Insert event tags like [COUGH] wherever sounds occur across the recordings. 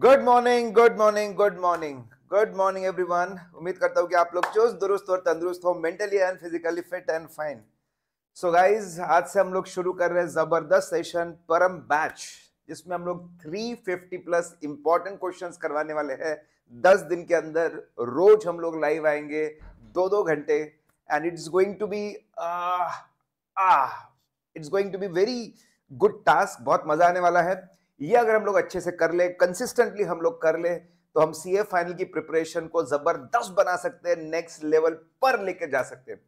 Good morning good morning good morning good morning everyone उम्मीद करता हूँ कि आप लोग चुस्त दुरुस्त और तंदुरुस्त हो mentally and physically fit and fine so guys आज से हम लोग शुरू कर रहे हैं जबरदस्त सेशन परम बैच जिसमें हम लोग 350 प्लस इंपॉर्टेंट क्वेश्चंस करवाने वाले हैं दस दिन के अंदर रोज हम लोग लाइव आएंगे दो दो घंटे and it's going to be it's going to be very good task बहुत मजा आने वाला है ये अगर हम लोग अच्छे से कर ले कंसिस्टेंटली हम लोग कर ले तो हम सी फाइनल की प्रिपरेशन को जबरदस्त बना सकते हैं नेक्स्ट लेवल पर लेकर जा सकते हैं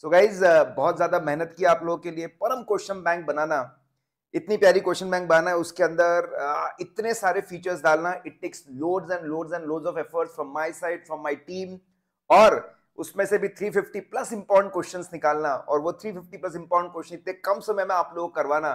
सो so गाइज बहुत ज़्यादा मेहनत की आप लोगों के लिए परम क्वेश्चन बैंक बनाना इतनी प्यारी क्वेश्चन बैंक बनाना है उसके अंदर इतने सारे फीचर्स डालना it takes loads and loads and loads of efforts from my side from my team और उसमें से भी 350 प्लस इंपॉर्टेंट क्वेश्चंस निकालना और वो 350 प्लस इंपॉर्टेंट क्वेश्चन इतने कम समय में आप लोगों को करवाना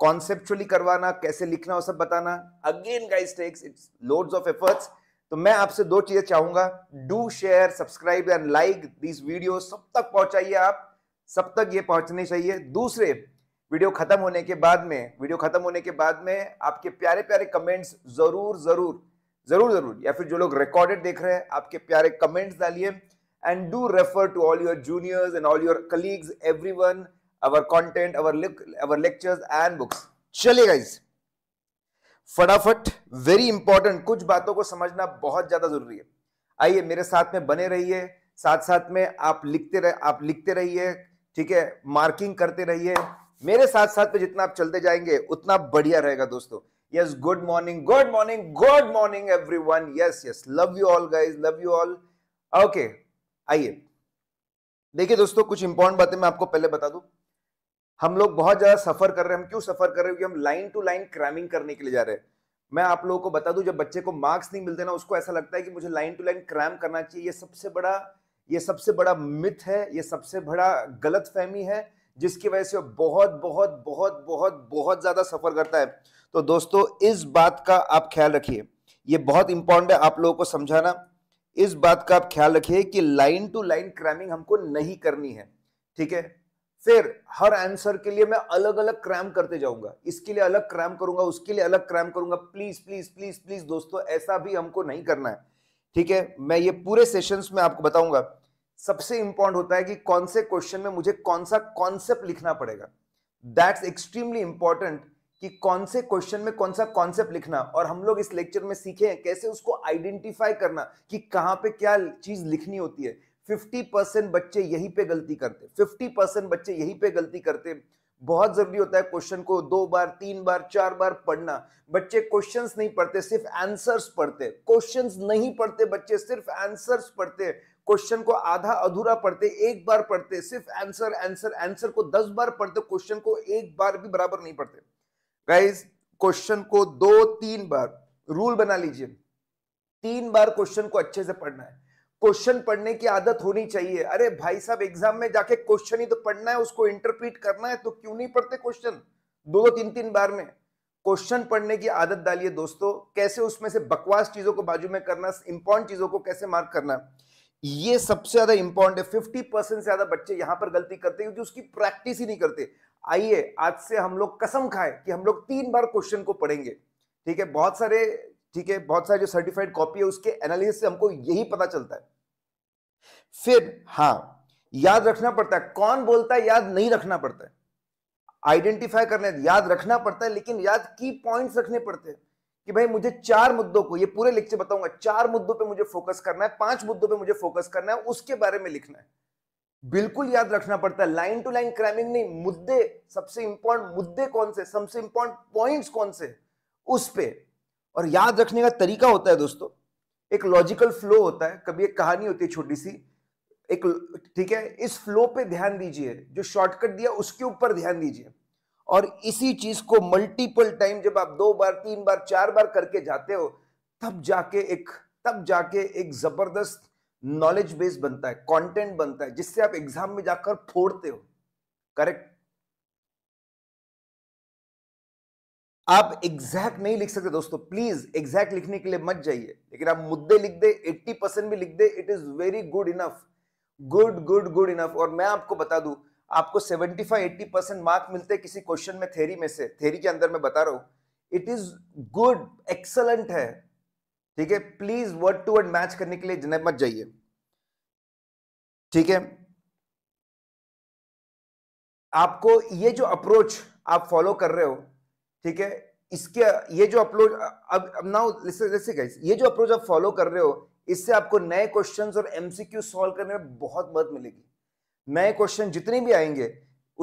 कॉन्सेप्चुअली करवाना कैसे लिखना वो सब बताना again guys takes it's loads of efforts तो मैं आपसे दो चीजें चाहूंगा do share subscribe and like this video सब तक पहुंचाइए आप सब तक ये पहुंचनी चाहिए दूसरे वीडियो खत्म होने के बाद में वीडियो खत्म होने के बाद में आपके प्यारे प्यारे कमेंट्स जरूर जरूर जरूर जरूर या फिर जो लोग रिकॉर्डेड देख रहे हैं आपके प्यारे कमेंट्स डालिए and do refer to all your juniors and all your colleagues everyone our content, our, our our lectures and books. चलिए गाइज फटाफट वेरी इंपॉर्टेंट कुछ बातों को समझना बहुत ज्यादा जरूरी है आइए मेरे साथ में बने रहिए साथ साथ में आप लिखते रह, आप लिखते रहिए ठीक है मार्किंग करते रहिए मेरे साथ साथ में जितना आप चलते जाएंगे उतना बढ़िया रहेगा दोस्तों yes good morning good morning good morning everyone yes yes love you all guys love you all okay आइए देखिए दोस्तों कुछ इंपॉर्टेंट बातें मैं आपको पहले बता दू हम लोग बहुत ज़्यादा सफ़र कर रहे हैं हम क्यों सफ़र कर रहे हैं क्योंकि हम लाइन टू लाइन क्रैमिंग करने के लिए जा रहे हैं मैं आप लोगों को बता दूं जब बच्चे को मार्क्स नहीं मिलते ना उसको ऐसा लगता है कि मुझे लाइन टू लाइन क्रैम करना चाहिए ये सबसे बड़ा ये सबसे बड़ा मिथ है ये सबसे बड़ा गलत फहमी है जिसकी वजह से बहुत बहुत बहुत बहुत बहुत ज़्यादा सफ़र करता है तो दोस्तों इस बात का आप ख्याल रखिए ये बहुत इंपॉर्टेंट है आप लोगों को समझाना इस बात का आप ख्याल रखिए कि लाइन टू लाइन क्रैमिंग हमको नहीं करनी है ठीक है फिर हर आंसर के लिए मैं अलग अलग क्रैम करते जाऊंगा इसके लिए अलग क्रैम करूंगा उसके लिए अलग क्रैम करूंगा प्लीज प्लीज प्लीज प्लीज दोस्तों ऐसा भी हमको नहीं करना है ठीक है मैं ये पूरे सेशंस में आपको बताऊंगा सबसे इंपॉर्टेंट होता है कि कौन से क्वेश्चन में मुझे कौन सा कॉन्सेप्ट लिखना पड़ेगा दैट्स एक्सट्रीमली इंपॉर्टेंट कि कौन से क्वेश्चन में कौन सा कॉन्सेप्ट लिखना और हम लोग इस लेक्चर में सीखे हैं कैसे उसको आइडेंटिफाई करना कि कहां पे क्या चीज लिखनी होती है फिफ्टी परसेंट बच्चे यहीं पे गलती करते फिफ्टी परसेंट बच्चे यहीं पे गलती करते बहुत जरूरी होता है क्वेश्चन को दो बार तीन बार चार बार पढ़ना बच्चे क्वेश्चंस नहीं पढ़ते सिर्फ आंसर्स पढ़ते क्वेश्चंस नहीं पढ़ते बच्चे सिर्फ आंसर्स पढ़ते क्वेश्चन को आधा अधूरा पढ़ते एक बार पढ़ते सिर्फ आंसर आंसर आंसर को दस बार पढ़ते क्वेश्चन को एक बार भी बराबर नहीं पढ़ते गाइज क्वेश्चन को दो तीन बार रूल बना लीजिए तीन बार क्वेश्चन को अच्छे से पढ़ना है क्वेश्चन पढ़ने की आदत होनी चाहिए अरे भाई साहब एग्जाम में जाके क्वेश्चन ही तो पढ़ना है उसको इंटरप्रीट करना है तो क्यों नहीं पढ़ते क्वेश्चन दो दो तीन तीन बार में क्वेश्चन पढ़ने की आदत डालिए दोस्तों कैसे उसमें से बकवास चीजों को बाजू में करना इंपॉर्टेंट चीजों को कैसे मार्क करना ये सबसे ज्यादा इंपॉर्टेंट है फिफ्टी परसेंट से ज्यादा बच्चे यहां पर गलती करते हैं क्योंकि उसकी प्रैक्टिस ही नहीं करते आइए आज से हम लोग कसम खाए कि हम लोग तीन बार क्वेश्चन को पढ़ेंगे ठीक है बहुत सारे ठीक है बहुत सारे जो सर्टिफाइड कॉपी है उसके एनालिसिस से हमको यही पता चलता है फिर हाँ याद रखना पड़ता है कौन बोलता है याद नहीं रखना पड़ता है आइडेंटिफाई करने याद रखना पड़ता है लेकिन याद की पॉइंट्स रखने पड़ते हैं कि भाई मुझे चार मुद्दों को ये पूरे लेक्चर बताऊंगा चार मुद्दों पे मुझे फोकस करना है पांच मुद्दों पे मुझे फोकस करना है उसके बारे में लिखना है बिल्कुल याद रखना पड़ता है लाइन टू लाइन क्रैमिंग नहीं मुद्दे सबसे इंपॉर्टेंट मुद्दे कौन से सबसे इंपॉर्टेंट पॉइंट्स कौन से उस पर और याद रखने का तरीका होता है दोस्तों एक लॉजिकल फ्लो होता है कभी एक कहानी होती है छोटी सी एक ठीक है इस फ्लो पे ध्यान दीजिए जो शॉर्टकट दिया उसके ऊपर ध्यान दीजिए और इसी चीज को मल्टीपल टाइम जब आप दो बार तीन बार चार बार करके जाते हो तब जाके एक तब जाके एक जबरदस्त नॉलेज बेस बनता है कंटेंट बनता है जिससे आप एग्जाम में जाकर फोड़ते हो करेक्ट आप एग्जैक्ट नहीं लिख सकते दोस्तों प्लीज एग्जैक्ट लिखने के लिए मत जाइए लेकिन आप मुद्दे लिख दे 80 परसेंट भी लिख दे it is very good enough good good good enough और मैं आपको बता दू आपको 75 80 परसेंट मार्क मिलते हैं किसी क्वेश्चन में थेरी में से थेरी के अंदर मैं बता रहा हूं इट इज गुड एक्सलेंट है ठीक है please word to word match करने के लिए मत जाइए ठीक है आपको ये जो अप्रोच आप फॉलो कर रहे हो ठीक है इसके ये जो अप्रोच अब अब नाउ गाइस ये जो अप्रोच आप फॉलो कर रहे हो इससे आपको नए क्वेश्चंस और एमसीक्यू सॉल्व करने में बहुत मदद मिलेगी नए क्वेश्चन जितने भी आएंगे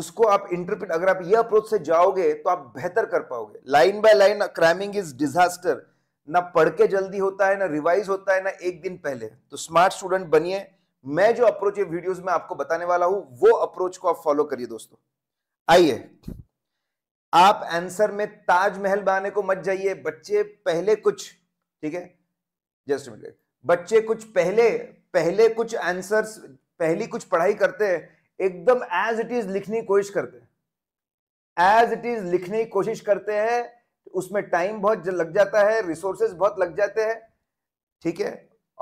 उसको आप इंटरप्रिट अगर आप ये अप्रोच से जाओगे तो आप बेहतर कर पाओगे line by line cramming is disaster ना पढ़ के जल्दी होता है ना रिवाइज होता है ना एक दिन पहले तो स्मार्ट स्टूडेंट बनिए मैं जो अप्रोच ये वीडियोस में आपको बताने वाला हूं वो अप्रोच को आप फॉलो करिए दोस्तों आइए आप आंसर में ताजमहल बनाने को मत जाइए बच्चे पहले कुछ ठीक है जस्ट मिनट बच्चे कुछ पहले पहले कुछ आंसर्स पहली कुछ पढ़ाई करते हैं एकदम एज इट इज लिखने की कोशिश करते हैं एज इट इज लिखने की कोशिश करते हैं तो उसमें टाइम बहुत लग जाता है रिसोर्सेस बहुत लग जाते हैं ठीक है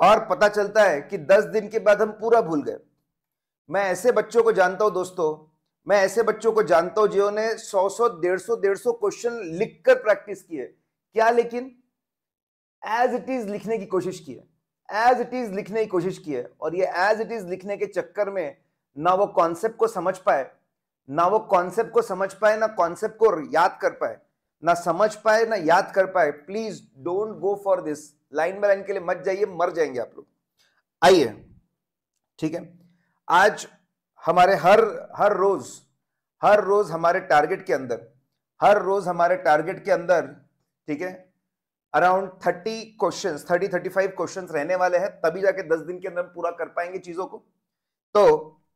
और पता चलता है कि दस दिन के बाद हम पूरा भूल गए मैं ऐसे बच्चों को जानता हूं दोस्तों मैं ऐसे बच्चों को जानता हूं जिन्होंने सौ सौ डेढ़ सौ डेढ़ सौ क्वेश्चन लिख कर प्रैक्टिस किए क्या लेकिन एज इट इज लिखने की कोशिश की है एज इट इज लिखने की कोशिश की है और ये एज इट इज लिखने के चक्कर में ना वो कॉन्सेप्ट को समझ पाए ना वो कॉन्सेप्ट को समझ पाए ना कॉन्सेप्ट को याद कर पाए ना समझ पाए ना याद कर पाए please don't go for this line by line के लिए मत जाइए मर जाएंगे आप लोग आइए ठीक है आज हमारे हर हर रोज हर रोज हमारे टारगेट के अंदर हर रोज हमारे टारगेट के अंदर ठीक है around thirty question thirty thirty five question रहने वाले हैं तभी जाके दस दिन के अंदर हम पूरा कर पाएंगे चीजों को तो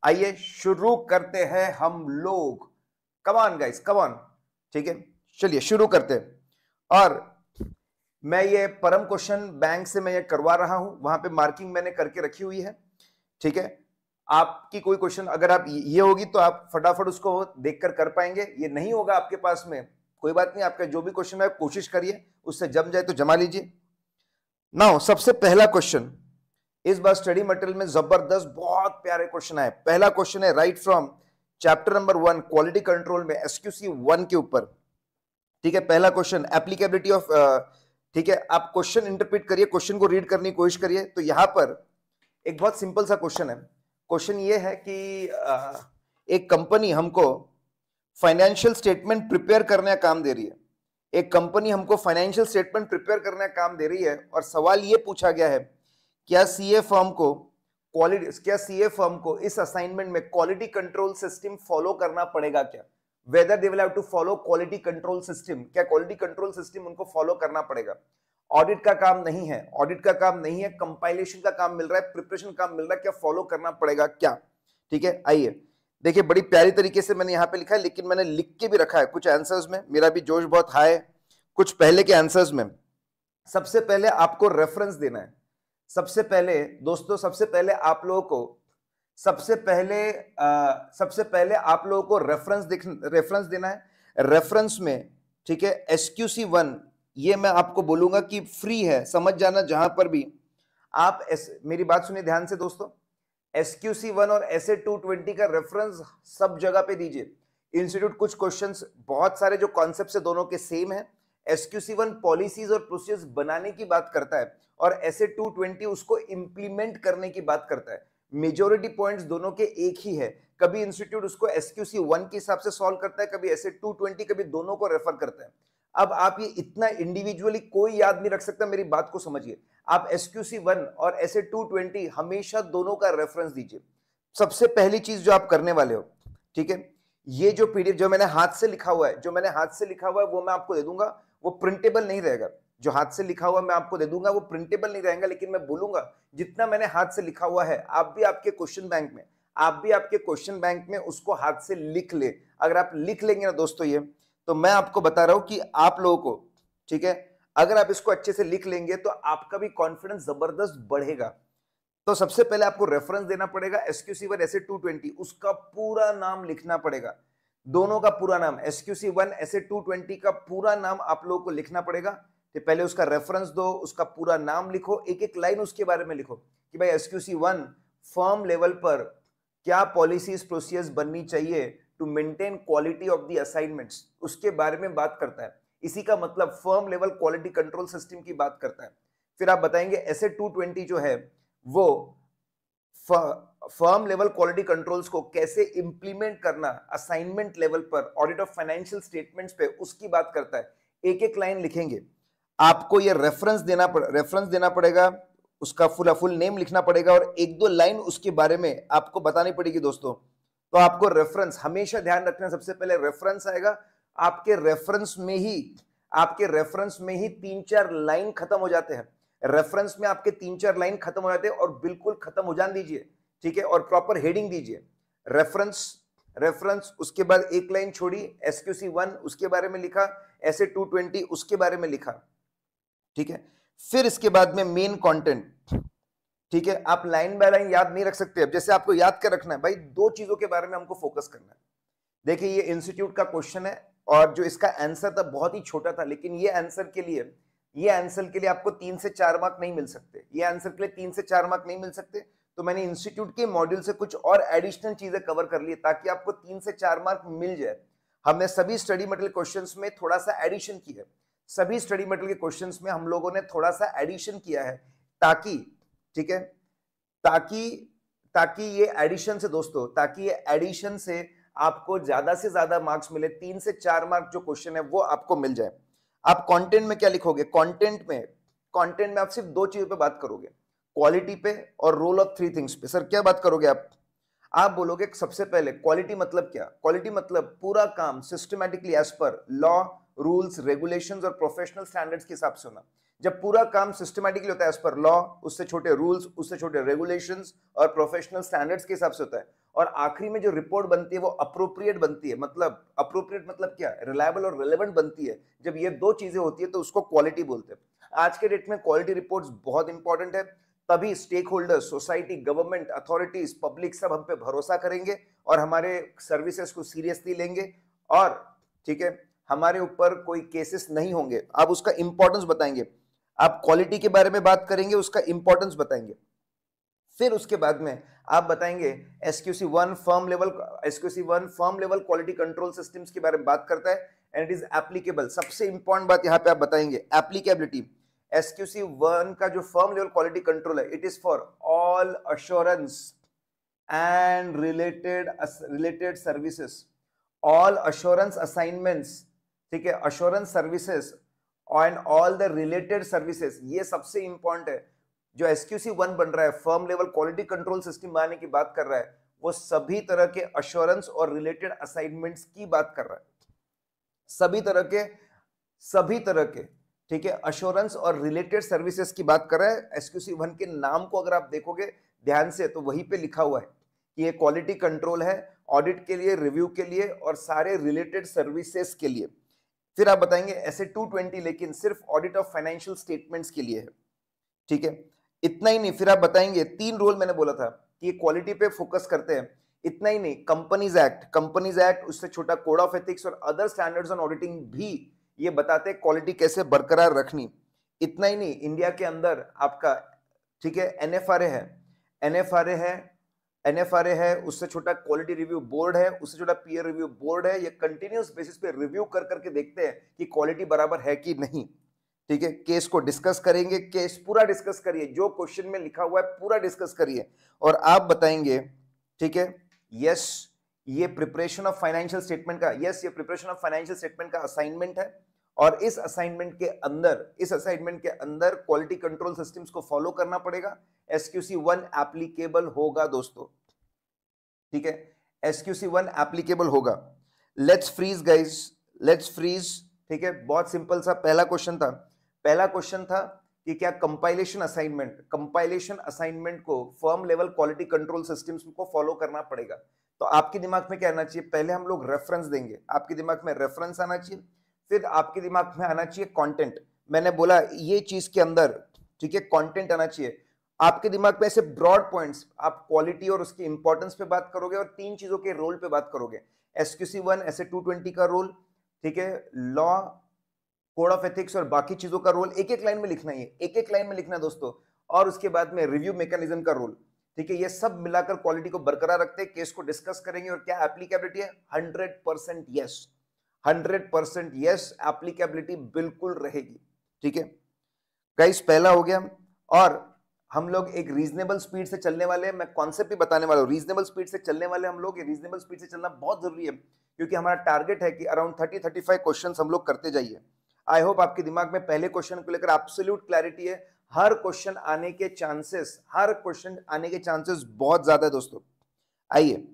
आइए शुरू करते हैं हम लोग कमान गाइस कमान ठीक है चलिए शुरू करते हैं और मैं ये परम क्वेश्चन बैंक से मैं ये करवा रहा हूं वहां पे मार्किंग मैंने करके रखी हुई है ठीक है आपकी कोई क्वेश्चन अगर आप ये होगी तो आप फटाफट उसको देखकर कर पाएंगे ये नहीं होगा आपके पास में कोई बात नहीं आपका जो भी क्वेश्चन है कोशिश करिए उससे जम जाए तो जमा लीजिए नाउ सबसे पहला क्वेश्चन इस बार स्टडी मटेरियल में जबरदस्त बहुत प्यारे क्वेश्चन आए पहला क्वेश्चन है right from chapter number one quality control में एसक्यूसी वन के ऊपर ठीक है पहला क्वेश्चन एप्लीकेबिलिटी ऑफ ठीक है आप क्वेश्चन इंटरप्रिट करिए क्वेश्चन को रीड करने की कोशिश करिए तो यहां पर एक बहुत सिंपल सा क्वेश्चन है क्वेश्चन ये है कि एक कंपनी हमको फाइनेंशियल स्टेटमेंट प्रिपेयर करने का काम दे रही है एक कंपनी हमको फाइनेंशियल स्टेटमेंट प्रिपेयर करने का काम दे रही है और सवाल ये पूछा गया है क्या सी ए फर्म को क्वालिटी क्या सी ए फर्म को इस असाइनमेंट में क्वालिटी कंट्रोल सिस्टम फॉलो करना पड़ेगा क्या whether they will have to follow quality control system क्या क्वालिटी कंट्रोल सिस्टम उनको फॉलो करना पड़ेगा ऑडिट का काम नहीं है ऑडिट का काम नहीं है कंपाइलेशन का काम मिल रहा है प्रिपरेशन काम मिल रहा है क्या फॉलो करना पड़ेगा क्या ठीक है आइए देखिए बड़ी प्यारी तरीके से मैंने यहाँ पे लिखा है लेकिन मैंने लिख के भी रखा है कुछ आंसर्स में मेरा भी जोश बहुत हाई है कुछ पहले के आंसर्स में सबसे पहले आपको रेफरेंस देना है सबसे पहले दोस्तों सबसे पहले आप लोगों को सबसे पहले आ, सबसे पहले आप लोगों को रेफरेंस रेफरेंस देना है रेफरेंस में ठीक है एस क्यू सी वन ये मैं आपको बोलूंगा कि फ्री है समझ जाना जहां पर भी आप एस, मेरी बात सुनिए ध्यान से दोस्तों एस क्यू सी वन और एस ए टू ट्वेंटी का रेफरेंस सब जगह पे दीजिए इंस्टीट्यूट कुछ क्वेश्चंस बहुत सारे जो कॉन्सेप्ट से दोनों के सेम है S Q C one policies और प्रोसीजर्स बनाने की बात करता है और एस ए टू ट्वेंटी उसको इम्प्लीमेंट करने की बात करता है मेजोरिटी पॉइंट्स दोनों के एक ही है कभी इंस्टीट्यूट उसको एस क्यू सी वन के हिसाब से सॉल्व करता है कभी एस ए टू ट्वेंटी कभी दोनों को रेफर करता है अब आप ये इतना इंडिविजुअली कोई याद नहीं रख सकता मेरी बात को समझिए आप एस क्यू सी वन और एस ए टू ट्वेंटी हमेशा दोनों का रेफरेंस दीजिए सबसे पहली चीज जो आप करने वाले हो ठीक है ये जो पीडीएफ जो मैंने हाथ से लिखा हुआ है जो मैंने हाथ से लिखा हुआ है वो मैं आपको दे दूंगा वो प्रिंटेबल नहीं रहेगा जो हाथ से लिखा हुआ मैं आपको दे दूंगा वो प्रिंटेबल नहीं रहेगा लेकिन मैं बोलूंगा जितना मैंने हाथ से लिखा हुआ है आप भी आपके क्वेश्चन बैंक में आप भी आपके क्वेश्चन बैंक में उसको हाथ से लिख ले अगर आप लिख लेंगे ना दोस्तों ये तो मैं आपको बता रहा हूं कि आप लोगों को ठीक है अगर आप इसको अच्छे से लिख लेंगे तो आपका भी कॉन्फिडेंस जबरदस्त बढ़ेगा तो सबसे पहले आपको रेफरेंस देना पड़ेगा SQC one S two twenty उसका पूरा नाम लिखना पड़ेगा दोनों का पूरा नाम SQC one S two twenty का पूरा नाम आप लोगों को लिखना पड़ेगा तो पहले उसका रेफरेंस दो उसका पूरा नाम लिखो एक एक लाइन उसके बारे में लिखो कि भाई एसक्यूसी वन फर्म लेवल पर क्या पॉलिसीज प्रोसीजर्स बननी चाहिए to maintain quality of the assignments उसके बारे में बात करता है इसी का मतलब firm level quality control system की बात करता है फिर आप बताएंगे एस ए जो है वो फर्म लेवल क्वालिटी कंट्रोल्स को कैसे इंप्लीमेंट करना असाइनमेंट लेवल पर ऑडिट ऑफ फाइनेंशियल स्टेटमेंट्स पे उसकी बात करता है एक एक लाइन लिखेंगे आपको ये रेफरेंस देना पड़ रेफरेंस देना पड़ेगा उसका फुल फुल नेम लिखना पड़ेगा और एक दो लाइन उसके बारे में आपको बतानी पड़ेगी दोस्तों तो आपको रेफरेंस हमेशा ध्यान रखना सबसे पहले रेफरेंस आएगा आपके रेफरेंस में ही आपके रेफरेंस में ही तीन चार लाइन खत्म हो जाते हैं रेफरेंस में आपके तीन चार लाइन खत्म हो जाते हैं और बिल्कुल खत्म हो जान दीजिए ठीक है और प्रॉपर हेडिंग दीजिए रेफरेंस रेफरेंस उसके बाद एक लाइन छोड़ी एसक्यूसी वन उसके बारे में लिखा एस ए टू ट्वेंटी उसके बारे में लिखा ठीक है फिर इसके बाद में मेन कंटेंट ठीक है आप लाइन बाय लाइन याद नहीं रख सकते अब जैसे आपको याद कर रखना है भाई दो चीजों के बारे में हमको फोकस करना है देखिए ये इंस्टीट्यूट का क्वेश्चन है और जो इसका आंसर था बहुत ही छोटा था लेकिन ये आंसर के लिए ये आंसर के लिए आपको तीन से चार मार्क नहीं मिल सकते ये आंसर के लिए तीन से चार मार्क नहीं मिल सकते तो मैंने इंस्टीट्यूट के मॉड्यूल से कुछ और एडिशनल चीजें कवर कर ली ताकि आपको तीन से चार मार्क मिल जाए हमने सभी स्टडी मटेरियल क्वेश्चन में थोड़ा सा एडिशन किया है सभी स्टडी मटेरियल के क्वेश्चन में हम लोगों ने थोड़ा सा एडिशन किया है ताकि ठीक है ताकि ताकि ये एडिशन से दोस्तों ताकि ये एडिशन से आपको ज्यादा से ज्यादा मार्क्स मिले तीन से चार मार्क जो क्वेश्चन है वो आपको मिल जाए आप कंटेंट में क्या लिखोगे कंटेंट में कंटेंट में आप सिर्फ दो चीजों पे बात करोगे क्वालिटी पे और रोल ऑफ थ्री थिंग्स पे सर क्या बात करोगे आप आप बोलोगे सबसे पहले क्वालिटी मतलब क्या क्वालिटी मतलब पूरा काम systematically as per law rules regulations और प्रोफेशनल स्टैंडर्ड्स के हिसाब से होना जब पूरा काम सिस्टमेटिकली होता है एज पर लॉ उससे छोटे रूल्स उससे छोटे रेगुलेशन और प्रोफेशनल स्टैंडर्ड्स के हिसाब से होता है और आखिरी में जो रिपोर्ट बनती है वो अप्रोप्रिएट बनती है मतलब अप्रोप्रिएट मतलब क्या रिलायबल और रिलेवेंट बनती है जब ये दो चीज़ें होती है तो उसको क्वालिटी बोलते हैं आज के डेट में क्वालिटी रिपोर्ट बहुत इंपॉर्टेंट है तभी stakeholders society government authorities public सब हम पे भरोसा करेंगे और हमारे सर्विसेज को सीरियसली लेंगे और ठीक है हमारे ऊपर कोई केसेस नहीं होंगे आप उसका इंपॉर्टेंस बताएंगे आप क्वालिटी के बारे में बात करेंगे उसका इंपॉर्टेंस बताएंगे फिर उसके बाद में आप बताएंगे SQC one firm level SQC one firm level quality control systems के बारे में बात करता है एंड इट इज एप्लीकेबल सबसे इंपॉर्टेंट बात यहाँ पे आप बताएंगे एप्लीकेबिलिटी एसक्यूसी वन का जो फर्म लेवल क्वालिटी कंट्रोल है it is for all assurance and related related services all assurance assignments ठीक है assurance services and all the related services ये सबसे इंपॉर्टेंट है जो एसक्यूसी वन बन रहा है firm level quality control system बनाने की बात कर रहा है वो सभी तरह के अश्योरेंस और रिलेटेड असाइनमेंट्स की बात कर रहा है सभी तरह के सभी तरह के ठीक है अश्योरेंस और रिलेटेड सर्विसेज की बात कर रहा है एसक्यूसी वन के नाम को अगर आप देखोगे ध्यान से तो वहीं पे लिखा हुआ है कि ये क्वालिटी कंट्रोल है ऑडिट के लिए रिव्यू के लिए और सारे रिलेटेड सर्विसेज के लिए फिर आप बताएंगे ऐसे 220 लेकिन सिर्फ ऑडिट ऑफ फाइनेंशियल स्टेटमेंट्स के लिए है ठीक है इतना ही नहीं फिर आप बताएंगे तीन रोल मैंने बोला था कि ये क्वालिटी पे फोकस करते हैं इतना ही नहीं कंपनीज एक्ट कंपनीज एक्ट उससे छोटा कोड ऑफ एथिक्स और अदर स्टैंडर्ड्स ऑन ऑडिटिंग भी ये बताते हैं क्वालिटी कैसे बरकरार रखनी इतना ही नहीं इंडिया के अंदर आपका ठीक है एन है एन है एन है उससे छोटा क्वालिटी रिव्यू बोर्ड है उससे छोटा पीयर रिव्यू बोर्ड है ये कंटिन्यूस बेसिस पे रिव्यू कर करके देखते हैं कि क्वालिटी बराबर है कि नहीं ठीक है केस को डिस्कस करेंगे केस पूरा डिस्कस करिए जो क्वेश्चन में लिखा हुआ है पूरा डिस्कस करिए और आप बताएंगे ठीक है यस ये प्रिपरेशन ऑफ फाइनेंशियल स्टेटमेंट का यस ये प्रिपरेशन ऑफ फाइनेंशियल स्टेटमेंट का असाइनमेंट है और इस असाइनमेंट के अंदर इस असाइनमेंट के अंदर क्वालिटी कंट्रोल सिस्टम्स को फॉलो करना पड़ेगा एसक्यूसी वन एप्लीकेबल होगा दोस्तों ठीक है एसक्यूसी वन एप्लीकेबल होगा let's freeze guys let's freeze ठीक है बहुत सिंपल सा पहला क्वेश्चन था पहला क्वेश्चन था कि क्या कंपाइलेशन असाइनमेंट कंपाइलेशन असाइनमेंट को firm level quality control systems को फॉलो करना पड़ेगा तो आपके दिमाग में क्या आना चाहिए पहले हम लोग रेफरेंस देंगे आपके दिमाग में रेफरेंस आना चाहिए फिर आपके दिमाग में आना चाहिए कंटेंट मैंने बोला ये चीज के अंदर ठीक है कंटेंट आना चाहिए आपके दिमाग में ऐसे ब्रॉड पॉइंट्स आप क्वालिटी और उसके इंपॉर्टेंस पे बात करोगे और तीन चीजों के रोल पे बात करोगे एसक्यूसी वन ऐसे टू ट्वेंटी का रोल ठीक है लॉ कोड ऑफ एथिक्स और बाकी चीजों का रोल एक एक लाइन में लिखना है एक एक लाइन में लिखना है दोस्तों और उसके बाद में रिव्यू मेकेजम का रोल ठीक है ये सब मिलाकर क्वालिटी को बरकरार रखते हैं केस को डिस्कस करेंगे और क्या एप्लीकेबिलिटी है hundred percent yes hundred percent yes applicability बिल्कुल रहेगी ठीक है गाइस पहला हो गया और हम लोग एक रीजनेबल स्पीड से चलने वाले हैं मैं कॉन्सेप्ट भी बताने वाला हूँ रीजनेबल स्पीड से चलने वाले हम लोग रीजनेबल स्पीड से चलना बहुत जरूरी है क्योंकि हमारा टारगेट है कि around thirty thirty five question हम लोग करते जाइए आई होप आपके दिमाग में पहले क्वेश्चन को लेकर एब्सोल्यूट क्लैरिटी है हर क्वेश्चन आने के चांसेस हर क्वेश्चन आने के चांसेस बहुत ज्यादा है दोस्तों आइए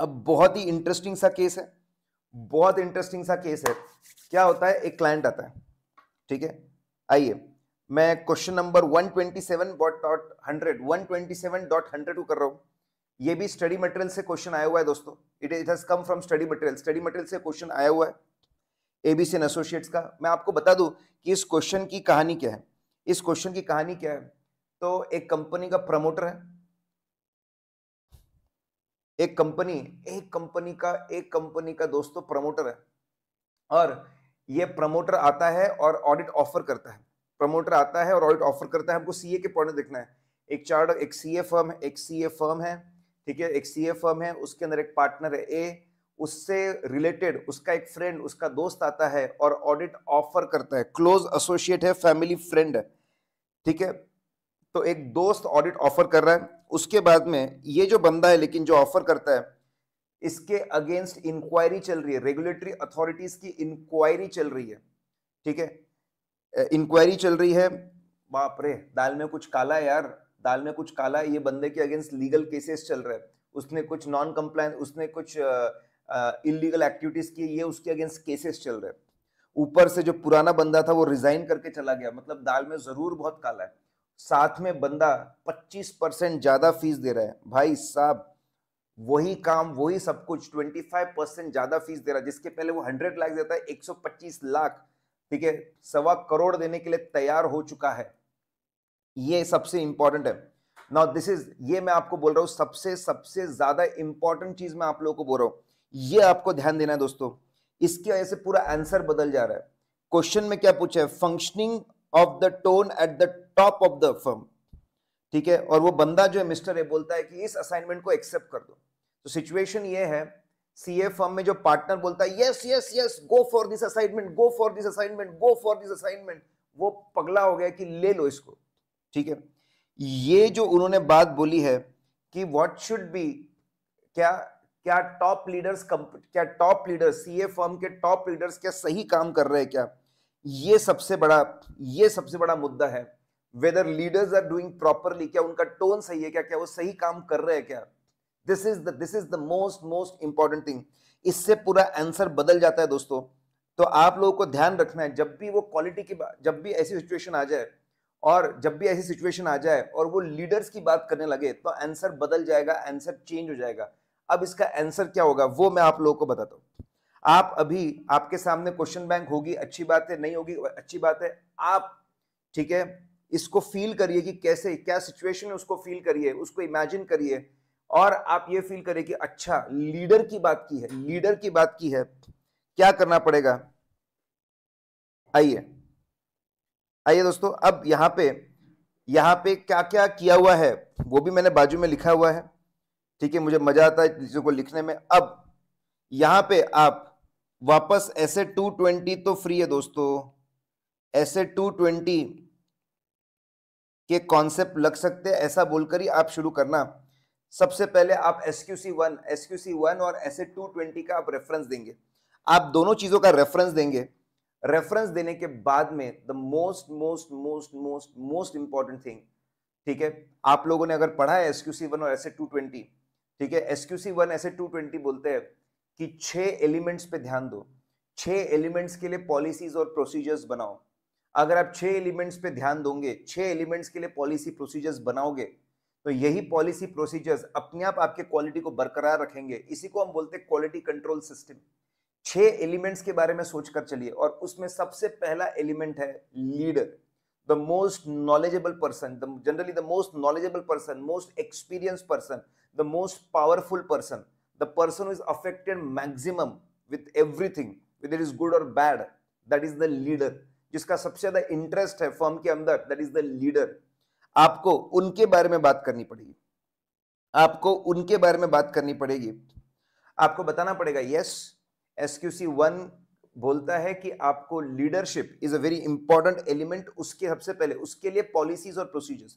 अब बहुत ही इंटरेस्टिंग सा केस है बहुत इंटरेस्टिंग सा केस है क्या होता है एक क्लाइंट आता है ठीक है आइए मैं question number 127 dot hundred one twenty seven dot hundred को कर रहा हूं ये भी स्टडी मटेरियल से क्वेश्चन आया हुआ है दोस्तों it it has come from study material study material से क्वेश्चन आया हुआ है एबीसी एंड एसोसिएट्स का मैं आपको बता दूं कि इस क्वेश्चन की कहानी क्या है इस क्वेश्चन की कहानी क्या है तो एक कंपनी का प्रमोटर है एक कंपनी एक कंपनी का एक कंपनी का दोस्तों तो प्रमोटर है और ये प्रमोटर आता है और ऑडिट ऑफर करता है प्रमोटर आता है और ऑडिट ऑफर करता है हमको सीए के पॉइंट देखना है एक चार्ट एक सीए फर्म है एक सीए फर्म है ठीक है एक सीए फर्म है उसके अंदर एक पार्टनर है ए उससे रिलेटेड उसका एक फ्रेंड उसका दोस्त आता है और ऑडिट ऑफर करता है क्लोज एसोसिएट है फैमिली फ्रेंड है ठीक है तो एक दोस्त ऑडिट ऑफर कर रहा है उसके बाद में ये जो बंदा है लेकिन जो ऑफर करता है इसके अगेंस्ट इंक्वायरी चल रही है रेगुलेटरी अथॉरिटीज की इंक्वायरी चल रही है ठीक है इंक्वायरी चल रही है बाप रे दाल में कुछ काला है यार दाल में कुछ काला है ये बंदे के अगेंस्ट लीगल केसेस चल रहे हैं उसने कुछ नॉन कंप्लाइन उसने कुछ इलीगल एक्टिविटीज की ये उसके अगेंस्ट केसेस चल रहे हैं ऊपर से जो पुराना बंदा था वो रिजाइन करके चला गया मतलब दाल में जरूर बहुत काला है साथ में बंदा 25 परसेंट ज़्यादा फीस दे रहा है भाई साहब वही काम वही सब कुछ 25 परसेंट ज़्यादा फीस दे रहा है जिसके पहले वो 100 लाख देता है 125 लाख ठीक है सवा करोड़ देने के लिए तैयार हो चुका है ये सबसे इंपॉर्टेंट है नाउ दिस इज ये मैं आपको बोल रहा हूं सबसे सबसे ज़्यादा इंपॉर्टेंट चीज़ मैं आप लोगों को बोल रहा हूं ये आपको ध्यान देना है दोस्तों इसकी वजह से पूरा आंसर बदल जा रहा है क्वेश्चन में क्या पूछा है functioning of the tone at the top of the firm ठीक है और वो बंदा जो है मिस्टर है बोलता है कि इस असाइनमेंट को एक्सेप्ट कर दो तो सिचुएशन ये है सीए फर्म में जो पार्टनर बोलता है yes yes yes go for this assignment go for this assignment go for this assignment वो पगला हो गया कि ले लो इसको ठीक है ये जो उन्होंने बात बोली है कि व्हाट शुड बी क्या क्या टॉप लीडर्स क्या टॉप लीडर्स सीए फर्म के टॉप लीडर्स क्या सही काम कर रहे हैं क्या ये सबसे बड़ा ये सबसे बड़ा मुद्दा है whether leaders are doing properly क्या उनका टोन सही है क्या क्या वो सही काम कर रहे हैं क्या this is the this is the most most important thing इससे पूरा आंसर बदल जाता है दोस्तों तो आप लोगों को ध्यान रखना है जब भी वो क्वालिटी की जब भी ऐसी सिचुएशन आ जाए और जब भी ऐसी सिचुएशन आ जाए और वो लीडर्स की बात करने लगे तो आंसर बदल जाएगा आंसर चेंज हो जाएगा अब इसका आंसर क्या होगा वो मैं आप लोगों को बताता हूँ आप अभी आपके सामने क्वेश्चन बैंक होगी अच्छी बात है नहीं होगी अच्छी बात है आप ठीक है इसको फील करिए कि कैसे क्या सिचुएशन है उसको फील करिए उसको इमेजिन करिए और आप ये फील करिए कि अच्छा लीडर की बात की है लीडर की बात की है क्या करना पड़ेगा आइए आइए दोस्तों अब यहां पे यहां पे क्या क्या किया हुआ है वो भी मैंने बाजू में लिखा हुआ है ठीक है मुझे मजा आता है चीज़ों को लिखने में अब यहां पे आप वापस ऐसे 220 तो फ्री है दोस्तों ऐसे के कॉन्सेप्ट लग सकते हैं ऐसा बोलकर ही आप शुरू करना सबसे पहले आप S Q C one S Q C one और एस ए टू ट्वेंटी का आप रेफरेंस देंगे आप दोनों चीज़ों का रेफरेंस देंगे रेफरेंस देने के बाद में the most most most most most important thing ठीक है आप लोगों ने अगर पढ़ा है एस क्यू सी वन और एस ए टू ट्वेंटी ठीक है S Q C one S A two twenty बोलते हैं कि छः एलिमेंट्स पे ध्यान दो छः एलिमेंट्स के लिए पॉलिसीज और प्रोसीजर्स बनाओ अगर आप छह एलिमेंट्स पे ध्यान दोगे छह एलिमेंट्स के लिए पॉलिसी प्रोसीजर्स बनाओगे तो यही पॉलिसी प्रोसीजर्स अपने आप आपके क्वालिटी को बरकरार रखेंगे इसी को हम बोलते हैं क्वालिटी कंट्रोल सिस्टम छह एलिमेंट्स के बारे में सोचकर चलिए और उसमें सबसे पहला एलिमेंट है leader the most knowledgeable person the generally the most knowledgeable person most experience person the most powerful person the person is affected maximum with everything with it is good और bad that is the leader जिसका सबसे ज्यादा interest है firm के अंदर that is the leader आपको उनके बारे में बात करनी पड़ेगी आपको उनके बारे में बात करनी पड़ेगी आपको बताना पड़ेगा yes S Q C one बोलता है कि आपको leadership is a very important element उसके सबसे पहले उसके लिए पॉलिसीज और प्रोसीजर्स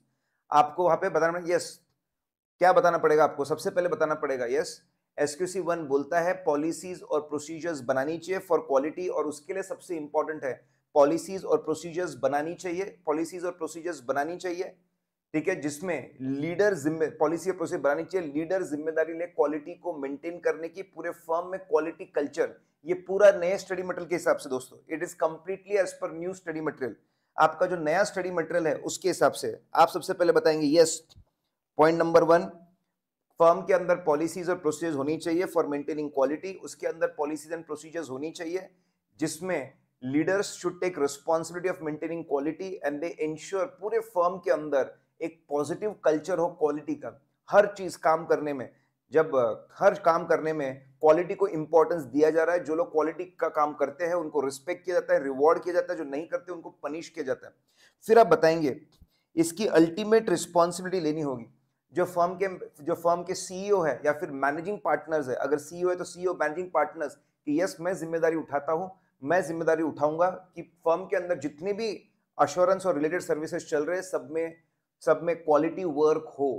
आपको वहां पे बताना पड़ेगा यस क्या बताना पड़ेगा आपको सबसे पहले बताना पड़ेगा yes S Q C one बोलता है पॉलिसीज और प्रोसीजर्स बनानी चाहिए फॉर क्वालिटी और उसके लिए सबसे इंपॉर्टेंट है पॉलिसीज और प्रोसीजर्स बनानी चाहिए पॉलिसीज और प्रोसीजर्स बनानी चाहिए ठीक है जिसमें लीडर जिम्मे पॉलिसी और प्रोसीजर बनानी चाहिए लीडर जिम्मेदारी ले क्वालिटी को मेंटेन करने की पूरे फर्म में क्वालिटी कल्चर ये पूरा नए स्टडी मटेरियल के हिसाब से दोस्तों it is completely as per new study material आपका जो नया स्टडी मटेरियल है उसके हिसाब से आप सबसे पहले बताएंगे yes point number one firm के अंदर पॉलिसीज और प्रोसीजर्स होनी चाहिए फॉर मेंटेनिंग क्वालिटी उसके अंदर पॉलिसीज एंड प्रोसीजर्स होनी चाहिए जिसमें leaders should take responsibility of maintaining quality and they ensure पूरे फर्म के अंदर एक पॉजिटिव कल्चर हो क्वालिटी का हर चीज काम करने में जब हर काम करने में क्वालिटी को इंपॉर्टेंस दिया जा रहा है जो लोग क्वालिटी का काम करते हैं उनको रिस्पेक्ट किया जाता है रिवॉर्ड किया जाता है जो नहीं करते उनको पनिश किया जाता है फिर आप बताएंगे इसकी अल्टीमेट रिस्पॉन्सिबिलिटी लेनी होगी जो फर्म के जो फर्म के सीईओ e है या फिर मैनेजिंग पार्टनर्स है अगर सीईओ e है तो सीईओ मैनेजिंग पार्टनर्स कि यस मैं जिम्मेदारी उठाता हूँ मैं जिम्मेदारी उठाऊंगा कि फर्म के अंदर जितने भी अश्योरेंस और रिलेटेड सर्विसेज चल रहे हैं सब में सब में क्वालिटी वर्क हो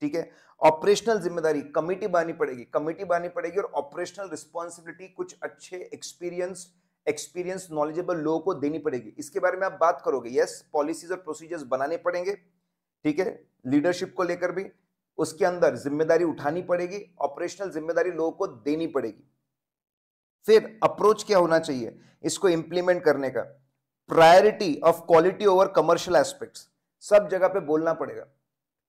ठीक है ऑपरेशनल जिम्मेदारी कमेटी बनानी पड़ेगी कमेटी बनानी पड़ेगी और ऑपरेशनल रिस्पॉन्सिबिलिटी कुछ अच्छे एक्सपीरियंस एक्सपीरियंस नॉलेजेबल लोगों को देनी पड़ेगी इसके बारे में आप बात करोगे यस पॉलिसीज और प्रोसीजर्स बनाने पड़ेंगे ठीक है लीडरशिप को लेकर भी उसके अंदर जिम्मेदारी उठानी पड़ेगी ऑपरेशनल जिम्मेदारी लोगों को देनी पड़ेगी फिर अप्रोच क्या होना चाहिए इसको इंप्लीमेंट करने का priority of quality over commercial aspects सब जगह पे बोलना पड़ेगा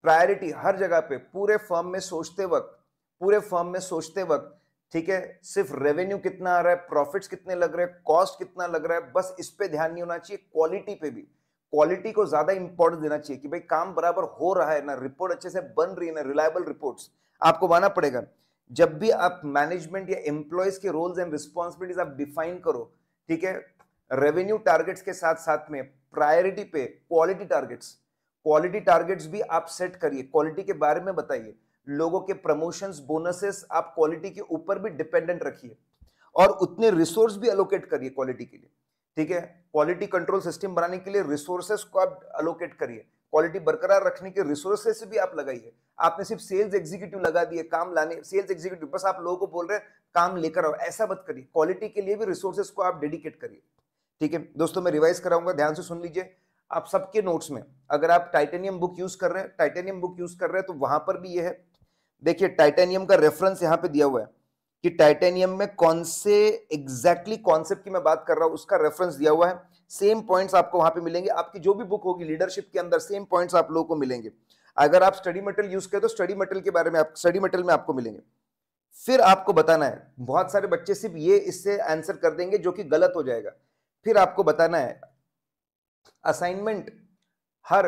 प्रायोरिटी हर जगह पे पूरे फर्म में सोचते वक्त पूरे फर्म में सोचते वक्त ठीक है सिर्फ रेवेन्यू कितना आ रहा है प्रॉफिट्स कितने लग रहे हैं कॉस्ट कितना लग रहा है बस इस पे ध्यान नहीं होना चाहिए क्वालिटी पे भी क्वालिटी को ज्यादा इंपॉर्टेंस देना चाहिए कि भाई काम बराबर हो रहा है ना रिपोर्ट अच्छे से बन रही है ना रिलायबल रिपोर्ट्स आपको माना पड़ेगा जब भी आप मैनेजमेंट या एम्प्लॉयज के रोल्स एंड रिस्पॉन्सिबिलिटीज आप डिफाइन करो ठीक है रेवेन्यू टारगेट्स के साथ साथ में प्रायोरिटी पे क्वालिटी टारगेट्स क्वालिटी टारगेट्स भी आप सेट करिए क्वालिटी के बारे में बताइए लोगों के प्रमोशंस बोनसेस आप क्वालिटी के ऊपर भी डिपेंडेंट रखिए और उतने रिसोर्स भी अलोकेट करिए क्वालिटी के लिए ठीक है क्वालिटी कंट्रोल सिस्टम बनाने के लिए रिसोर्सेस को आप अलोकेट करिए क्वालिटी बरकरार रखने के रिसोर्सेस भी आप लगाइए आपने सिर्फ सेल्स एग्जीक्यूटिव लगा दिए काम लाने सेल्स एग्जीक्यूटिव बस आप लोगों को बोल रहे हैं काम लेकर आओ ऐसा मत करिए क्वालिटी के लिए भी रिसोर्सेस को आप डेडिकेट करिए ठीक है दोस्तों मैं रिवाइज कराऊंगा ध्यान से सुन लीजिए आप सबके नोट्स में अगर आप टाइटेनियम बुक यूज कर रहे हैं टाइटेनियम बुक यूज कर रहे हैं तो वहां पर भी ये है देखिए टाइटेनियम का रेफरेंस यहाँ पे दिया हुआ है कि टाइटेनियम में कौन से एग्जैक्टली exactly कॉन्सेप्ट की मैं बात कर रहा हूँ उसका रेफरेंस दिया हुआ है सेम पॉइंट्स आपको वहां पे मिलेंगे आपकी जो भी बुक होगी लीडरशिप के अंदर सेम पॉइंट्स आप लोगों को मिलेंगे अगर आप स्टडी मटेरियल यूज करें तो स्टडी मटेरियल के बारे में आप स्टडी मटेरियल में आपको मिलेंगे फिर आपको बताना है बहुत सारे बच्चे सिर्फ ये इससे आंसर कर देंगे जो कि गलत हो जाएगा फिर आपको बताना है असाइनमेंट हर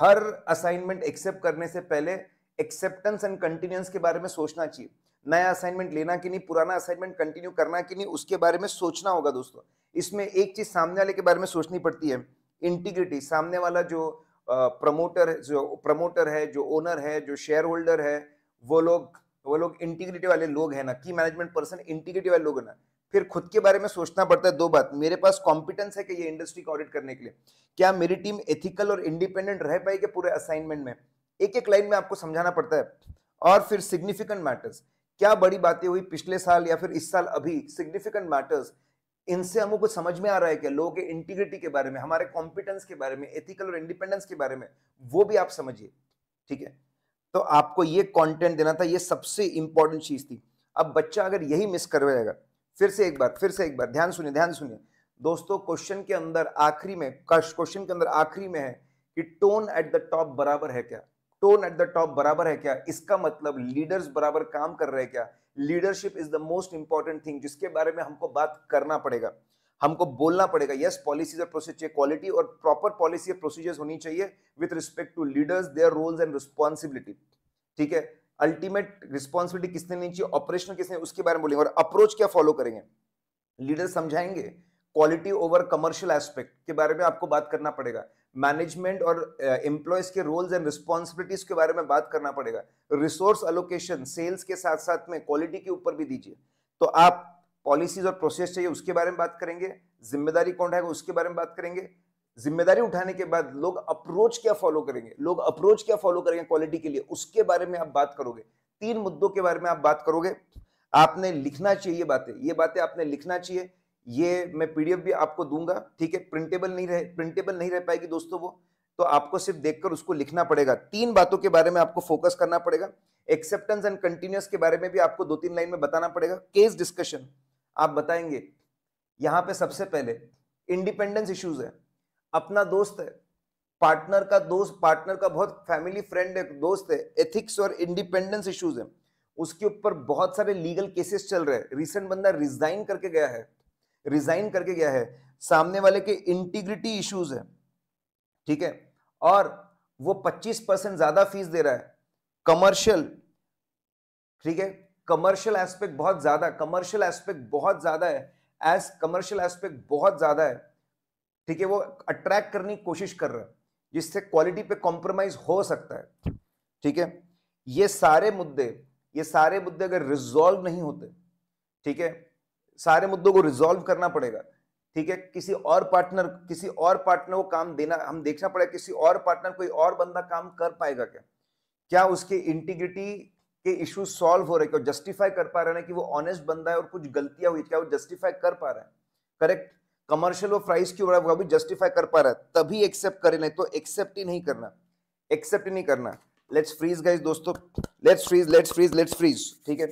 हर असाइनमेंट एक्सेप्ट करने से पहले एक्सेप्टेंस एंड कंटिन्यूंस के बारे में सोचना चाहिए नया असाइनमेंट लेना कि नहीं पुराना असाइनमेंट कंटिन्यू करना कि नहीं उसके बारे में सोचना होगा दोस्तों इसमें एक चीज सामने वाले के बारे में सोचनी पड़ती है इंटीग्रिटी सामने वाला जो प्रमोटर जो प्रमोटर है जो ओनर है जो शेयर होल्डर है वो लोग वो लोग इंटीग्रिटी वाले लोग हैं ना की मैनेजमेंट पर्सन इंटीग्रिटी वाले लोग हैं ना फिर खुद के बारे में सोचना पड़ता है दो बात मेरे पास कॉम्पिटेंस है कि ये इंडस्ट्री को ऑडिट करने के लिए क्या मेरी टीम एथिकल और इंडिपेंडेंट रह पाएगी पूरे असाइनमेंट में एक एक लाइन में आपको समझाना पड़ता है और फिर सिग्निफिकेंट मैटर्स क्या बड़ी बातें हुई पिछले साल या फिर इस साल अभी सिग्निफिकेंट मैटर्स इनसे हमको कुछ समझ में आ रहा है कि लोगों के इंटीग्रिटी के बारे में हमारे कॉम्पिटेंस के बारे में एथिकल और इंडिपेंडेंस के बारे में वो भी आप समझिए ठीक है तो आपको ये कंटेंट देना था ये सबसे इंपॉर्टेंट चीज थी अब बच्चा अगर यही मिस कर करवाएगा फिर से एक बार फिर से एक बार ध्यान सुनिए ध्यान सुनिए दोस्तों क्वेश्चन के अंदर आखिरी में क्वेश्चन के अंदर आखिरी में है कि टोन एट द टॉप बराबर है क्या टोन एट द टॉप बराबर है क्या इसका मतलब लीडर्स बराबर काम कर रहे हैं क्या leadership is the most important thing जिसके बारे में हमको बात करना पड़ेगा हमको बोलना पड़ेगा यस पॉलिसीज और प्रोसीजर क्वालिटी और प्रॉपर पॉलिसी और प्रोसीजर्स होनी चाहिए with respect to leaders their roles and responsibility ठीक है अल्टीमेट रिस्पॉन्सिबिलिटी किसने लेनी चाहिए ऑपरेशन किसने उसके बारे में बोलेंगे और अप्रोच क्या फॉलो करेंगे लीडर समझाएंगे क्वालिटी ओवर कमर्शियल एस्पेक्ट के बारे में आपको बात करना पड़ेगा मैनेजमेंट और एम्प्लॉयज के रोल्स एंड रिस्पॉन्सिबिलिटीज के बारे में बात करना पड़ेगा रिसोर्स अलोकेशन सेल्स के साथ साथ में क्वालिटी के ऊपर भी दीजिए तो आप पॉलिसीज और प्रोसेस चाहिए उसके बारे में बात करेंगे जिम्मेदारी कौन रहेगा उसके बारे में बात करेंगे जिम्मेदारी उठाने के बाद लोग अप्रोच क्या फॉलो करेंगे लोग अप्रोच क्या फॉलो करेंगे क्वालिटी के लिए उसके बारे में आप बात करोगे तीन मुद्दों के बारे में आप बात करोगे आपने लिखना चाहिए बातें ये बातें आपने लिखना चाहिए ये मैं पीडीएफ भी आपको दूंगा ठीक है प्रिंटेबल नहीं रहे प्रिंटेबल नहीं रह पाएगी दोस्तों वो तो आपको सिर्फ देखकर उसको लिखना पड़ेगा तीन बातों के बारे में आपको फोकस करना पड़ेगा एक्सेप्टेंस एंड कंटिन्यूस के बारे में भी आपको दो तीन लाइन में बताना पड़ेगा केस डिस्कशन आप बताएंगे यहाँ पे सबसे पहले इंडिपेंडेंस इश्यूज है अपना दोस्त है पार्टनर का दोस्त पार्टनर का बहुत फैमिली फ्रेंड है दोस्त है एथिक्स और इंडिपेंडेंस इश्यूज है उसके ऊपर बहुत सारे लीगल केसेस चल रहे हैं रिसेंट बंदा रिजाइन करके गया है रिजाइन करके गया है सामने वाले के इंटीग्रिटी इश्यूज है ठीक है और वो 25 परसेंट ज्यादा फीस दे रहा है कमर्शियल ठीक है कमर्शियल एस्पेक्ट बहुत ज्यादा कमर्शियल एस्पेक्ट बहुत ज्यादा है एज कमर्शियल एस्पेक्ट बहुत ज्यादा है ठीक है वो अट्रैक्ट करने की कोशिश कर रहा है जिससे क्वालिटी पे कॉम्प्रोमाइज हो सकता है ठीक है ये सारे मुद्दे ये सारे मुद्दे अगर रिजॉल्व नहीं होते ठीक है सारे मुद्दों को रिजोल्व करना पड़ेगा ठीक है किसी और पार्टनर किसी और पार्टनर को काम देना हम देखना पड़ेगा किसी और पार्टनर कोई और बंदा काम कर पाएगा क्या क्या उसके इंटीग्रिटी के इश्यू सॉल्व हो रहे क्या जस्टिफाई कर पा रहे हैं कि वो ऑनेस्ट बंदा है और कुछ गलतियां हुई क्या वो जस्टिफाई कर पा रहे हैं करेक्ट कमर्शियल वो प्राइस क्यों वो अभी जस्टिफाई कर पा रहा है तभी एक्सेप्ट करें नहीं तो एक्सेप्ट ही नहीं करना एक्सेप्ट ही नहीं करना लेट्स फ्रीज गाइज दोस्तों let's freeze let's freeze let's freeze ठीक है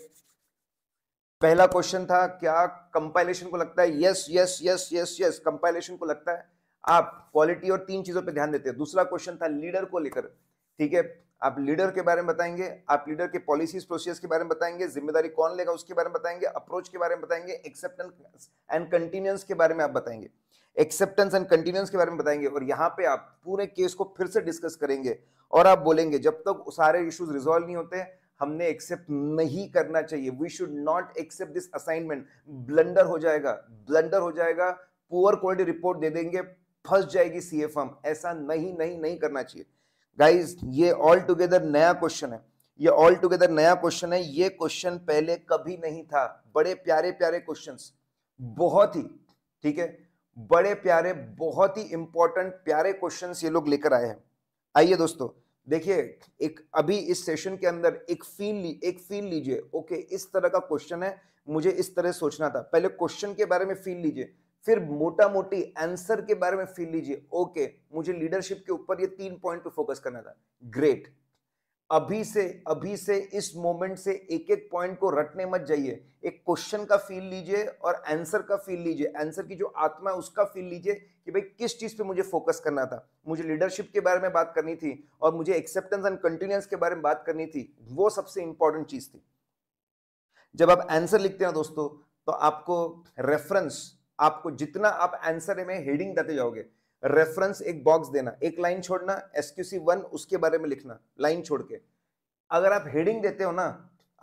पहला क्वेश्चन था क्या कंपाइलेशन को लगता है yes yes yes yes yes compilation को लगता है आप क्वालिटी और तीन चीजों पर ध्यान देते हैं दूसरा क्वेश्चन था लीडर को लेकर ठीक है आप लीडर के बारे में बताएंगे आप लीडर के पॉलिसीज प्रोसीजर्स के बारे में बताएंगे जिम्मेदारी कौन लेगा उसके बारे में बताएंगे अप्रोच के बारे में बताएंगे एक्सेप्टेंस एंड कंटिन्यूंस के बारे में आप बताएंगे एक्सेप्टेंस एंड कंटिन्यूंस के बारे में बताएंगे और यहाँ पे आप पूरे केस को फिर से डिस्कस करेंगे और आप बोलेंगे जब तक सारे इश्यूज रिजोल्व नहीं होते हमने एक्सेप्ट नहीं करना चाहिए we should not accept this assignment blunder हो जाएगा ब्लंडर हो जाएगा पुअर क्वालिटी रिपोर्ट दे देंगे फंस जाएगी सी एफ एम ऐसा नहीं नहीं नहीं करना चाहिए गाइज ये ऑल टुगेदर नया क्वेश्चन है ये ऑल टुगेदर नया क्वेश्चन है ये क्वेश्चन पहले कभी नहीं था बड़े प्यारे प्यारे क्वेश्चन बहुत ही ठीक है बड़े प्यारे बहुत ही इंपॉर्टेंट प्यारे क्वेश्चन ये लोग लेकर आए हैं आइए दोस्तों देखिए एक अभी इस सेशन के अंदर एक फील एक फील लीजिए ओके इस तरह का क्वेश्चन है मुझे इस तरह सोचना था पहले क्वेश्चन के बारे में फील लीजिए फिर मोटा मोटी आंसर के बारे में फील लीजिए ओके मुझे लीडरशिप के ऊपर ये तीन पॉइंट पे फोकस करना था ग्रेट अभी से अभी से इस मोमेंट से एक एक पॉइंट को रटने मत जाइए एक क्वेश्चन का फील लीजिए और आंसर का फील लीजिए आंसर की जो आत्मा है उसका फील लीजिए कि भाई किस चीज़ पे मुझे फोकस करना था मुझे लीडरशिप के बारे में बात करनी थी और मुझे एक्सेप्टेंस एंड कंटिन्यूंस के बारे में बात करनी थी वो सबसे इंपॉर्टेंट चीज़ थी जब आप आंसर लिखते हैं दोस्तों तो आपको रेफरेंस आपको जितना आप आंसर में हेडिंग देते जाओगे रेफरेंस एक बॉक्स देना एक लाइन छोड़ना एसक्यूसी वन उसके बारे में लिखना लाइन छोड़ के अगर आप हेडिंग देते हो ना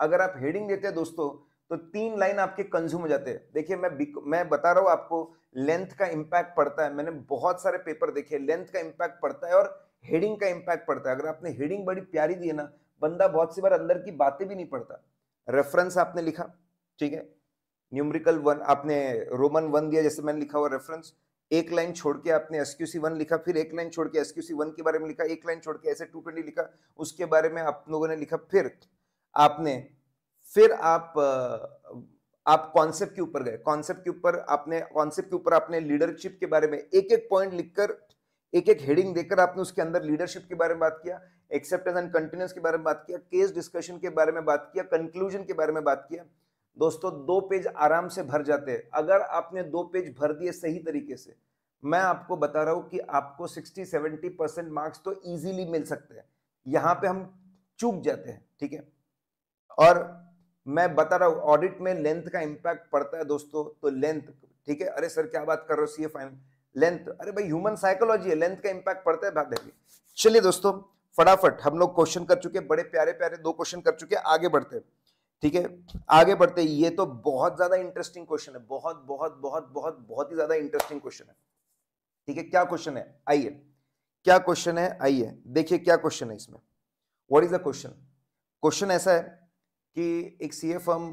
अगर आप हेडिंग देते हो दोस्तों तो तीन लाइन आपके कंज्यूम हो जाते हैं देखिए मैं मैं बता रहा हूँ आपको लेंथ का इम्पैक्ट पड़ता है मैंने बहुत सारे पेपर देखे लेंथ का इम्पैक्ट पड़ता है और हेडिंग का इम्पैक्ट पड़ता है अगर आपने हेडिंग बड़ी प्यारी दी है ना बंदा बहुत सी बार अंदर की बातें भी नहीं पढ़ता रेफरेंस आपने लिखा ठीक है न्यूमरिकल वन आपने रोमन वन दिया जैसे मैंने लिखा हुआ रेफरेंस एक लाइन छोड़ के आपने एस क्यू सी वन लिखा फिर एक लाइन छोड़ के एस क्यू सी वन के बारे में लिखा एक लाइन छोड़ के ऐसे टू ट्वेंटी लिखा उसके बारे में आप लोगों ने लिखा फिर आपने फिर आप आप कॉन्सेप्ट के ऊपर गए कॉन्सेप्ट के ऊपर आपने कॉन्सेप्ट के ऊपर आपने लीडरशिप के बारे में एक एक पॉइंट लिखकर एक एक हेडिंग देकर आपने उसके अंदर लीडरशिप के बारे में बात किया एक्सेप्टेंस एंड कंटिन्यूस के बारे में बात किया केस डिस्कशन के बारे में बात किया कंक्लूजन के बारे में बात किया दोस्तों दो पेज आराम से भर जाते हैं अगर आपने दो पेज भर दिए सही तरीके से मैं आपको बता रहा हूं कि आपको 60-70 परसेंट मार्क्स तो इजीली मिल सकते हैं यहाँ पे हम चूक जाते हैं ठीक है और मैं बता रहा हूं ऑडिट में लेंथ का इम्पैक्ट पड़ता है दोस्तों तो लेंथ ठीक है अरे सर क्या बात कर रहे हो सी फाइन लेंथ अरे भाई ह्यूमन साइकोलॉजी है लेंथ का इंपैक्ट पड़ता है भाग चलिए दोस्तों फटाफट हम लोग क्वेश्चन कर चुके बड़े प्यारे प्यारे दो क्वेश्चन कर चुके आगे बढ़ते हैं ठीक है आगे बढ़ते ये तो बहुत ज्यादा इंटरेस्टिंग क्वेश्चन है बहुत बहुत बहुत बहुत बहुत ही ज्यादा इंटरेस्टिंग क्वेश्चन है ठीक है क्या क्वेश्चन है आइए क्या क्वेश्चन है आइए देखिए क्या क्वेश्चन है इसमें what is the question question ऐसा है कि एक सी फर्म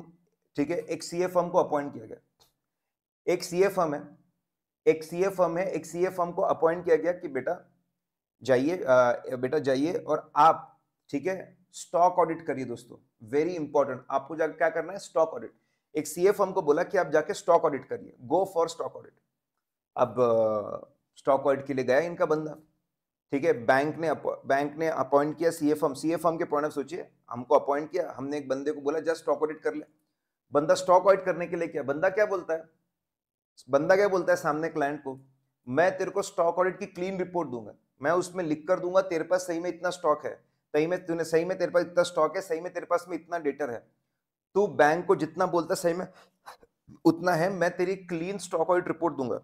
ठीक है एक सी फर्म को अपॉइंट किया गया एक सी फर्म है एक सी फर्म है एक सी फर्म को अपॉइंट किया गया कि बेटा जाइए बेटा जाइए और आप ठीक है स्टॉक ऑडिट करिए दोस्तों वेरी इंपॉर्टेंट आपको जाकर क्या करना है स्टॉक ऑडिट एक सीएफ को बोला कि आप जाके स्टॉक ऑडिट करिए गो फॉर स्टॉक ऑडिट अब स्टॉक ऑडिट के लिए गया इनका बंदा ठीक है बैंक ने बैंक ने अपॉइंट किया C F M C F M के पॉइंट ऑफ सोचिए हमको अपॉइंट किया हमने एक बंदे को बोला जस्ट स्टॉक ऑडिट कर ले बंदा स्टॉक ऑडिट करने के लिए क्या बंदा क्या बोलता है बंदा क्या बोलता है सामने क्लाइंट को मैं तेरे को स्टॉक ऑडिट की क्लीन रिपोर्ट दूंगा मैं उसमें लिख कर दूंगा तेरे पास सही में इतना स्टॉक है सही में तूने सही में तेरे पास इतना स्टॉक है सही में तेरे पास में इतना डेटर है तू बैंक को जितना बोलता सही में उतना है मैं तेरी क्लीन स्टॉक ऑडिट रिपोर्ट दूंगा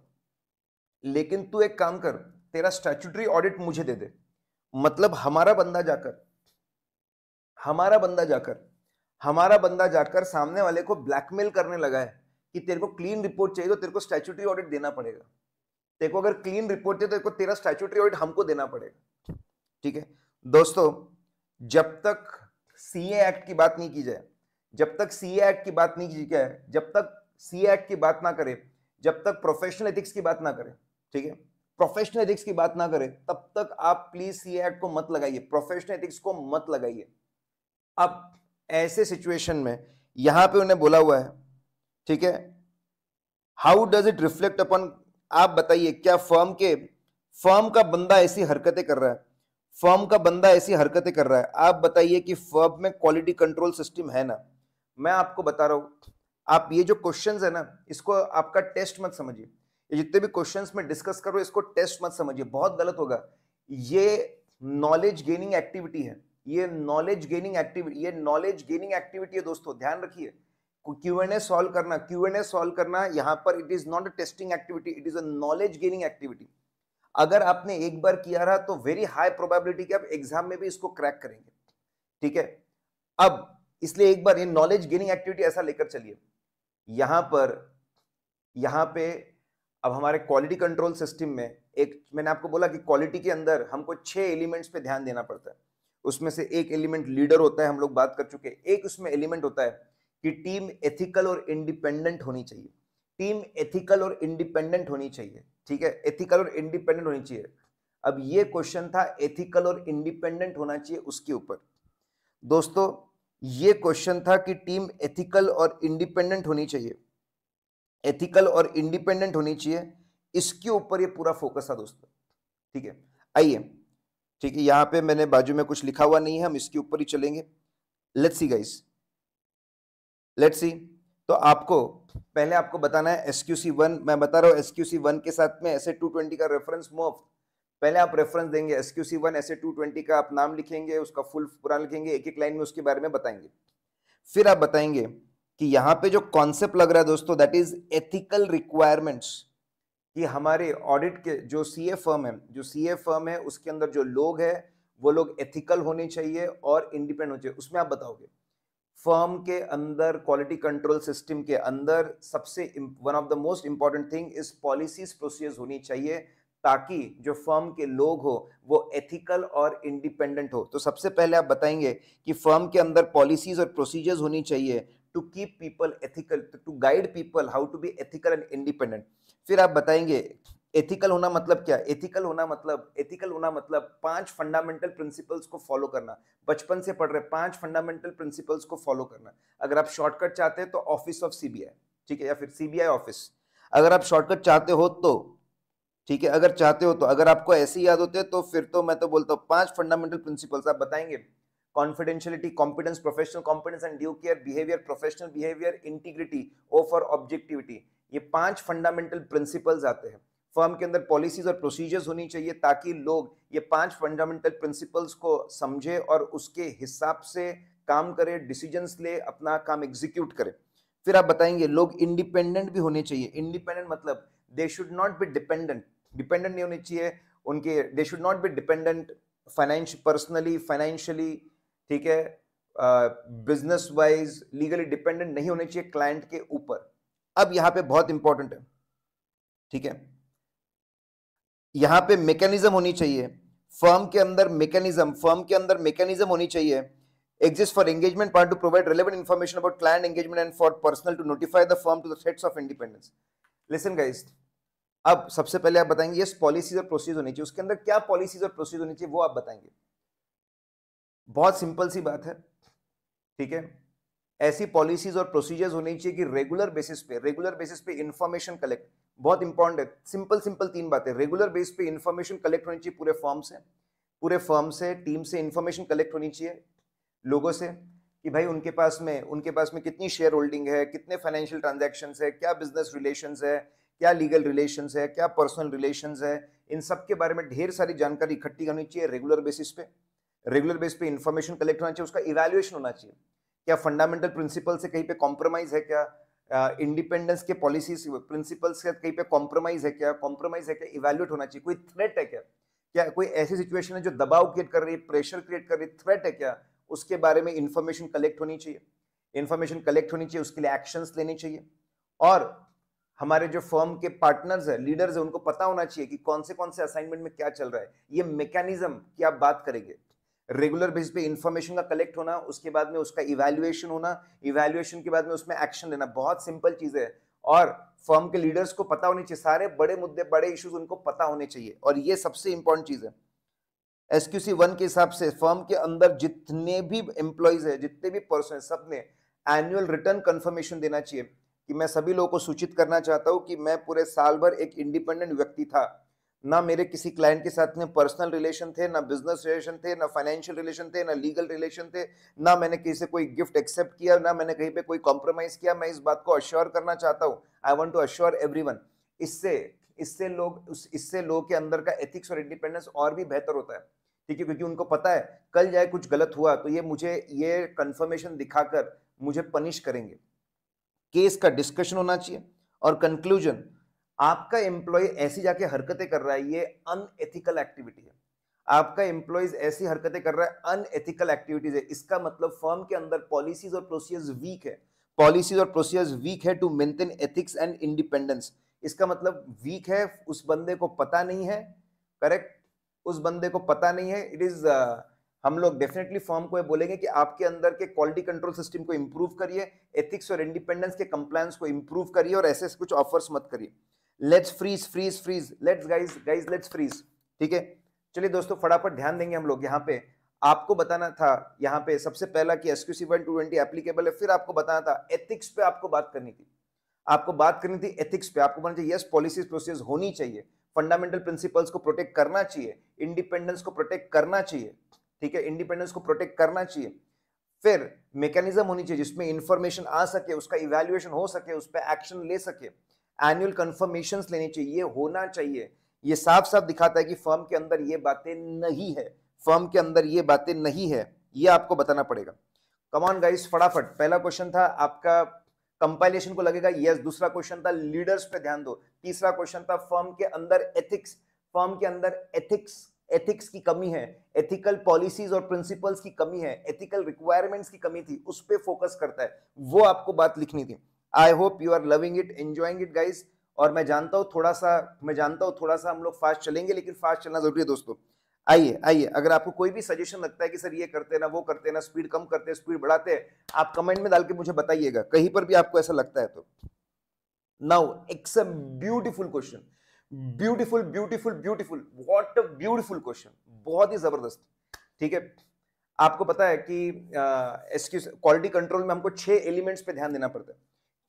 लेकिन तू एक काम कर तेरा स्टैचुटरी ऑडिट मुझे दे दे मतलब हमारा बंदा जाकर हमारा बंदा जाकर हमारा बंदा जाकर सामने वाले को ब्लैकमेल करने लगा है कि तेरे को क्लीन रिपोर्ट चाहिए तो तेरे को स्टैचुटरी ऑडिट देना पड़ेगा तेरे को अगर क्लीन रिपोर्ट चाहिए तो तेरे को तेरा स्टैचुटरी ऑडिट हमको देना पड़ेगा ठीक है दोस्तों जब तक सी एक्ट की बात नहीं की जाए जब तक सी एक्ट की बात नहीं की जाए जब तक सी एक्ट की बात ना करे जब तक प्रोफेशनल एथिक्स की बात ना करे ठीक है प्रोफेशनल एथिक्स की बात ना करे तब तक आप प्लीज सी एक्ट को मत लगाइए प्रोफेशनल एथिक्स को मत लगाइए अब ऐसे सिचुएशन में यहां पे उन्हें बोला हुआ है ठीक है हाउ डज इट रिफ्लेक्ट अपन आप बताइए क्या फर्म के फर्म का बंदा ऐसी हरकतें कर रहा है फर्म का बंदा ऐसी हरकतें कर रहा है आप बताइए कि फर्म में क्वालिटी कंट्रोल सिस्टम है ना मैं आपको बता रहा हूँ आप ये जो क्वेश्चंस है ना इसको आपका टेस्ट मत समझिए ये जितने भी क्वेश्चंस में डिस्कस करो इसको टेस्ट मत समझिए बहुत गलत होगा ये नॉलेज गेनिंग एक्टिविटी है ये नॉलेज गेनिंग एक्टिविटी ये नॉलेज गेनिंग एक्टिविटी है दोस्तों ध्यान रखिए क्यू एन ए सॉल्व करना क्यू एन ए सॉल्व करना यहाँ पर it is not a testing activity it is a knowledge gaining activity अगर आपने एक बार किया रहा तो वेरी हाई प्रोबेबिलिटी कि आप एग्जाम में भी इसको क्रैक करेंगे ठीक है अब इसलिए एक बार ये नॉलेज गेनिंग एक्टिविटी ऐसा लेकर चलिए यहाँ पर यहाँ पे अब हमारे क्वालिटी कंट्रोल सिस्टम में एक मैंने आपको बोला कि क्वालिटी के अंदर हमको छह एलिमेंट्स पे ध्यान देना पड़ता है उसमें से एक एलिमेंट लीडर होता है हम लोग बात कर चुके हैं एक उसमें एलिमेंट होता है कि टीम एथिकल और इंडिपेंडेंट होनी चाहिए टीम एथिकल और इंडिपेंडेंट होनी चाहिए ठीक है एथिकल और इंडिपेंडेंट होनी चाहिए अब ये क्वेश्चन था एथिकल और इंडिपेंडेंट होना चाहिए उसके ऊपर दोस्तों ये क्वेश्चन था कि टीम एथिकल और इंडिपेंडेंट होनी चाहिए एथिकल और इंडिपेंडेंट होनी चाहिए इसके ऊपर ये पूरा फोकस था दोस्तों ठीक है आइए ठीक है यहां पे मैंने बाजू में कुछ लिखा हुआ नहीं है हम इसके ऊपर ही चलेंगे let's see guys let's see तो आपको पहले आपको बताना है एस क्यू सी वन मैं बता रहा हूँ एस क्यू सी वन के साथ में ऐसे टू ट्वेंटी का रेफरेंस मुफ्त पहले आप रेफरेंस देंगे एस क्यू सी वन ऐसे टू ट्वेंटी का आप नाम लिखेंगे उसका फुल पूरा लिखेंगे एक एक लाइन में उसके बारे में बताएंगे फिर आप बताएंगे कि यहाँ पे जो कॉन्सेप्ट लग रहा है दोस्तों दैट इज एथिकल रिक्वायरमेंट्स कि हमारे ऑडिट के जो सी ए फर्म है जो सी ए फर्म है उसके अंदर जो लोग हैं वो लोग एथिकल होने चाहिए और इंडिपेंडेंट होने चाहिए उसमें आप बताओगे फर्म के अंदर क्वालिटी कंट्रोल सिस्टम के अंदर सबसे one of the most important thing is policies procedures होनी चाहिए ताकि जो फर्म के लोग हो वो एथिकल और इंडिपेंडेंट हो तो सबसे पहले आप बताएंगे कि फर्म के अंदर पॉलिसीज और प्रोसीजर्स होनी चाहिए to keep people ethical to guide people how to be ethical and independent फिर आप बताएंगे एथिकल होना मतलब क्या एथिकल होना मतलब एथिकल होना मतलब पांच फंडामेंटल प्रिंसिपल्स को फॉलो करना बचपन से पढ़ रहे पांच फंडामेंटल प्रिंसिपल्स को फॉलो करना अगर आप शॉर्टकट चाहते हैं तो ऑफिस ऑफ सीबीआई ठीक है या फिर सीबीआई ऑफिस अगर आप शॉर्टकट चाहते हो तो ठीक है अगर चाहते हो तो अगर आपको ऐसे याद होते तो फिर तो मैं तो बोलता हूँ पांच फंडामेंटल प्रिंसिपल्स आप बताएंगे confidentiality competence professional competence and due care behavior professional behavior integrity O for objectivity ये पांच फंडामेंटल प्रिंसिपल्स आते हैं फर्म के अंदर पॉलिसीज और प्रोसीजर्स होनी चाहिए ताकि लोग ये पांच फंडामेंटल प्रिंसिपल्स को समझे और उसके हिसाब से काम करें डिसीजंस ले अपना काम एग्जीक्यूट करें फिर आप बताएंगे लोग इंडिपेंडेंट भी होने चाहिए इंडिपेंडेंट मतलब they should not be dependent dependent नहीं होने चाहिए उनके they should not be dependent finance personally financially ठीक है बिजनेस वाइज लीगली डिपेंडेंट नहीं होने चाहिए क्लाइंट के ऊपर अब यहाँ पे बहुत इंपॉर्टेंट है ठीक है यहां पे मेकेनिज्म होनी चाहिए फर्म के अंदर मेकेनिज्म फर्म के अंदर मेकेनिज्म होनी चाहिए exist for engagement part to provide relevant information about client engagement and for personnel to notify the firm to that's of independence independence guys अब सबसे पहले आप बताएंगे यस पॉलिसीज और प्रोसीज होनी चाहिए उसके अंदर क्या पॉलिसीज और प्रोसीज होनी चाहिए वो आप बताएंगे बहुत सिंपल सी बात है ठीक है ऐसी पॉलिसीज और प्रोसीजर्स होनी चाहिए कि रेगुलर बेसिस पे रेगुलर बेसिस पे इंफॉर्मेशन कलेक्ट बहुत इंपॉर्टेंट है सिंपल सिंपल तीन बातें रेगुलर बेस पे इन्फॉर्मेशन कलेक्ट होनी चाहिए पूरे फॉर्म से पूरे फॉर्म से टीम से इन्फॉर्मेशन कलेक्ट होनी चाहिए लोगों से कि भाई उनके पास में उनके पास में कितनी शेयर होल्डिंग है कितने फाइनेंशियल ट्रांजेक्शन है क्या बिजनेस रिलेशन है क्या लीगल रिलेशन है क्या पर्सनल रिलेशन है इन सब के बारे में ढेर सारी जानकारी इकट्ठी करनी चाहिए रेगुलर बेसिस पे रेगुलर बेस पे इन्फॉर्मेशन कलेक्ट होना चाहिए उसका इवेल्युएशन होना चाहिए क्या फंडामेंटल प्रिंसिपल से कहीं पे कॉम्प्रोमाइज है क्या इंडिपेंडेंस के पॉलिसीज प्रिंसिपल्स का कहीं पे कॉम्प्रोमाइज है क्या कॉम्प्रोमाइज है क्या इवेल्यूट होना चाहिए कोई थ्रेट है क्या क्या कोई ऐसी सिचुएशन है जो दबाव क्रिएट कर रही है प्रेशर क्रिएट कर रही है थ्रेट है क्या उसके बारे में इंफॉर्मेशन कलेक्ट होनी चाहिए इंफॉर्मेशन कलेक्ट होनी चाहिए उसके लिए एक्शंस लेने चाहिए और हमारे जो फर्म के पार्टनर्स है लीडर्स है उनको पता होना चाहिए कि कौन से कौन से असाइनमेंट में क्या चल रहा है ये मैकेनिज्म की आप बात करेंगे रेगुलर बेसिस पे इन्फॉर्मेशन का कलेक्ट होना उसके बाद में उसका इवेल्युएशन होना इवेल्युएशन के बाद में उसमें एक्शन लेना बहुत सिंपल चीज़ है और फर्म के लीडर्स को पता होनी चाहिए सारे बड़े मुद्दे बड़े इश्यूज उनको पता होने चाहिए और ये सबसे इंपॉर्टेंट चीज़ है एस क्यू सी वन के हिसाब से फर्म के अंदर जितने भी एम्प्लॉयज है जितने भी पर्सन है सब ने एनुअल रिटर्न कन्फर्मेशन देना चाहिए कि मैं सभी लोगों को सूचित करना चाहता हूँ कि मैं पूरे साल भर एक इंडिपेंडेंट व्यक्ति था ना मेरे किसी क्लाइंट के साथ में पर्सनल रिलेशन थे ना बिजनेस रिलेशन थे ना फाइनेंशियल रिलेशन थे ना लीगल रिलेशन थे ना मैंने किसी से कोई गिफ्ट एक्सेप्ट किया ना मैंने कहीं पे कोई कॉम्प्रोमाइज किया मैं इस बात को अश्योर करना चाहता हूँ I want to assure every इससे इससे लोग इससे लोग के अंदर का एथिक्स और इंडिपेंडेंस और भी बेहतर होता है ठीक है क्योंकि उनको पता है कल जाए कुछ गलत हुआ तो ये मुझे ये कंफर्मेशन दिखाकर मुझे पनिश करेंगे केस का डिस्कशन होना चाहिए और कंक्लूजन आपका एम्प्लॉय ऐसी जाके हरकतें कर रहा है ये अनएथिकल एक्टिविटी है आपका एम्प्लॉयज ऐसी हरकतें कर रहा है अनएथिकल एक्टिविटीज है इसका मतलब फर्म के अंदर पॉलिसीज और प्रोसीजर्स वीक है पॉलिसीज और प्रोसीजर्स वीक है to maintain ethics and independence इसका मतलब वीक है उस बंदे को पता नहीं है करेक्ट उस बंदे को पता नहीं है इट इज uh, हम लोग डेफिनेटली फॉर्म को बोलेंगे कि आपके अंदर के क्वालिटी कंट्रोल सिस्टम को इंप्रूव करिए एथिक्स और इंडिपेंडेंस के कंप्लायंस को इंप्रूव करिए और ऐसे कुछ ऑफर्स मत करिए let's freeze freeze freeze let's guys guys let's freeze ठीक है चलिए दोस्तों फटाफट ध्यान देंगे हम लोग यहाँ पे आपको बताना था यहाँ पे सबसे पहला कि S Q C one two twenty applicable है फिर आपको बताना था एथिक्स पे आपको बात करनी थी आपको बात करनी थी एथिक्स पे आपको बोलना चाहिए यस पॉलिसीज प्रोसेस होनी चाहिए फंडामेंटल प्रिंसिपल्स को प्रोटेक्ट करना चाहिए इंडिपेंडेंस को प्रोटेक्ट करना चाहिए ठीक है इंडिपेंडेंस को प्रोटेक्ट करना चाहिए फिर मैकेनिज्म होनी चाहिए जिसमें इंफॉर्मेशन आ सके उसका इवेल्युएशन हो सके उस पर एक्शन ले सके एनुअल कन्फर्मेशन लेनी चाहिए होना चाहिए ये साफ साफ दिखाता है कि फर्म के अंदर ये बातें नहीं है फर्म के अंदर ये बातें नहीं है ये आपको बताना पड़ेगा कमॉन गाइस फटाफट पहला क्वेश्चन था आपका कंपाइलेशन को लगेगा यस दूसरा क्वेश्चन था लीडर्स पे ध्यान दो तीसरा क्वेश्चन था फर्म के अंदर एथिक्स फर्म के अंदर एथिक्स एथिक्स की कमी है एथिकल पॉलिसीज और प्रिंसिपल्स की कमी है एथिकल रिक्वायरमेंट्स की कमी थी उस पर फोकस करता है वो आपको बात लिखनी थी I hope you are loving it enjoying it guys और मैं जानता हूँ थोड़ा सा मैं जानता हूँ थोड़ा सा हम लोग फास्ट चलेंगे लेकिन फास्ट चलना जरूरी है दोस्तों आइए आइए अगर आपको कोई भी सजेशन लगता है कि सर ये करते ना वो करते ना स्पीड कम करते हैं स्पीड बढ़ाते हैं आप कमेंट में डाल के मुझे बताइएगा कहीं पर भी आपको ऐसा लगता है तो now it's a beautiful question beautiful beautiful beautiful what a beautiful question बहुत ही जबरदस्त ठीक है आपको पता है कि क्वालिटी कंट्रोल में हमको छह एलिमेंट्स पे ध्यान देना पड़ता है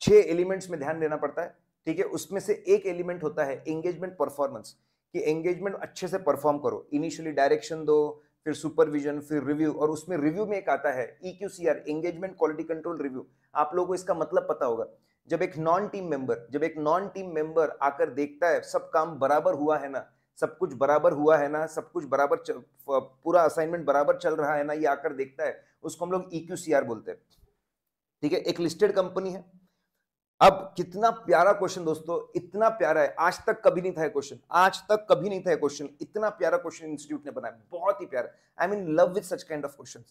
छह एलिमेंट्स में ध्यान देना पड़ता है ठीक है उसमें से एक एलिमेंट होता है एंगेजमेंट परफॉर्मेंस कि एंगेजमेंट अच्छे से परफॉर्म करो इनिशियली डायरेक्शन दो फिर सुपरविजन फिर रिव्यू और उसमें रिव्यू में एक आता है E Q C R engagement quality control review आप लोगों को इसका मतलब पता होगा जब एक नॉन टीम मेंबर जब एक नॉन टीम मेंबर आकर देखता है सब काम बराबर हुआ है ना सब कुछ बराबर हुआ है ना सब कुछ बराबर पूरा असाइनमेंट बराबर चल रहा है ना ये आकर देखता है उसको हम लोग ई क्यू सी आर बोलते हैं ठीक है एक लिस्टेड कंपनी है अब कितना प्यारा क्वेश्चन दोस्तों इतना प्यारा है आज तक कभी नहीं था यह क्वेश्चन आज तक कभी नहीं था यह क्वेश्चन इतना प्यारा क्वेश्चन इंस्टीट्यूट ने बनाया बहुत ही प्यारा I mean love with such kind of question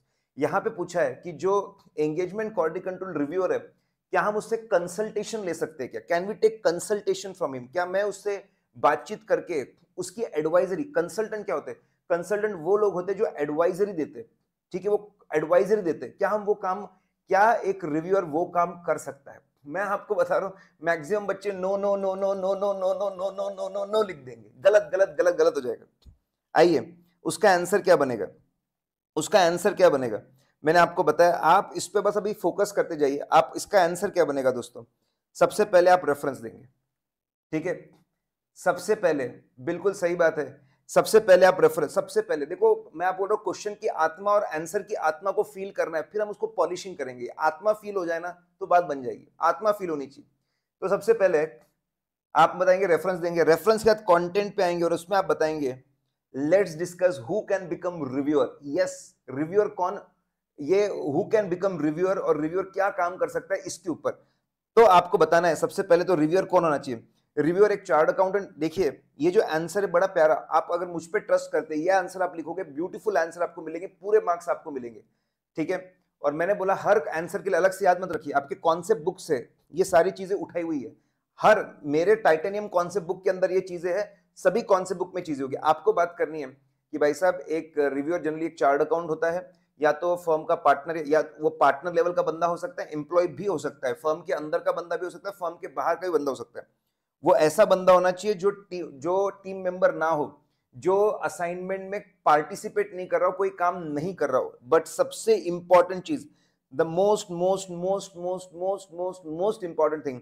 यहाँ पे पूछा है कि जो एंगेजमेंट क्वालिटी कंट्रोल रिव्यूअर है क्या हम उससे कंसल्टेशन ले सकते हैं क्या can we take consultation from him क्या मैं उससे बातचीत करके उसकी एडवाइजरी कंसल्टेंट क्या होते हैं कंसल्टेंट वो लोग होते हैं जो एडवाइजरी देते ठीक है वो एडवाइजरी देते क्या हम वो काम क्या एक रिव्यूअर वो काम कर सकता है मैं आपको बता रहा हूँ मैक्सिमम बच्चे no no no no no no no no no no no no no लिख देंगे गलत गलत गलत गलत हो जाएगा आइए उसका आंसर क्या बनेगा उसका आंसर क्या बनेगा मैंने आपको बताया आप इस पर बस अभी फोकस करते जाइए आप इसका आंसर क्या बनेगा दोस्तों सबसे पहले आप रेफरेंस देंगे ठीक है सबसे पहले बिल्कुल सही बात है सबसे पहले आप रेफरेंस सबसे पहले देखो मैं आप बोल रहा हूँ क्वेश्चन की आत्मा और आंसर की आत्मा को फील करना है फिर हम उसको पॉलिशिंग करेंगे आत्मा फील हो जाए ना तो बात बन जाएगी आत्मा फील होनी चाहिए तो सबसे पहले आप बताएंगे रेफरेंस देंगे रेफरेंस के साथ कॉन्टेंट पे आएंगे और उसमें आप बताएंगे let's discuss who can become reviewer yes reviewer कौन ये हु कैन बिकम रिव्यूअर और रिव्यूअर क्या काम कर सकता है इसके ऊपर तो आपको बताना है सबसे पहले तो रिव्यूअर कौन होना चाहिए रिव्यूअर एक चार्ट अकाउंटेंट देखिए ये जो आंसर है बड़ा प्यारा आप अगर मुझ पर ट्रस्ट करते हैं ये आंसर आप लिखोगे ब्यूटीफुल आंसर आपको मिलेंगे पूरे मार्क्स आपको मिलेंगे ठीक है और मैंने बोला हर आंसर के लिए अलग से याद मत रखिए आपके कॉन्सेप्ट बुक से ये सारी चीजें उठाई हुई है हर मेरे टाइटेनियम कॉन्सेप्ट बुक के अंदर ये चीजें हैं सभी कॉन्सेप्ट बुक में चीजें होगी आपको बात करनी है कि भाई साहब एक रिव्यूअर जनरली एक चार्ट अकाउंट होता है या तो फर्म का पार्टनर या वो पार्टनर लेवल का बंदा हो सकता है एम्प्लॉय भी हो सकता है फर्म के अंदर का बंदा भी हो सकता है फर्म के बाहर का भी बंदा हो सकता है वो ऐसा बंदा होना चाहिए जो टी, जो टीम मेंबर ना हो जो असाइनमेंट में पार्टिसिपेट नहीं कर रहा हो कोई काम नहीं कर रहा हो बट सबसे इंपॉर्टेंट चीज the most most most most most most most important thing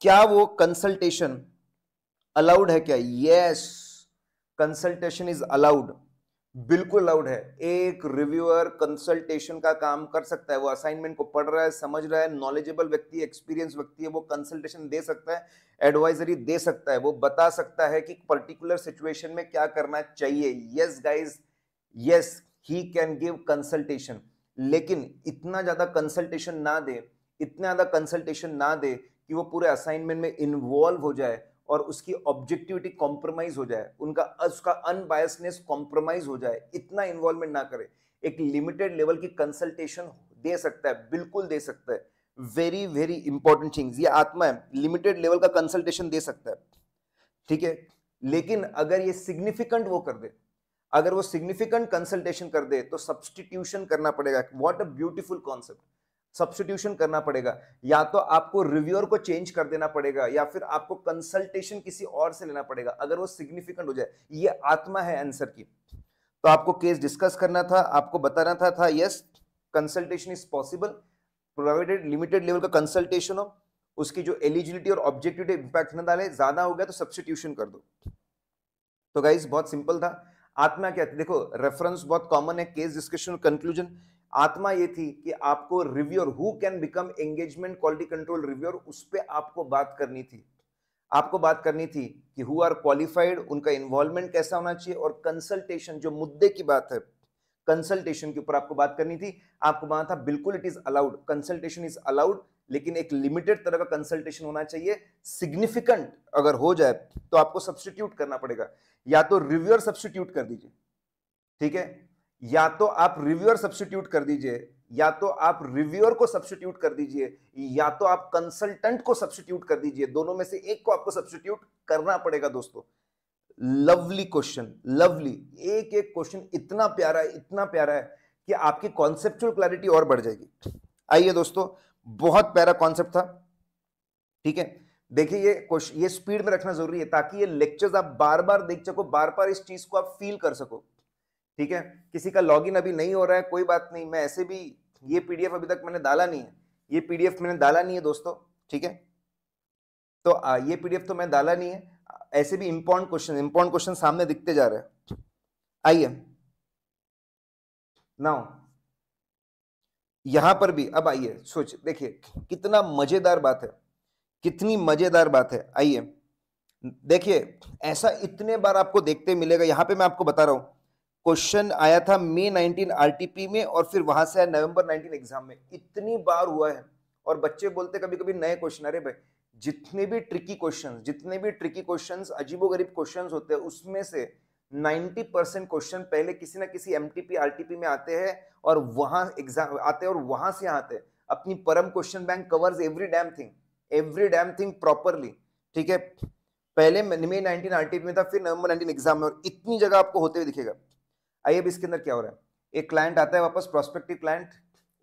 क्या वो कंसल्टेशन अलाउड है क्या यस कंसल्टेशन इज अलाउड बिल्कुल अलाउड है एक रिव्यूअर कंसल्टेशन का काम कर सकता है वो असाइनमेंट को पढ़ रहा है समझ रहा है नॉलेजेबल व्यक्ति एक्सपीरियंस व्यक्ति है वो कंसल्टेशन दे सकता है एडवाइजरी दे सकता है वो बता सकता है कि पर्टिकुलर सिचुएशन में क्या करना चाहिए yes guys yes he can give consultation लेकिन इतना ज़्यादा कंसल्टेशन ना दे इतना ज़्यादा कंसल्टेशन ना दे कि वो पूरे असाइनमेंट में इन्वॉल्व हो जाए और उसकी ऑब्जेक्टिविटी कॉम्प्रोमाइज हो जाए उनका उसका अनबायसनेस कॉम्प्रोमाइज हो जाए इतना इन्वॉल्वमेंट ना करे एक लिमिटेड लेवल की कंसल्टेशन दे सकता है बिल्कुल दे सकता है वेरी वेरी इंपॉर्टेंट थिंग्स ये आत्मा है लिमिटेड लेवल का कंसल्टेशन दे सकता है ठीक है लेकिन अगर ये सिग्निफिकेंट वो कर दे अगर वो सिग्निफिकेंट कंसल्टेशन कर दे तो सब्सटीट्यूशन करना पड़ेगा what a beautiful concept substitution करना पड़ेगा या तो आपको रिव्यूअर को चेंज कर देना पड़ेगा या फिर आपको कंसल्टेशन किसी और से लेना पड़ेगा अगर वो सिग्निफिकेंट हो जाए ये आत्मा है आंसर की तो आपको केस डिस्कस करना था आपको बताना था था yes consultation is possible provided limited level का कंसल्टेशन हो उसकी जो एलिजिबिलिटी और ऑब्जेक्टिव इंपैक्ट न डाले ज्यादा हो गया तो सब्सटीट्यूशन कर दो तो गाइज बहुत सिंपल था आत्मा क्या थी देखो रेफरेंस बहुत कॉमन है केस डिस्कशन कंक्लूजन आत्मा ये थी कि आपको reviewer who can become engagement quality control reviewer उस पर आपको बात करनी थी आपको बात करनी थी कि हु आर क्वालिफाइड उनका इन्वॉल्वमेंट कैसा होना चाहिए और कंसल्टेशन जो मुद्दे की बात है कंसल्टेशन के ऊपर आपको बात करनी थी आपको माना था बिल्कुल it is allowed consultation is allowed लेकिन एक लिमिटेड तरह का कंसल्टेशन होना चाहिए सिग्निफिकेंट अगर हो जाए तो आपको सब्सटीट्यूट करना पड़ेगा या तो रिव्यूअर सब्सटीट्यूट कर दीजिए ठीक है या तो आप रिव्यूअर सब्सटीट्यूट कर दीजिए या तो आप रिव्यूअर को सब्सटीट्यूट कर दीजिए या तो आप कंसल्टेंट को सब्सटीट्यूट कर दीजिए दोनों में से एक को आपको सब्सटीट्यूट करना पड़ेगा दोस्तों लवली क्वेश्चन लवली एक एक क्वेश्चन इतना प्यारा है इतना प्यारा है कि आपकी कॉन्सेप्चुअल क्लैरिटी और बढ़ जाएगी आइए दोस्तों बहुत प्यारा कॉन्सेप्ट था ठीक है देखिए ये क्वेश्चन ये स्पीड में रखना जरूरी है ताकि ये लेक्चर्स आप बार बार देख सको बार बार इस चीज को आप फील कर सको ठीक है किसी का लॉगिन अभी नहीं हो रहा है कोई बात नहीं मैं ऐसे भी ये पीडीएफ अभी तक मैंने डाला नहीं है ये पीडीएफ मैंने डाला नहीं है दोस्तों ठीक है तो आ, ये पीडीएफ तो मैं डाला नहीं है ऐसे भी इंपॉर्टेंट क्वेश्चन इंपॉर्टेंट क्वेश्चन सामने दिखते जा रहे हैं आइए नाउ यहां पर भी अब आइए सोच देखिए कितना मजेदार बात है कितनी मजेदार बात है आइए देखिए ऐसा इतने बार आपको देखते मिलेगा यहां पे मैं आपको बता रहा हूं क्वेश्चन आया था मई 19 आरटीपी में और फिर वहां से आया नवंबर 19 एग्जाम में इतनी बार हुआ है और बच्चे बोलते कभी कभी नए क्वेश्चन अरे भाई जितने भी ट्रिकी क्वेश्चन जितने भी ट्रिकी क्वेश्चन गरीब क्वेश्चन होते हैं उसमें से 90 परसेंट क्वेश्चन पहले किसी ना किसी एम टी में आते हैं और वहां एग्जाम आते हैं और वहां से आते हैं अपनी परम question bank covers every damn thing every damn thing properly ठीक है पहले मई नाइनटीन आर में था फिर नवंबर नाइनटीन एग्जाम में और इतनी जगह आपको होते हुए दिखेगा आइए अब इसके अंदर क्या हो रहा है एक क्लाइंट आता है वापस प्रोस्पेक्टिव क्लाइंट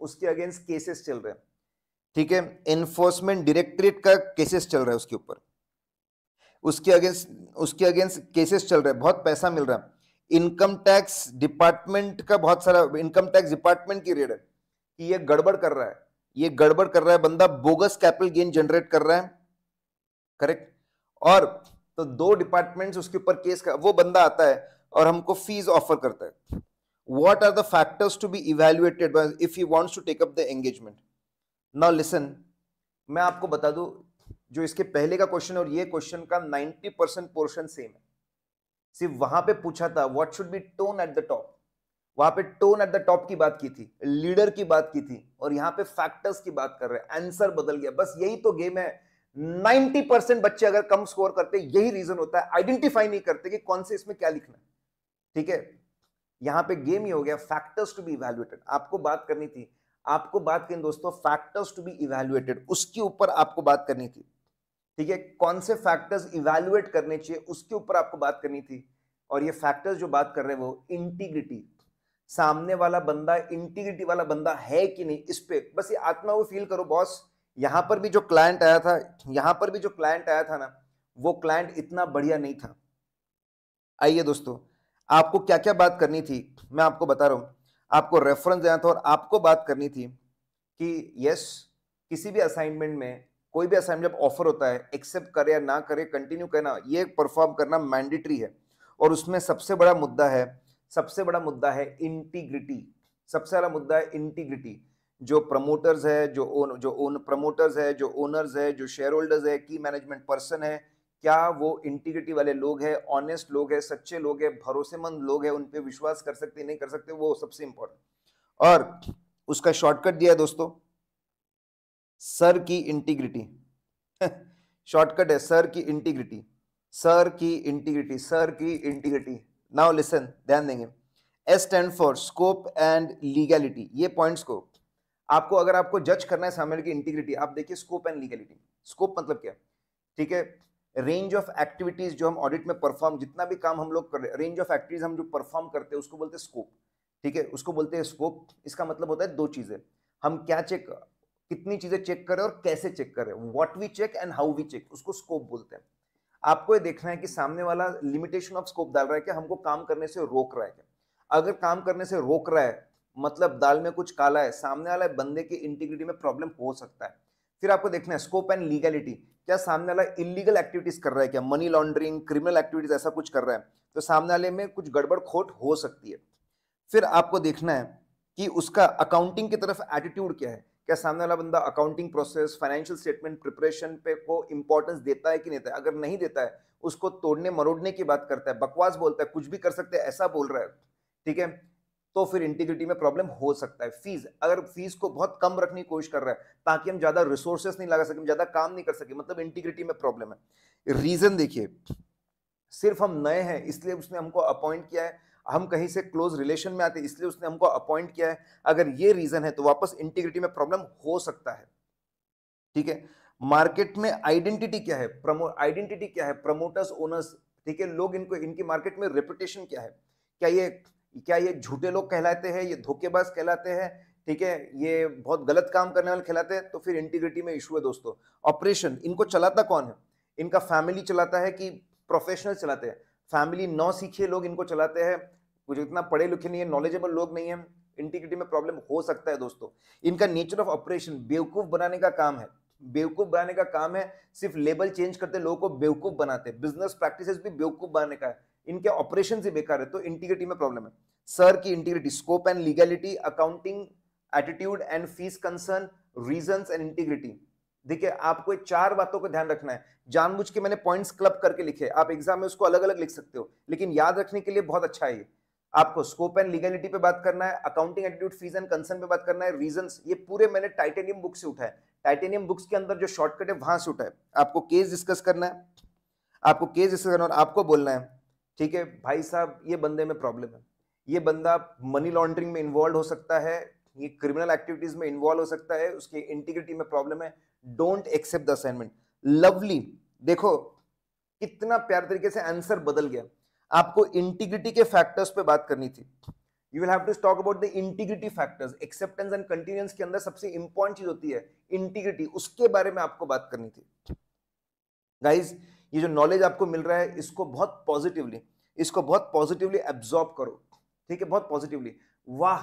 उसके अगेंस्ट केसेस चल रहे हैं ठीक है एनफोर्समेंट डायरेक्टरेट का केसेस चल रहा है उसके ऊपर उसके अगेंस्ट उसके अगेंस्ट केसेस चल रहे हैं बहुत पैसा मिल रहा है इनकम टैक्स डिपार्टमेंट का बहुत सारा इनकम टैक्स डिपार्टमेंट की रेड है कि ये गड़बड़ कर रहा है ये गड़बड़ कर रहा है बंदा बोगस कैपिटल गेन जनरेट कर रहा है करेक्ट और तो दो डिपार्टमेंट्स उसके ऊपर केस का वो बंदा आता है और हमको फीस ऑफर करता है what are the factors to be evaluated if you wants to take up the engagement now listen मैं आपको बता दू जो इसके पहले का क्वेश्चन और ये क्वेश्चन का 90 परसेंट पोर्शन सेम है सिर्फ वहां पे पूछा था what should be tone at the top वहां पे टोन एट द टॉप की बात की थी लीडर की बात की थी और यहाँ पे फैक्टर्स की बात कर रहे हैं आंसर बदल गया बस यही तो गेम है 90 परसेंट बच्चे अगर कम स्कोर करते यही रीजन होता है आइडेंटिफाई नहीं करते कि कौन से इसमें क्या लिखना है ठीक है यहाँ पे गेम ही हो गया फैक्टर्स टू बी इवेल्युएटेड आपको बात करनी थी आपको बात करनी दोस्तों फैक्टर्स टू बी इवेल्युएटेड उसके ऊपर आपको बात करनी थी ठीक है कौन से फैक्टर्स इवेल्युएट करने चाहिए उसके ऊपर आपको बात करनी थी और ये फैक्टर्स जो बात कर रहे हैं वो इंटीग्रिटी सामने वाला बंदा इंटीग्रिटी वाला बंदा है कि नहीं इस पर बस ये आत्मा को फील करो बॉस यहाँ पर भी जो क्लाइंट आया था यहाँ पर भी जो क्लाइंट आया था ना वो क्लाइंट इतना बढ़िया नहीं था आइए दोस्तों आपको क्या क्या बात करनी थी मैं आपको बता रहा हूँ आपको रेफरेंस देना था और आपको बात करनी थी कि यस किसी भी असाइनमेंट में कोई भी असाइनमेंट जब ऑफर होता है एक्सेप्ट करे या ना करे कंटिन्यू करना ये परफॉर्म करना मैंडेटरी है और उसमें सबसे बड़ा मुद्दा है सबसे बड़ा मुद्दा है इंटीग्रिटी सबसे बड़ा मुद्दा है इंटीग्रिटी जो प्रमोटर्स है जो ओन जो ओन प्रमोटर्स है जो ओनर्स है जो शेयर होल्डर्स है की मैनेजमेंट पर्सन है क्या वो इंटीग्रिटी वाले लोग हैं ऑनेस्ट लोग हैं सच्चे लोग हैं भरोसेमंद लोग हैं उन पर विश्वास कर सकते नहीं कर सकते वो सबसे इंपॉर्टेंट और उसका शॉर्टकट दिया है दोस्तों सर की इंटीग्रिटी शॉर्टकट [LAUGHS] है सर की इंटीग्रिटी सर की इंटीग्रिटी सर की इंटीग्रिटी नाउ लिसन ध्यान देंगे S stand for scope and legality ये पॉइंट्स को आपको अगर आपको जज करना है सामने की इंटीग्रिटी आप देखिए स्कोप एंड लीगैलिटी स्कोप मतलब क्या ठीक है रेंज ऑफ एक्टिविटीज जो हम ऑडिट में परफॉर्म जितना भी काम हम लोग रेंज ऑफ एक्टिविटीज हम जो परफॉर्म करते हैं उसको बोलते हैं स्कोप ठीक है उसको बोलते हैं स्कोप इसका मतलब होता है दो चीजें हम क्या चेक कितनी चीजें चेक करें और कैसे चेक करें what we check and how we check उसको स्कोप बोलते हैं आपको ये देखना है कि सामने वाला लिमिटेशन ऑफ स्कोप डाल रहा है कि हमको काम करने से रोक रहा है क्या अगर काम करने से रोक रहा है मतलब दाल में कुछ काला है सामने वाला बंदे की इंटीग्रिटी में प्रॉब्लम हो सकता है फिर आपको देखना है स्कोप एंड लीगैलिटी क्या सामने वाला इलीगल एक्टिविटीज कर रहा है क्या मनी लॉन्ड्रिंग क्रिमिनल एक्टिविटीज ऐसा कुछ कर रहा है तो सामने वाले में कुछ गड़बड़ खोट हो सकती है फिर आपको देखना है कि उसका अकाउंटिंग की तरफ एटीट्यूड क्या है क्या सामने वाला बंदा accounting process financial statement preparation पे को इंपॉर्टेंस देता है कि नहीं देता है अगर नहीं देता है उसको तोड़ने मरोड़ने की बात करता है बकवास बोलता है कुछ भी कर सकते हैं ऐसा बोल रहा है ठीक है तो फिर इंटीग्रिटी में प्रॉब्लम हो सकता है फीस अगर फीस को बहुत कम रखने की कोशिश कर रहा है ताकि हम ज़्यादा रिसोर्सेस नहीं लगा हम ज़्यादा काम नहीं कर सके मतलब इंटीग्रिटी में प्रॉब्लम है रीज़न देखिए सिर्फ हम नए हैं इसलिए उसने हमको अपॉइंट किया है हम कहीं से क्लोज रिलेशन में आते इसलिए उसने हमको अपॉइंट किया है अगर ये रीज़न है तो वापस इंटीग्रिटी में प्रॉब्लम हो सकता है ठीक है मार्केट में आइडेंटिटी क्या है प्रमो आइडेंटिटी क्या है प्रमोटर्स ओनर्स ठीक है लोग इनको इनकी मार्केट में रेपुटेशन क्या है क्या ये क्या ये झूठे लोग कहलाते हैं ये धोखेबाज कहलाते हैं ठीक है ये बहुत गलत काम करने वाले कहलाते हैं तो फिर इंटीग्रिटी में इशू है दोस्तों ऑपरेशन इनको चलाता कौन है इनका फैमिली चलाता है कि प्रोफेशनल चलाते हैं फैमिली नौ सीखे लोग इनको चलाते हैं कुछ इतना पढ़े लिखे नहीं है नॉलेजेबल लोग नहीं है इंटीग्रिटी में प्रॉब्लम हो सकता है दोस्तों इनका नेचर ऑफ ऑपरेशन बेवकूफ बनाने का काम है बेवकूफ बनाने का काम है सिर्फ लेबल चेंज करते लोगों को बेवकूफ बनाते बिजनेस प्रैक्टिसेस भी बेवकूफ बनाने का है इनके ऑपरेशन ही बेकार है तो इंटीग्रिटी में प्रॉब्लम है सर की integrity scope and legality accounting attitude and fees concern reason and integrity देखिए आपको चार बातों का ध्यान रखना है जानबूझ के मैंने पॉइंट्स क्लब करके लिखे आप एग्जाम में उसको अलग अलग लिख सकते हो लेकिन याद रखने के लिए बहुत अच्छा है ये आपको स्कोप एंड लीगैलिटी पे बात करना है accounting attitude fees and concern पे बात करना है रीजन ये पूरे मैंने टाइटेनियम बुक से उठाए टाइटेनियम बुक्स के अंदर जो शॉर्टकट है वहां से उठाए आपको केस डिस्कस करना है आपको केस डिस्कस करना और आपको बोलना है ठीक है भाई साहब ये बंदे में प्रॉब्लम है ये बंदा मनी लॉन्ड्रिंग में इन्वॉल्व हो सकता है ये क्रिमिनल एक्टिविटीज में इन्वॉल्व हो सकता है उसकी इंटीग्रिटी में प्रॉब्लम है don't accept the assignment lovely देखो कितना प्यार तरीके से आंसर बदल गया आपको इंटीग्रिटी के फैक्टर्स पे बात करनी थी you will have to talk about the integrity factors acceptance and continuance के अंदर सबसे इंपॉर्टेंट चीज होती है इंटीग्रिटी उसके बारे में आपको बात करनी थी गाइज ये जो नॉलेज आपको मिल रहा है इसको बहुत पॉजिटिवली इसको बहुत पॉजिटिवली एब्जॉर्ब करो ठीक है बहुत पॉजिटिवली वाह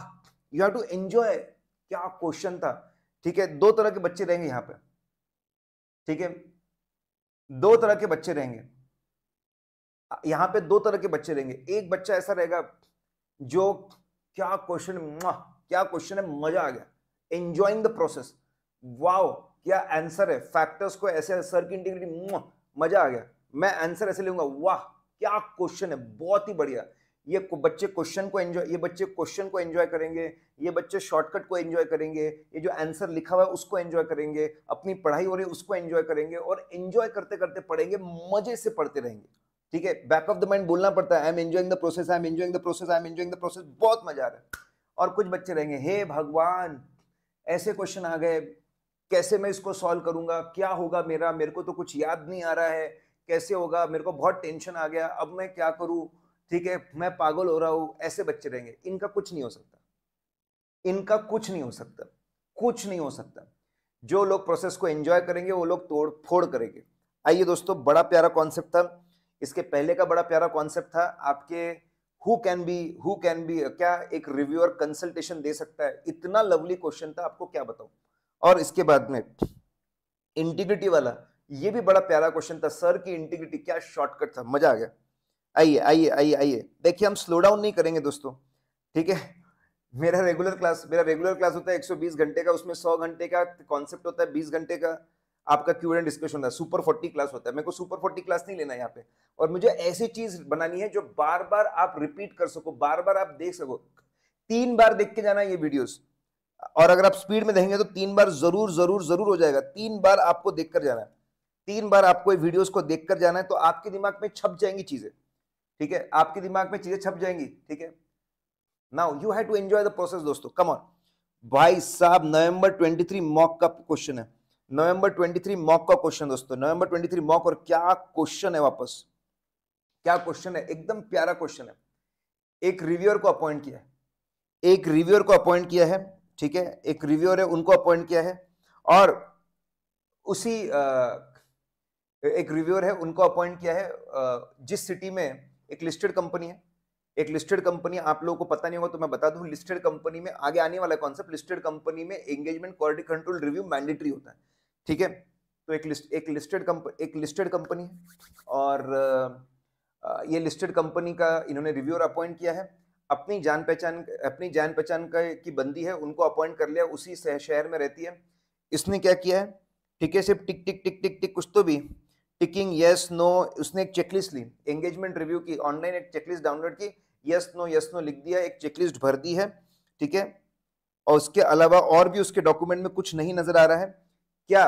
यू हैव टू एंजॉय क्या क्वेश्चन था ठीक है दो तरह के बच्चे रहेंगे यहाँ पे ठीक है दो तरह के बच्चे रहेंगे यहाँ पे दो तरह के बच्चे रहेंगे एक बच्चा ऐसा रहेगा जो क्या क्वेश्चन क्या क्वेश्चन है मजा आ गया एंजॉइंग द प्रोसेस वाओ क्या आंसर है फैक्टर्स को ऐसे सर की इंटीग्रिटी मजा आ गया मैं आंसर ऐसे लूंगा वाह क्या क्वेश्चन है बहुत ही बढ़िया ये बच्चे क्वेश्चन को एंजॉय ये बच्चे क्वेश्चन को एंजॉय करेंगे ये बच्चे शॉर्टकट को एंजॉय करेंगे ये जो आंसर लिखा हुआ है उसको एंजॉय करेंगे अपनी पढ़ाई हो रही है उसको एंजॉय करेंगे और एंजॉय करते करते पढ़ेंगे मजे से पढ़ते रहेंगे ठीक है बैक ऑफ द माइंड बोलना पड़ता है I am enjoying the process I am enjoying the process I am enjoying the process बहुत मजा आ रहा है और कुछ बच्चे रहेंगे हे hey, भगवान ऐसे क्वेश्चन आ गए कैसे मैं इसको सॉल्व करूंगा क्या होगा मेरा मेरे को तो कुछ याद नहीं आ रहा है कैसे होगा मेरे को बहुत टेंशन आ गया अब मैं क्या करूँ ठीक है मैं पागल हो रहा हूं ऐसे बच्चे रहेंगे इनका कुछ नहीं हो सकता इनका कुछ नहीं हो सकता कुछ नहीं हो सकता जो लोग प्रोसेस को एंजॉय करेंगे वो लोग तोड़ फोड़ करेंगे आइए दोस्तों बड़ा प्यारा कॉन्सेप्ट था इसके पहले का बड़ा प्यारा कॉन्सेप्ट था आपके who can be who can be क्या एक रिव्यूअर कंसल्टेशन दे सकता है इतना लवली क्वेश्चन था आपको क्या बताऊं और इसके बाद में इंटीग्रिटी वाला ये भी बड़ा प्यारा क्वेश्चन था सर की इंटीग्रिटी क्या शॉर्टकट था मजा आ गया आइए आइए आइए आइए देखिए हम स्लो डाउन नहीं करेंगे दोस्तों ठीक है मेरा रेगुलर क्लास मेरा रेगुलर क्लास होता है 120 घंटे का उसमें 100 घंटे का कॉन्सेप्ट होता है 20 घंटे का आपका क्यू एंड डिस्कशन होता है सुपर 40 क्लास होता है मेरे को सुपर 40 क्लास नहीं लेना है यहाँ पे और मुझे ऐसी चीज बनानी है जो बार बार आप रिपीट कर सको बार बार आप देख सको तीन बार देख के जाना ये वीडियोज और अगर आप स्पीड में देखेंगे तो तीन बार जरूर जरूर जरूर हो जाएगा तीन बार आपको देख कर जाना है तीन बार आपको वीडियोस को देख कर जाना है तो आपके दिमाग में छप जाएंगी चीजें ठीक है आपके दिमाग में चीजें छप जाएंगी ठीक है now you have to enjoy the process दोस्तों कम ऑन भाई साहब नवंबर 23 मॉक का क्वेश्चन है नवंबर 23 मॉक का क्वेश्चन दोस्तों नवंबर 23 मॉक और क्या क्वेश्चन है वापस क्या क्वेश्चन है एकदम प्यारा क्वेश्चन है एक रिव्यूअर को अपॉइंट किया है एक रिव्यूअर को अपॉइंट किया है ठीक है एक रिव्यूअर है उनको अपॉइंट किया है और उसी एक रिव्यूअर है उनको अपॉइंट किया है जिस सिटी में एक लिस्टेड कंपनी है एक लिस्टेड कंपनी आप लोगों को पता नहीं होगा तो मैं बता दूं लिस्टेड कंपनी में आगे आने वाला कॉन्सेप्ट लिस्टेड कंपनी में engagement quality control review mandatory होता है ठीक है तो एक लिस्ट एक लिस्टेड एक लिस्टेड कंपनी है और ये लिस्टेड कंपनी का इन्होंने रिव्यूअर अपॉइंट किया है अपनी जान पहचान अपनी जान पहचान का की बंदी है उनको अपॉइंट कर लिया उसी शहर में रहती है इसने क्या किया है ठीक है सिर्फ टिक टिक टिक टिक टिक कुछ तो भी टिकिंग यस नो उसने एक चेकलिस्ट ली एंगेजमेंट रिव्यू की ऑनलाइन एक चेकलिस्ट डाउनलोड की यस नो यस नो लिख दिया एक चेकलिस्ट भर दी है ठीक है और उसके अलावा और भी उसके डॉक्यूमेंट में कुछ नहीं नजर आ रहा है क्या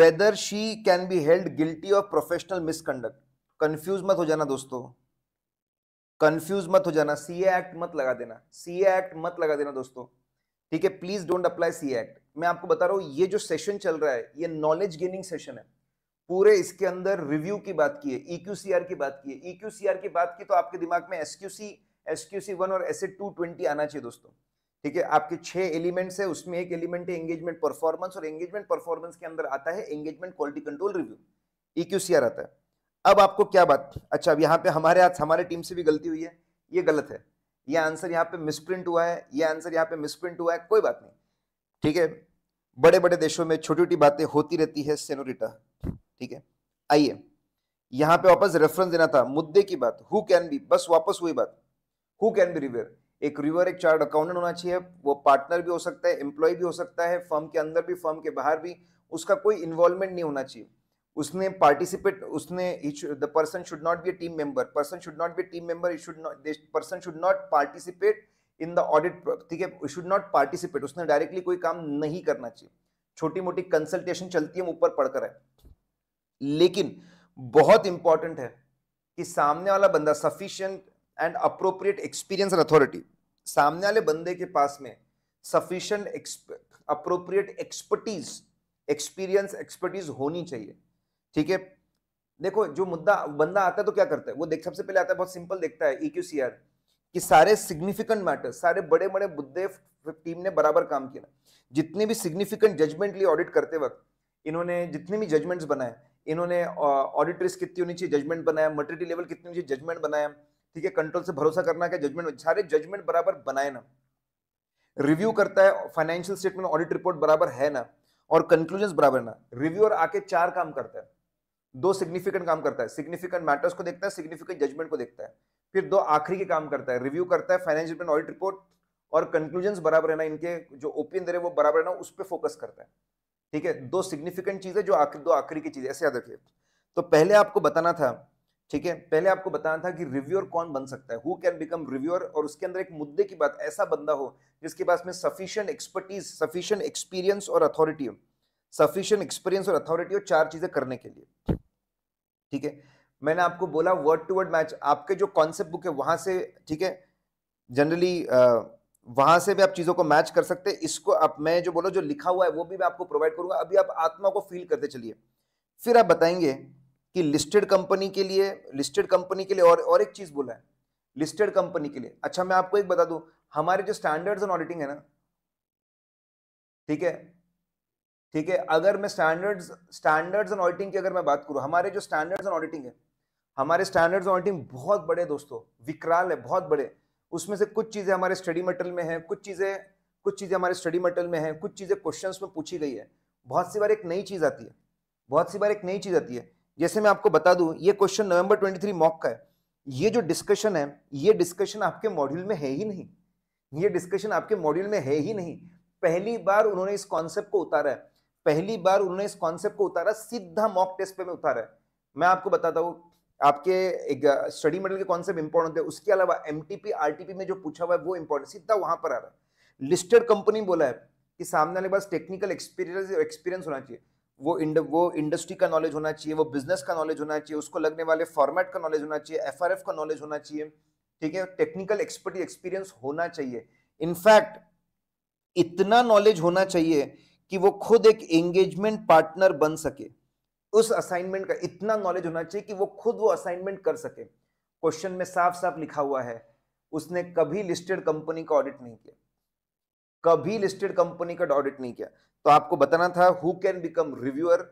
whether she can be held guilty of professional misconduct confuse मत हो जाना दोस्तों कंफ्यूज मत हो जाना सी एक्ट मत लगा देना सी एक्ट मत लगा देना दोस्तों ठीक है please don't apply C act मैं आपको बता रहा हूं ये जो सेशन चल रहा है ये नॉलेज गेनिंग सेशन है पूरे इसके अंदर रिव्यू की बात की है ईक्यूसीआर e की बात की है ईक्यूसीआर e की बात की तो आपके दिमाग में एसक्यूसी एसक्यूसी वन और एस टू ट्वेंटी आना चाहिए दोस्तों ठीक है आपके छह एलिमेंट्स है उसमें एक एलिमेंट है एंगेजमेंट परफॉर्मेंस और एंगेजमेंट परफॉर्मेंस के अंदर आता है engagement quality control review E Q C R आता है अब आपको क्या बात अच्छा अब यहाँ पे हमारे हाथ हमारे टीम से भी गलती हुई है ये गलत है ये आंसर यहाँ पे मिसप्रिंट हुआ है ये आंसर यहाँ पे मिसप्रिंट हुआ है कोई बात नहीं ठीक है बड़े बड़े देशों में छोटी छोटी बातें होती रहती है सेनोरिटा ठीक है आइए यहाँ पे वापस रेफरेंस देना था मुद्दे की बात हु कैन बी बस वापस हुई बात हु कैन बी रिव्यर एक रिवर एक चार्ट अकाउंटेंट होना चाहिए वो पार्टनर भी हो सकता है एम्प्लॉय भी हो सकता है फर्म के अंदर भी फर्म के बाहर भी उसका कोई इन्वॉल्वमेंट नहीं होना चाहिए उसने पार्टिसिपेट उसने the person should not be a team member person should not be team member should not person should not participate in the audit ठीक है शुड नॉट पार्टिसिपेट उसने डायरेक्टली कोई काम नहीं करना चाहिए छोटी मोटी कंसल्टेशन चलती है ऊपर पढ़कर है लेकिन बहुत इंपॉर्टेंट है कि सामने वाला बंदा sufficient and appropriate experience and authority सामने वाले बंदे के पास में sufficient appropriate expertise experience expertise होनी चाहिए ठीक है देखो जो मुद्दा बंदा आता है तो क्या करता है वो देख सबसे पहले आता है बहुत सिंपल देखता है EQCR, कि सारे सिग्निफिकेंट मैटर सारे बड़े बड़े मुद्दे टीम ने बराबर काम किया जितने भी सिग्निफिकेंट जजमेंट लिए ऑडिट करते वक्त इन्होंने जितने भी जजमेंट्स बनाए इन्होंने ऑडिटर्स कितनी होनी चाहिए जजमेंट बनाया मटेरिटी लेवल कितनी होनी चाहिए जजमेंट बनाया ठीक है कंट्रोल से भरोसा करना क्या जजमेंट सारे जजमेंट बराबर बनाए ना रिव्यू करता है फाइनेंशियल स्टेटमेंट ऑडिट रिपोर्ट बराबर है ना और कंक्लूजन बराबर ना रिव्यूअर आके चार काम करता है दो सिग्निफिकेंट काम करता है सिग्निफिकेंट मैटर्स को देखता है सिग्निफिकेंट जजमेंट को देखता है फिर दो आखिरी के काम करता है रिव्यू करता है फाइनेंशियल ऑडिट रिपोर्ट और कंक्लूजन बराबर है ना इनके जो ओपिनियन दे रहे वो बराबर है ना उस पर फोकस करता है ठीक है दो सिग्निफिकेंट चीज़ है जो आखिर दो आखिरी की चीज़ें ऐसे याद रखिए तो पहले आपको बताना था ठीक है पहले आपको बताना था कि रिव्यूअर कौन बन सकता है हु कैन बिकम रिव्यूअर और उसके अंदर एक मुद्दे की बात ऐसा बंदा हो जिसके पास में सफिशियंट एक्सपर्टीज सफिशियंट एक्सपीरियंस और अथॉरिटी हो सफिशियंट एक्सपीरियंस और अथॉरिटी और चार चीजें करने के लिए ठीक है मैंने आपको बोला वर्ड टू वर्ड मैच आपके जो कॉन्सेप्ट बुक है वहां से ठीक है जनरली वहां से भी आप चीजों को मैच कर सकते हैं इसको आप मैं जो बोलो जो लिखा हुआ है वो भी मैं आपको प्रोवाइड करूंगा अभी आप आत्मा को फील करते चलिए फिर आप बताएंगे कि लिस्टेड कंपनी के लिए लिस्टेड कंपनी के लिए और और एक चीज बोला है लिस्टेड कंपनी के लिए अच्छा मैं आपको एक बता दूं हमारे जो स्टैंडर्ड्स ऑन ऑडिटिंग है ना ठीक है ठीक है अगर मैं स्टैंडर्ड्स स्टैंडर्ड्स एंड ऑडिटिंग की अगर मैं बात करूँ हमारे जो स्टैंडर्ड्स एंड ऑडिटिंग है हमारे स्टैंडर्ड्स एंड ऑडिटिंग बहुत बड़े दोस्तों विकराल है बहुत बड़े उसमें से कुछ चीज़ें हमारे स्टडी मटेरियल में है कुछ चीज़ें कुछ चीज़ें हमारे स्टडी मटेरियल में है कुछ चीज़ें क्वेश्चन में पूछी गई है बहुत सी बार एक नई चीज़ आती है बहुत सी बार एक नई चीज़ आती है जैसे मैं आपको बता दूँ ये क्वेश्चन नवंबर ट्वेंटी मॉक का है ये जो डिस्कशन है ये डिस्कशन आपके मॉड्यूल में है ही नहीं ये डिस्कशन आपके मॉड्यूल में है ही नहीं पहली बार उन्होंने इस कॉन्सेप्ट को उतारा है पहली बार उन्होंने इस कॉन्सेप्ट को उतारा सीधा मॉक टेस्ट पे में उतारा है मैं आपको बताता हूँ आपके एक स्टडी मॉडल के कॉन्सेप्ट इंपॉर्टेंट है उसके अलावा एम टी में जो पूछा हुआ है वो इंपॉर्टेंट सीधा वहां पर आ रहा है लिस्टेड कंपनी बोला है कि सामने वाले पास टेक्निकल एक्सपीरियंस एक्सपीरियंस होना चाहिए वो इंड वो इंडस्ट्री का नॉलेज होना चाहिए वो बिजनेस का नॉलेज होना चाहिए उसको लगने वाले फॉर्मेट का नॉलेज होना चाहिए एफआरएफ का नॉलेज होना चाहिए ठीक है टेक्निकल एक्सपर्ट एक्सपीरियंस होना चाहिए इनफैक्ट इतना नॉलेज होना चाहिए कि वो खुद एक एंगेजमेंट पार्टनर बन सके उस असाइनमेंट का इतना नॉलेज होना चाहिए कि वो खुद वो असाइनमेंट कर सके क्वेश्चन में साफ साफ लिखा हुआ है उसने कभी लिस्टेड कंपनी का ऑडिट नहीं किया कभी लिस्टेड कंपनी का ऑडिट नहीं किया तो आपको बताना था हु कैन बिकम रिव्यूअर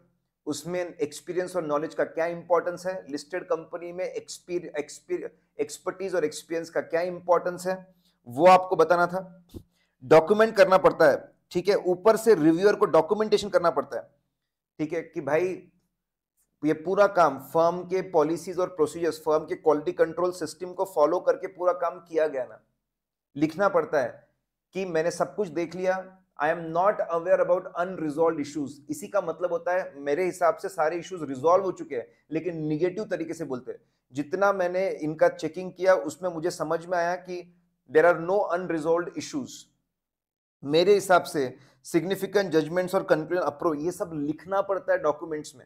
उसमें एक्सपीरियंस और नॉलेज का क्या इंपॉर्टेंस है लिस्टेड कंपनी में एक्सपर्टीज और एक्सपीरियंस का क्या इंपॉर्टेंस है वो आपको बताना था डॉक्यूमेंट करना पड़ता है ठीक है ऊपर से रिव्यूअर को डॉक्यूमेंटेशन करना पड़ता है ठीक है कि भाई ये पूरा काम फर्म के पॉलिसीज और प्रोसीजर्स फर्म के क्वालिटी कंट्रोल सिस्टम को फॉलो करके पूरा काम किया गया ना लिखना पड़ता है कि मैंने सब कुछ देख लिया I am not aware about unresolved issues इसी का मतलब होता है मेरे हिसाब से सारे इशूज रिजोल्व हो चुके हैं लेकिन निगेटिव तरीके से बोलते हैं जितना मैंने इनका चेकिंग किया उसमें मुझे समझ में आया कि there are no unresolved issues मेरे हिसाब से सिग्निफिकेंट जजमेंट्स और कंक्लूजन अप्रोच ये सब लिखना पड़ता है डॉक्यूमेंट्स में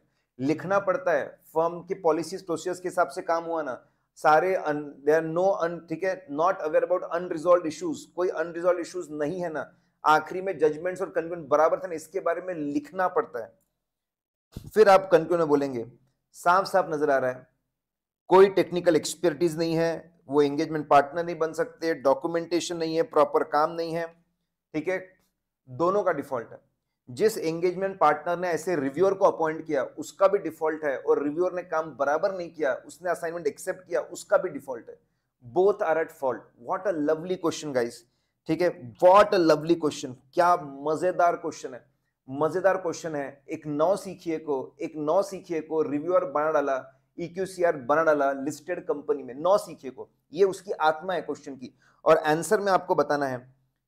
लिखना पड़ता है फर्म की पॉलिसीज प्रोसीजर्स के हिसाब से काम हुआ ना सारे दे आर नो अन ठीक है not aware about unresolved issues कोई अनरिजॉल्व इश्यूज नहीं है ना आखिरी में जजमेंट्स और कंक्लूजन बराबर था ना इसके बारे में लिखना पड़ता है फिर आप कंक्लूजन में बोलेंगे साफ साफ नजर आ रहा है कोई टेक्निकल एक्सपर्टीज नहीं है वो एंगेजमेंट पार्टनर नहीं बन सकते डॉक्यूमेंटेशन नहीं है प्रॉपर काम नहीं है ठीक है दोनों का डिफॉल्ट है जिस एंगेजमेंट पार्टनर ने ऐसे रिव्यूअर को अपॉइंट किया उसका भी डिफॉल्ट है और रिव्यूअर ने काम बराबर नहीं किया उसने असाइनमेंट एक्सेप्ट किया उसका भी डिफॉल्ट है both are at fault what a lovely question guys ठीक है व्हाट अ लवली क्वेश्चन क्या मजेदार क्वेश्चन है मजेदार क्वेश्चन है एक नौ सीखिए को एक नौ सीखिए को रिव्यूअर बना डाला इक्यूसीआर e बना डाला लिस्टेड कंपनी में नौ सीखिए को ये उसकी आत्मा है क्वेश्चन की और आंसर में आपको बताना है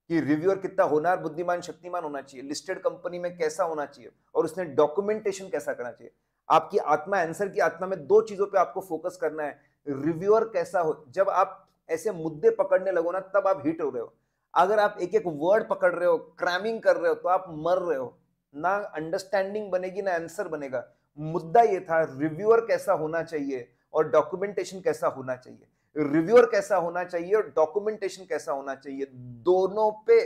कि रिव्यूअर कितना होनार बुद्धिमान शक्तिमान होना चाहिए लिस्टेड कंपनी में कैसा होना चाहिए और उसने डॉक्यूमेंटेशन कैसा करना चाहिए आपकी आत्मा आंसर की आत्मा में दो चीजों पे आपको फोकस करना है रिव्यूअर कैसा हो जब आप ऐसे मुद्दे पकड़ने लगो ना तब आप हिट हो रहे हो अगर आप एक एक वर्ड पकड़ रहे हो क्रैमिंग कर रहे हो तो आप मर रहे हो ना अंडरस्टैंडिंग बनेगी ना आंसर बनेगा मुद्दा ये था रिव्यूअर कैसा होना चाहिए और डॉक्यूमेंटेशन कैसा होना चाहिए रिव्यूअर कैसा होना चाहिए और डॉक्यूमेंटेशन कैसा होना चाहिए दोनों पे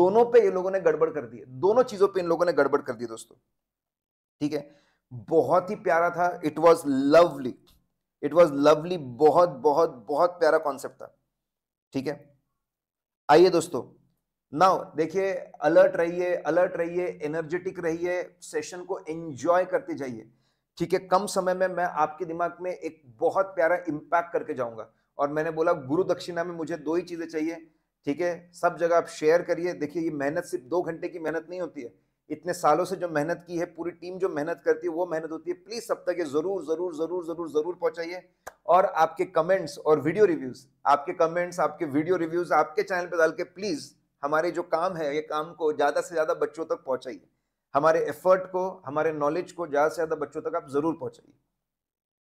दोनों पे ये लोगों ने गड़बड़ कर दी दोनों चीजों पे इन लोगों ने गड़बड़ कर दी दोस्तों ठीक है बहुत ही प्यारा था it was lovely it was lovely बहुत बहुत बहुत प्यारा कॉन्सेप्ट था ठीक है आइए दोस्तों नाउ देखिए अलर्ट रहिए अलर्ट रहिए एनर्जेटिक रहिए सेशन को एंजॉय करते जाइए ठीक है कम समय में मैं आपके दिमाग में एक बहुत प्यारा इम्पैक्ट करके जाऊंगा और मैंने बोला गुरु दक्षिणा में मुझे दो ही चीज़ें चाहिए ठीक है सब जगह आप शेयर करिए देखिए ये मेहनत सिर्फ दो घंटे की मेहनत नहीं होती है इतने सालों से जो मेहनत की है पूरी टीम जो मेहनत करती है वो मेहनत होती है प्लीज सब तक ये जरूर जरूर जरूर जरूर जरूर पहुंचाइए और आपके कमेंट्स और वीडियो रिव्यूज आपके कमेंट्स आपके वीडियो रिव्यूज आपके चैनल पर डाल के प्लीज हमारे जो काम है ये काम को ज्यादा से ज्यादा बच्चों तक पहुंचाइए हमारे एफर्ट को हमारे नॉलेज को ज़्यादा से ज़्यादा बच्चों तक आप ज़रूर पहुँचाइए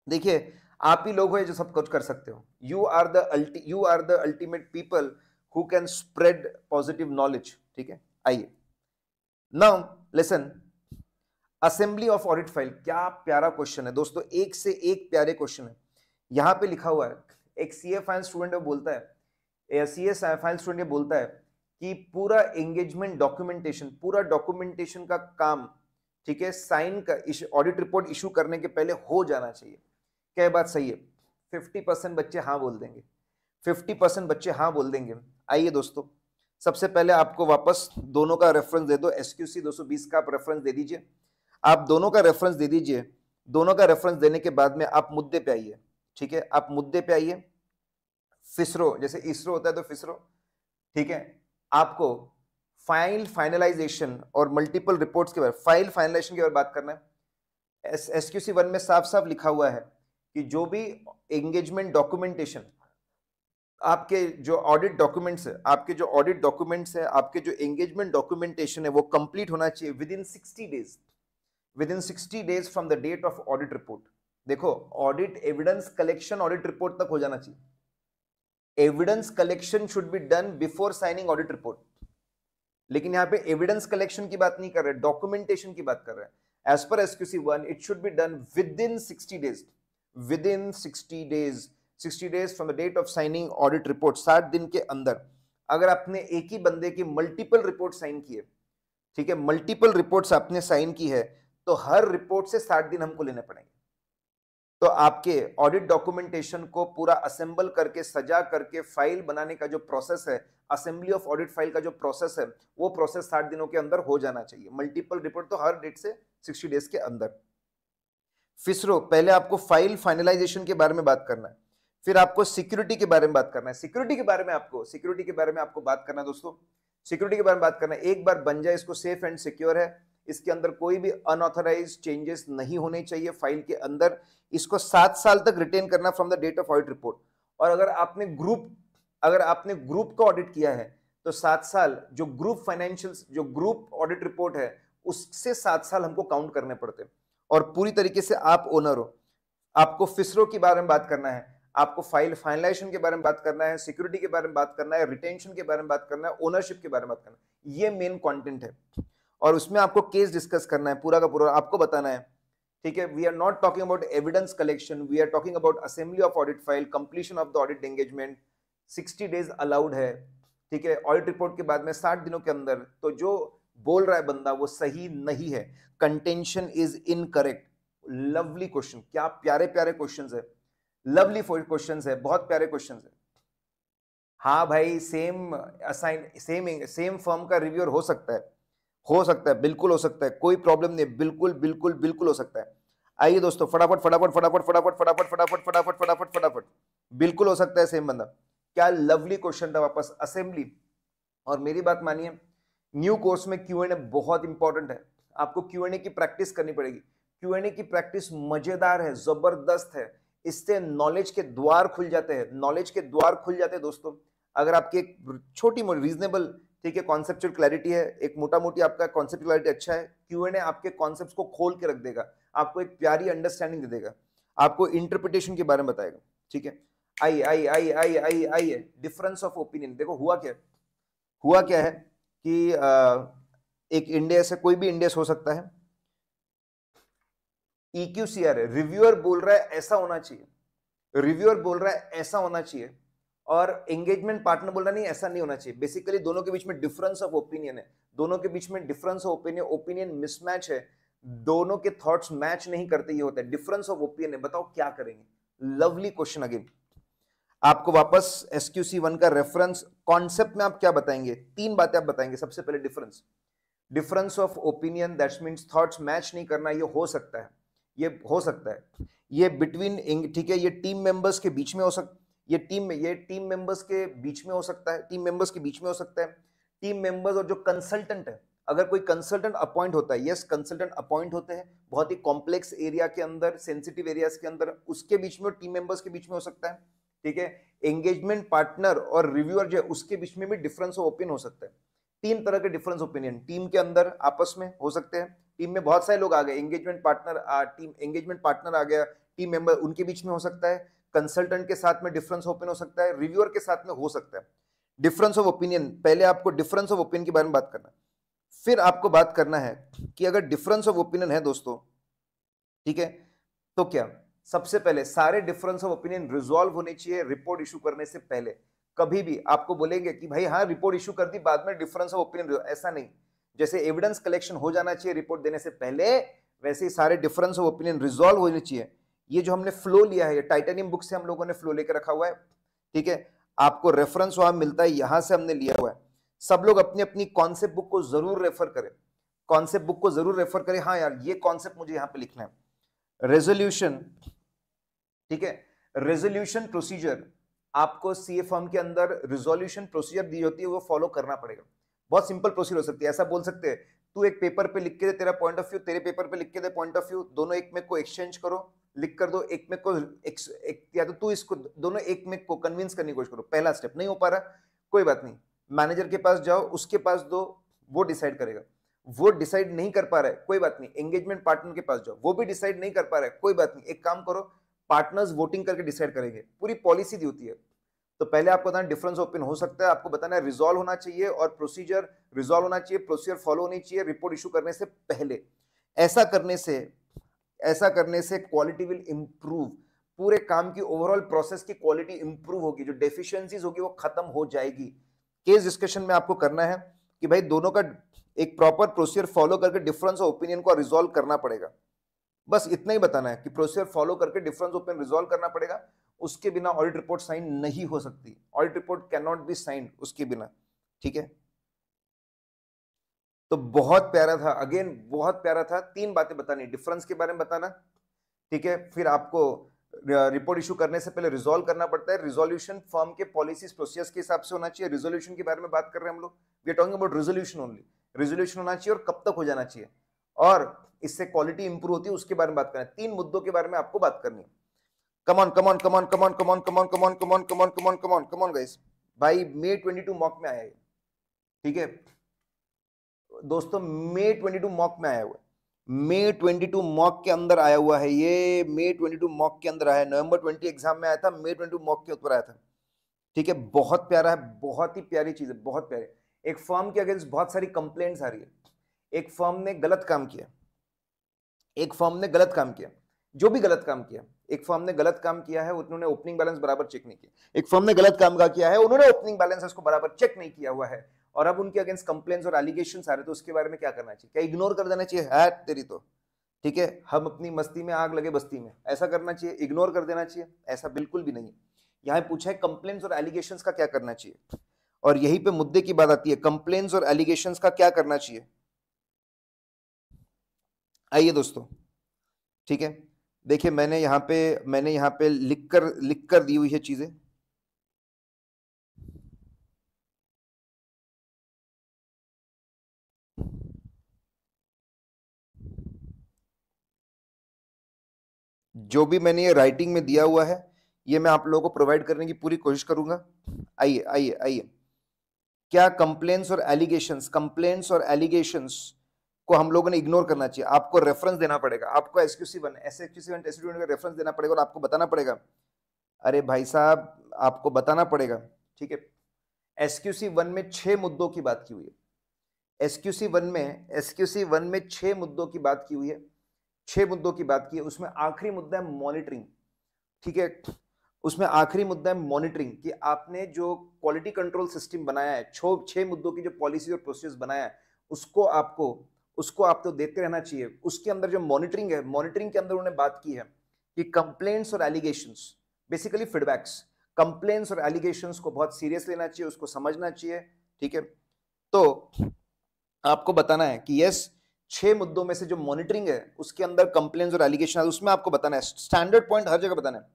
देखिए आप ही लोग हो जो सब कुछ कर सकते हो you are the you are the ultimate people who can spread positive knowledge ठीक है आइए now lesson assembly of audit file क्या प्यारा क्वेश्चन है दोस्तों एक से एक प्यारे क्वेश्चन है यहाँ पे लिखा हुआ है एक सी ए फाइन स्टूडेंट बोलता है सी ए फाइन स्टूडेंट बोलता है कि पूरा एंगेजमेंट डॉक्यूमेंटेशन पूरा डॉक्यूमेंटेशन का काम ठीक है साइन का ऑडिट रिपोर्ट इशू करने के पहले हो जाना चाहिए क्या बात सही है फिफ्टी परसेंट बच्चे हाँ बोल देंगे फिफ्टी परसेंट बच्चे हाँ बोल देंगे आइए दोस्तों सबसे पहले आपको वापस दोनों का रेफरेंस दे दो एस क्यू सी दो सौ बीस का आप रेफरेंस दे दीजिए आप दोनों का रेफरेंस दे दीजिए दोनों का रेफरेंस देने के बाद में आप मुद्दे पे आइए ठीक है आप मुद्दे पे आइए फिसरो जैसे इसरो होता है तो फिसरो ठीक है आपको फाइल फाइनलाइजेशन और मल्टीपल रिपोर्ट्स के बारे फाइल फाइनलाइजेशन के बारे बात करना है एस एस वन में साफ साफ लिखा हुआ है कि जो भी एंगेजमेंट डॉक्यूमेंटेशन आपके जो ऑडिट डॉक्यूमेंट्स है आपके जो ऑडिट डॉक्यूमेंट्स है आपके जो एंगेजमेंट डॉक्यूमेंटेशन है वो कंप्लीट होना चाहिए within sixty days within sixty days from the date of audit report देखो audit evidence collection audit report तक हो जाना चाहिए evidence collection should be done before signing audit report लेकिन यहां पे एविडेंस कलेक्शन की बात नहीं कर रहे डॉक्यूमेंटेशन की बात कर रहे हैं as per SQC one it should be done within sixty days within sixty days sixty days from the date of signing audit report साठ दिन के अंदर अगर आपने एक ही बंदे की मल्टीपल रिपोर्ट साइन की है ठीक है मल्टीपल रिपोर्ट्स आपने साइन की है तो हर रिपोर्ट से साठ दिन हमको लेने पड़ेंगे तो आपके ऑडिट डॉक्यूमेंटेशन को पूरा असेंबल करके सजा करके फाइल बनाने का जो प्रोसेस है असेंबली ऑफ ऑडिट फाइल का जो प्रोसेस है वो प्रोसेस साठ दिनों के अंदर हो जाना चाहिए मल्टीपल रिपोर्ट तो हर डेट से सिक्सटी डेज के अंदर फिसरो पहले आपको फाइल फाइनलाइजेशन के बारे में बात करना है फिर आपको सिक्योरिटी के बारे में बात करना है सिक्योरिटी के बारे में आपको सिक्योरिटी के बारे में आपको बात करना है दोस्तों सिक्योरिटी के बारे में बात करना है एक बार बन जाए इसको सेफ एंड सिक्योर है इसके अंदर कोई भी अनऑथराइज चेंजेस नहीं होने चाहिए फाइल के अंदर इसको सात साल तक रिटेन करना from the date of audit report और अगर आपने ग्रुप अगर आपने ग्रुप का ऑडिट किया है तो सात साल जो ग्रुप फाइनेंशियल जो ग्रुप ऑडिट रिपोर्ट है उससे सात साल हमको काउंट करने पड़ते हैं और पूरी तरीके से आप ओनर हो आपको फिसरो के बारे में बात करना है आपको फाइल फाइनलाइजेशन के बारे में बात करना है सिक्योरिटी के बारे में बात करना है रिटेंशन के बारे में बात करना है ओनरशिप के बारे में बात करना है ये मेन कंटेंट है और उसमें आपको केस डिस्कस करना है पूरा का पूरा आपको बताना है ठीक है we are not talking about evidence collection we are talking about assembly of audit file completion of the audit engagement sixty days allowed है ठीक है ऑडिट रिपोर्ट के बाद में साठ दिनों के अंदर तो जो बोल रहा है बंदा वो सही नहीं है contention is incorrect lovely question क्या प्यारे प्यारे क्वेश्चन है लवली क्वेश्चन है बहुत प्यारे क्वेश्चन है हाँ भाई same assign same same firm का रिव्यूअर हो सकता है हो सकता है बिल्कुल हो सकता है कोई प्रॉब्लम नहीं बिल्कुल बिल्कुल बिल्कुल हो सकता है आइए दोस्तों फटाफट फटाफट फटाफट फटाफट फटाफट फटाफट फटाफट फटाफट फटाफट बिल्कुल हो सकता है सेम बंदा क्या लवली क्वेश्चन था वापस असेंबली और मेरी बात मानिए न्यू कोर्स में क्यू एन ए बहुत इंपॉर्टेंट है आपको क्यू एन ए की प्रैक्टिस करनी पड़ेगी क्यू एन ए की प्रैक्टिस मजेदार है जबरदस्त है इससे नॉलेज के द्वार खुल जाते हैं नॉलेज के द्वार खुल जाते हैं दोस्तों अगर आपकी एक छोटी मोटी रीजनेबल ठीक है कॉन्सेप्चुअल क्लैरिटी है एक मोटा मोटी आपका कॉन्सेप्ट क्लैरिटी अच्छा है क्यू एन ए आपके कॉन्सेप्ट को खोल के रख देगा आपको एक प्यारी अंडरस्टैंडिंग दे देगा आपको इंटरप्रिटेशन के बारे में बताएगा ठीक है आई आई आई आई आई आई है डिफरेंस ऑफ ओपिनियन देखो हुआ क्या हुआ क्या है कि आ, एक इंडेस है कोई भी इंडेस हो सकता है ई क्यू सी आर है रिव्यूअर बोल रहा है ऐसा होना चाहिए रिव्यूअर बोल रहा है ऐसा होना चाहिए और एंगेजमेंट पार्टनर बोलना नहीं ऐसा नहीं होना चाहिए बेसिकली दोनों के बीच में डिफरेंस ऑफ ओपिनियन है दोनों के बीच में difference of opinion opinion mismatch है दोनों के थॉट्स मैच नहीं करते ये होता है डिफरेंस ऑफ ओपिनियन है बताओ क्या करेंगे लवली क्वेश्चन अगेन आपको वापस एस क्यू सी वन का रेफरेंस कॉन्सेप्ट में आप क्या बताएंगे तीन बातें आप बताएंगे सबसे पहले difference difference of opinion that mean thoughts match नहीं करना ये हो सकता है ये हो सकता है ये बिटवीन ठीक है ये टीम मेंबर्स के बीच में हो सकता ये टीम में ये टीम मेंबर्स के बीच में हो सकता है टीम मेंबर्स के बीच में हो सकता है टीम मेंबर्स और जो कंसल्टेंट है अगर कोई कंसल्टेंट अपॉइंट होता है यस कंसल्टेंट अपॉइंट होते हैं बहुत ही कॉम्प्लेक्स एरिया के अंदर सेंसिटिव एरियाज के अंदर उसके बीच में टीम मेंबर्स के बीच में हो सकता है ठीक है एंगेजमेंट पार्टनर और रिव्यूअर जो है उसके बीच में भी डिफरेंस ऑफ ओपिनियन हो सकता है तीन तरह के डिफरेंस ओपिनियन टीम के अंदर आपस में हो सकते हैं टीम में बहुत सारे लोग आ गए engagement partner team engagement partner आ गया टीम मेंबर उनके बीच में हो सकता है कंसल्टेंट के साथ में डिफरेंस ओपन हो सकता है रिव्यूअर के साथ में हो सकता है डिफरेंस ऑफ ओपिनियन पहले आपको डिफरेंस ऑफ ओपिनियन के बारे में बात करना है फिर आपको बात करना है कि अगर डिफरेंस ऑफ ओपिनियन है दोस्तों ठीक है तो क्या सबसे पहले सारे डिफरेंस ऑफ ओपिनियन रिजॉल्व होने चाहिए रिपोर्ट इशू करने से पहले कभी भी आपको बोलेंगे कि भाई हाँ रिपोर्ट इशू कर दी बाद में डिफरेंस ऑफ ओपिनियन ऐसा नहीं जैसे एविडेंस कलेक्शन हो जाना चाहिए रिपोर्ट देने से पहले वैसे ही सारे डिफरेंस ऑफ ओपिनियन रिजॉल्व होने चाहिए ये जो हमने फ्लो लिया है टाइटेनियम बुक से हम लोगों ने फ्लो लेकर रखा हुआ है ठीक है आपको रेफरेंस वहां मिलता है यहां से हमने लिया हुआ है सब लोग अपनी अपनी कॉन्सेप्ट बुक को जरूर रेफर करें कॉन्सेप्ट बुक को जरूर रेफर करें हाँ यार ये कॉन्सेप्ट मुझे यहां पे लिखना है रेजोल्यूशन ठीक है रेजोल्यूशन प्रोसीजर आपको सी ए फॉर्म के अंदर रिजोल्यूशन प्रोसीजर दी होती है वो फॉलो करना पड़ेगा बहुत सिंपल प्रोसीजर हो सकती है ऐसा बोल सकते हैं तू एक पेपर पे लिख के दे तेरा पॉइंट ऑफ व्यू तेरे पेपर पे लिख के दे पॉइंट ऑफ व्यू दोनों एक में को एक्सचेंज करो लिख कर दो एक में को एक, एक या तो तू इसको दोनों एक में को कन्विंस करने की कोशिश करो पहला स्टेप नहीं हो पा रहा कोई बात नहीं मैनेजर के पास जाओ उसके पास दो वो डिसाइड करेगा वो डिसाइड नहीं कर पा रहा है कोई बात नहीं एंगेजमेंट पार्टनर के पास जाओ वो भी डिसाइड नहीं कर पा रहा है कोई बात नहीं एक काम करो पार्टनर्स वोटिंग करके डिसाइड करेंगे पूरी पॉलिसी दी होती है तो पहले आपको बताना डिफरेंस ओपन हो सकता है आपको बताना रिजॉल्व होना चाहिए और प्रोसीजर रिजॉल्व होना चाहिए प्रोसीजर फॉलो होनी चाहिए रिपोर्ट इशू करने से पहले ऐसा करने से ऐसा करने से क्वालिटी विल इम्प्रूव पूरे काम की ओवरऑल प्रोसेस की क्वालिटी इंप्रूव होगी जो डेफिशिएंसीज होगी वो खत्म हो जाएगी केस डिस्कशन में आपको करना है कि भाई दोनों का एक प्रॉपर प्रोसीजर फॉलो करके डिफरेंस ऑफ ओपिनियन को रिजोल्व करना पड़ेगा बस इतना ही बताना है कि प्रोसीजर फॉलो करके डिफरेंस ओपिनियन रिजोल्व करना पड़ेगा उसके बिना ऑडिट रिपोर्ट साइन नहीं हो सकती audit report can not be sign उसके बिना ठीक है तो बहुत प्यारा था अगेन बहुत प्यारा था तीन बातें बतानी डिफरेंस के बारे में बताना ठीक है फिर आपको रिपोर्ट इशू करने से पहले रिजोल्व करना पड़ता है रिजोल्यूशन फर्म के पॉलिसीज प्रोसेस के हिसाब से होना चाहिए रिजोल्यूशन के बारे में बात कर रहे हैं हम लोग we are talking about resolution only resolution होना चाहिए और कब तक हो जाना चाहिए और इससे क्वालिटी इंप्रूव होती है उसके बारे में बात करना है तीन मुद्दों के बारे में आपको बात करनी है come on come on come on come on come on come on come on come on come on come on come on come on guys भाई मे 22 मॉक में आया है ठीक है दोस्तों मे 22 मॉक में आया हुआ है मे 22 मॉक के अंदर आया हुआ है ये मे 22 मॉक के अंदर आया है नवंबर 20 एग्जाम में आया था मे 22 मॉक के ऊपर आया था ठीक है बहुत प्यारा है बहुत ही प्यारी चीज़ है बहुत प्यारी एक फर्म के अगेंस्ट बहुत सारी कंप्लेंट्स आ रही है एक फर्म ने गलत काम किया एक फर्म ने गलत काम किया जो भी गलत काम किया एक फर्म ने गलत काम किया है उन्होंने ओपनिंग बैलेंस बराबर चेक नहीं किया एक फर्म ने गलत काम का किया है उन्होंने ओपनिंग बैलेंस को बराबर चेक नहीं किया हुआ है और अब उनके अगेंस्ट कंप्लेन और एलिगेशन आ रहे तो उसके बारे में क्या करना चाहिए क्या इग्नोर कर देना चाहिए है तेरी तो ठीक है हम अपनी मस्ती में आग लगे बस्ती में ऐसा करना चाहिए इग्नोर कर देना चाहिए ऐसा बिल्कुल भी नहीं यहाँ पूछा है कंप्लेन और एलिगेशन का क्या करना चाहिए और यही पे मुद्दे की बात आती है कंप्लेन और एलिगेशन का क्या करना चाहिए आइए दोस्तों ठीक है देखिए मैंने यहाँ पे मैंने यहाँ पे लिख कर लिख कर दी हुई है चीज़ें जो भी मैंने ये राइटिंग में दिया हुआ है ये मैं आप लोगों को प्रोवाइड करने की पूरी कोशिश करूंगा आइए आइए आइए क्या कंप्लेन्ट्स और एलिगेशंस कंप्लेन और एलिगेशंस को हम लोगों ने इग्नोर करना चाहिए आपको रेफरेंस देना पड़ेगा आपको S one S S Q C one S का रेफरेंस देना पड़ेगा और आपको बताना पड़ेगा अरे भाई साहब आपको बताना पड़ेगा ठीक है एस क्यू सी वन में छः मुद्दों की बात की हुई है एस क्यू सी वन में एस क्यू सी वन में छः मुद्दों की बात की हुई है छह मुद्दों की बात की उसमें आखिरी मुद्दा है मॉनिटरिंग ठीक है उसमें आखिरी मुद्दा है मॉनिटरिंग कि आपने जो क्वालिटी कंट्रोल सिस्टम बनाया है छो छह मुद्दों की जो पॉलिसी और प्रोसेस बनाया है उसको आपको उसको आप तो देखते रहना चाहिए उसके अंदर जो मॉनिटरिंग है मॉनिटरिंग के अंदर उन्होंने बात की है कि कंप्लेंट्स और एलिगेशंस बेसिकली फीडबैक्स कंप्लेंट्स और एलिगेशंस को बहुत सीरियस लेना चाहिए उसको समझना चाहिए ठीक है तो आपको बताना है कि यस छह मुद्दों में से जो मॉनिटरिंग है उसके अंदर कंप्लेन और एलिगेशन है उसमें आपको बताना है स्टैंडर्ड पॉइंट हर जगह बताना है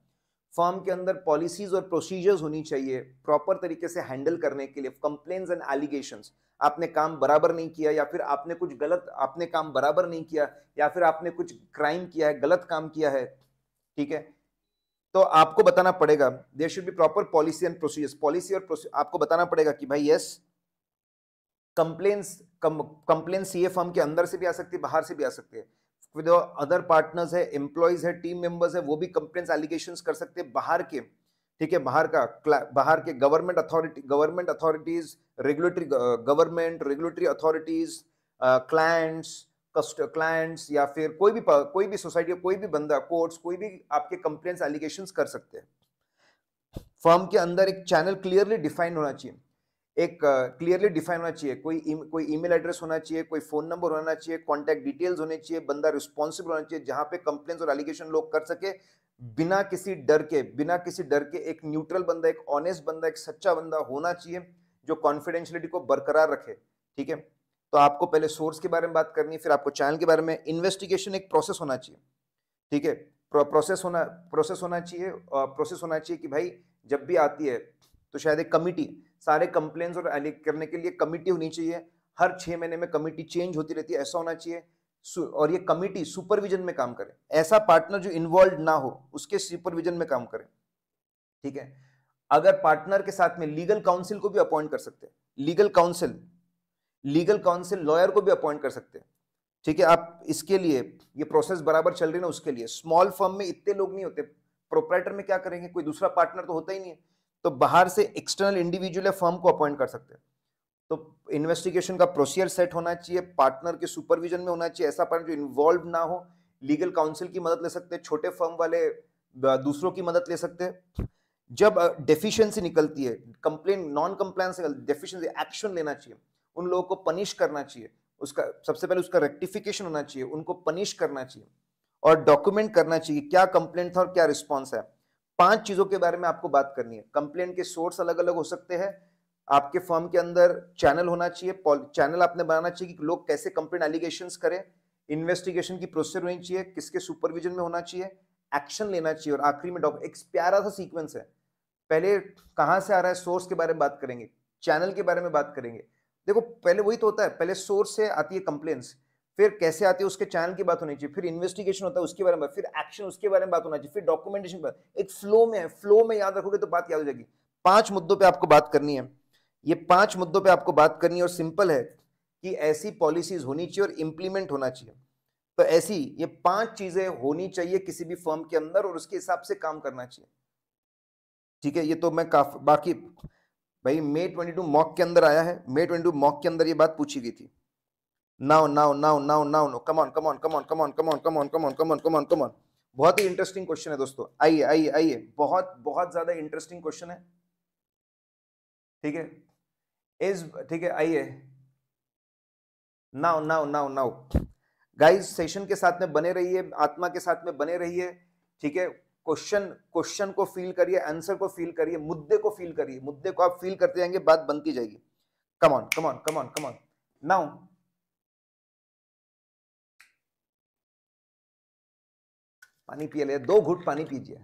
फॉर्म के अंदर पॉलिसीज और प्रोसीजर्स होनी चाहिए प्रॉपर तरीके से हैंडल करने के लिए कंप्लेन एंड एलिगेशन आपने काम बराबर नहीं किया या फिर आपने कुछ गलत आपने काम बराबर नहीं किया या फिर आपने कुछ क्राइम किया है गलत काम किया है ठीक है तो आपको बताना पड़ेगा there should be proper policy and procedures policy और आपको बताना पड़ेगा कि भाई yes yes, complaints complain C F firm के अंदर से भी आ सकती है बाहर से भी आ सकती है विद अदर पार्टनर्स है एम्प्लॉयज है टीम मेंबर्स है वो भी कंप्लेन एलिगेशन कर सकते हैं बाहर के ठीक है बाहर का बाहर के government authority government authorities regulatory government regulatory authorities clients कस्ट क्लाइंट्स या फिर कोई भी कोई भी सोसाइटी कोई भी बंदा कोर्ट्स कोई भी आपके कंप्लेन एलिगेशन कर सकते हैं फर्म के अंदर एक चैनल क्लियरली डिफाइंड होना चाहिए एक क्लियरली uh, डिफाइन होना चाहिए कोई इम, e-, कोई ईमेल एड्रेस होना चाहिए कोई फोन नंबर होना चाहिए कॉन्टैक्ट डिटेल्स होने चाहिए बंदा रिस्पॉन्सिबल होना चाहिए जहां पे कंप्लेन और एलिगेशन लोग कर सके बिना किसी डर के बिना किसी डर के एक न्यूट्रल बंदा एक ऑनेस्ट बंदा एक सच्चा बंदा होना चाहिए जो कॉन्फिडेंशियलिटी को बरकरार रखे ठीक है तो आपको पहले सोर्स के बारे में बात करनी है फिर आपको चैनल के बारे में इन्वेस्टिगेशन एक प्रोसेस होना चाहिए ठीक है प्रोसेस होना प्रोसेस होना चाहिए प्रोसेस होना चाहिए कि भाई जब भी आती है तो शायद एक कमिटी सारे कंप्लेन और करने के लिए कमिटी होनी चाहिए हर छह महीने में कमिटी चेंज होती रहती है ऐसा होना चाहिए और ये कमिटी सुपरविजन में काम करे ऐसा पार्टनर जो इन्वॉल्व ना हो उसके सुपरविजन में काम करे ठीक है अगर पार्टनर के साथ में लीगल काउंसिल को भी अपॉइंट कर सकते हैं legal counsel legal counsel lawyer को भी अपॉइंट कर सकते हैं ठीक है आप इसके लिए ये प्रोसेस बराबर चल रही है ना उसके लिए स्मॉल फर्म में इतने लोग नहीं होते प्रोपराइटर में क्या करेंगे कोई दूसरा पार्टनर तो होता ही नहीं है तो बाहर से एक्सटर्नल इंडिविजुअल या फर्म को अपॉइंट कर सकते हैं तो इन्वेस्टिगेशन का प्रोसीजर सेट होना चाहिए पार्टनर के सुपरविजन में होना चाहिए ऐसा पार्टनर जो इन्वॉल्व ना हो लीगल काउंसिल की मदद ले सकते हैं छोटे फर्म वाले दूसरों की मदद ले सकते हैं जब डेफिशिएंसी निकलती है complain non compliance deficiency action लेना चाहिए उन लोगों को पनिश करना चाहिए उसका सबसे पहले उसका रेक्टिफिकेशन होना चाहिए उनको पनिश करना चाहिए और डॉक्यूमेंट करना चाहिए क्या कंप्लेंट था और क्या रिस्पॉन्स है पांच चीजों के बारे में आपको बात करनी है कंप्लेंट के सोर्स अलग अलग हो सकते हैं आपके फर्म के अंदर चैनल होना चाहिए चैनल आपने बनाना चाहिए कि लोग कैसे कंप्लेंट एलिगेशन करें इन्वेस्टिगेशन की प्रोसेस होनी चाहिए किसके सुपरविजन में होना चाहिए एक्शन लेना चाहिए और आखिरी में डॉक्टर एक प्यारा सा सीक्वेंस है पहले कहाँ से आ रहा है सोर्स के बारे में बात करेंगे चैनल के बारे में बात करेंगे देखो पहले वही तो होता है पहले सोर्स से आती है कंप्लेन फिर कैसे आती है उसके चैनल की बात होनी चाहिए फिर इन्वेस्टिगेशन होता है उसके बारे में फिर एक्शन उसके बारे में बात होना चाहिए फिर डॉक्यूमेंटेशन पर एक फ्लो में है फ्लो में याद रखोगे तो बात याद हो जाएगी पांच मुद्दों पे आपको बात करनी है ये पांच मुद्दों पर आपको बात करनी है और सिंपल है कि ऐसी पॉलिसीज होनी चाहिए और इम्प्लीमेंट होना चाहिए तो ऐसी ये पांच चीजें होनी चाहिए किसी भी फर्म के अंदर और उसके हिसाब से काम करना चाहिए ठीक है ये तो मैं काफ बाकी भाई मे ट्वेंटी टू मॉक के अंदर आया है मे ट्वेंटी टू मॉक के अंदर ये बात पूछी गई थी नाउ नाउ नाउ नाउ नाउन come on come on come on come on come on come on come on come on come on come on बहुत ही इंटरेस्टिंग क्वेश्चन है दोस्तों आइए आइए आइए बहुत बहुत ज्यादा इंटरेस्टिंग क्वेश्चन है ठीक है इस ठीक है आइए now now now now guys session के साथ में बने रहिए आत्मा के साथ में बने रहिए ठीक है क्वेश्चन क्वेश्चन को फील करिए आंसर को फील करिए मुद्दे को फील करिए मुद्दे को आप फील करते जाएंगे बात बनती जाएगी come on come on come on come on now पानी पिए ले दो घुट पानी पीजिए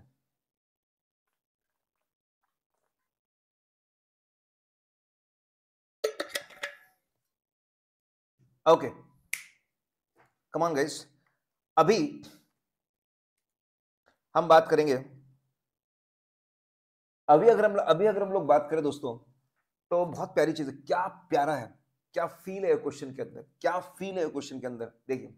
ओके कमान गाइस अभी हम बात करेंगे अभी अगर हम अभी अगर हम लोग बात करें दोस्तों तो बहुत प्यारी चीज है क्या प्यारा है क्या फील है क्वेश्चन के अंदर क्या फील है क्वेश्चन के अंदर देखिए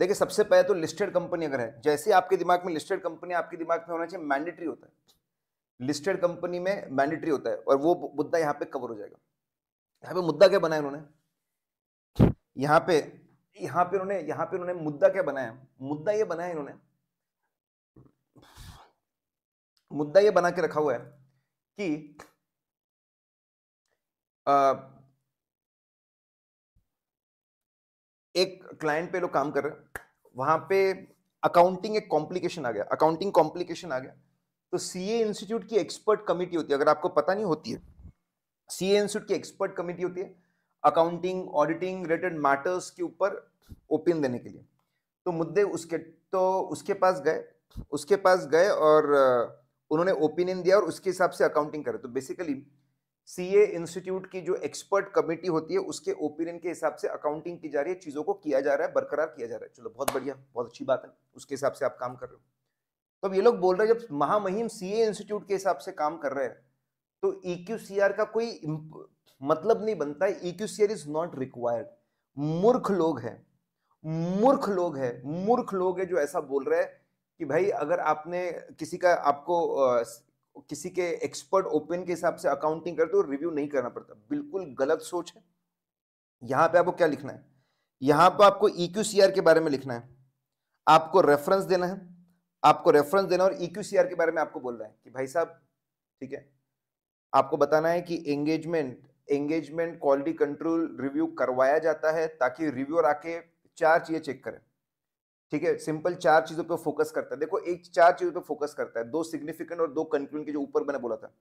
देखिए सबसे पहले तो लिस्टेड कंपनी अगर है जैसे आपके दिमाग में लिस्टेड कंपनी आपके दिमाग में होना चाहिए मैंडेटरी होता है लिस्टेड कंपनी में मैंडेटरी होता है और वो मुद्दा यहाँ पे कवर हो जाएगा यहाँ पे मुद्दा क्या बनाया उन्होंने यहाँ पे यहाँ पे उन्होंने यहाँ पे उन्होंने मुद्दा क्या बनाया मुद्दा ये बनाया इन्होंने मुद्दा ये बना के रखा हुआ है कि एक क्लाइंट पे लोग काम कर रहे हैं वहाँ पे अकाउंटिंग एक कॉम्प्लिकेशन आ गया अकाउंटिंग कॉम्प्लिकेशन आ गया तो सी ए इंस्टीट्यूट की एक्सपर्ट कमिटी होती है अगर आपको पता नहीं होती है सी ए इंस्टीट्यूट की एक्सपर्ट कमिटी होती है अकाउंटिंग ऑडिटिंग रिलेटेड मैटर्स के ऊपर ओपिनियन देने के लिए तो मुद्दे उसके तो उसके पास गए उसके पास गए और उन्होंने ओपिनियन दिया और उसके हिसाब से अकाउंटिंग करे तो बेसिकली सीए इंस्टीट्यूट की जो एक्सपर्ट कमेटी होती है उसके ओपिनियन के हिसाब से अकाउंटिंग की जा रही है चीज़ों को किया जा रहा है बरकरार किया जा रहा है चलो बहुत बढ़िया बहुत अच्छी बात है उसके हिसाब से आप काम कर रहे हो तो अब ये लोग बोल रहे हैं जब महामहिम सीए इंस्टीट्यूट के हिसाब से काम कर रहे हैं तो ई e का कोई मतलब नहीं बनता है ई इज नॉट रिक्वायर्ड मूर्ख लोग हैं मूर्ख लोग हैं मूर्ख लोग हैं जो ऐसा बोल रहे हैं कि भाई अगर आपने किसी का आपको किसी के एक्सपर्ट ओपिनियन के हिसाब से अकाउंटिंग करते हो रिव्यू नहीं करना पड़ता बिल्कुल गलत सोच है यहां पे आपको क्या लिखना है यहां पे आपको ईक्यूसीआर e के बारे में लिखना है आपको रेफरेंस देना है आपको रेफरेंस देना और ई e के बारे में आपको बोलना है कि भाई साहब ठीक है आपको बताना है कि engagement engagement quality control review करवाया जाता है ताकि रिव्यूअर आके चार चीज़ें चेक करें ठीक है सिंपल चार चीजों पे फोकस करता है देखो एक चार चीजों पे फोकस करता है दो सिग्निफिकेंट और दो कंक्लूजन के जो ऊपर मैंने बोला था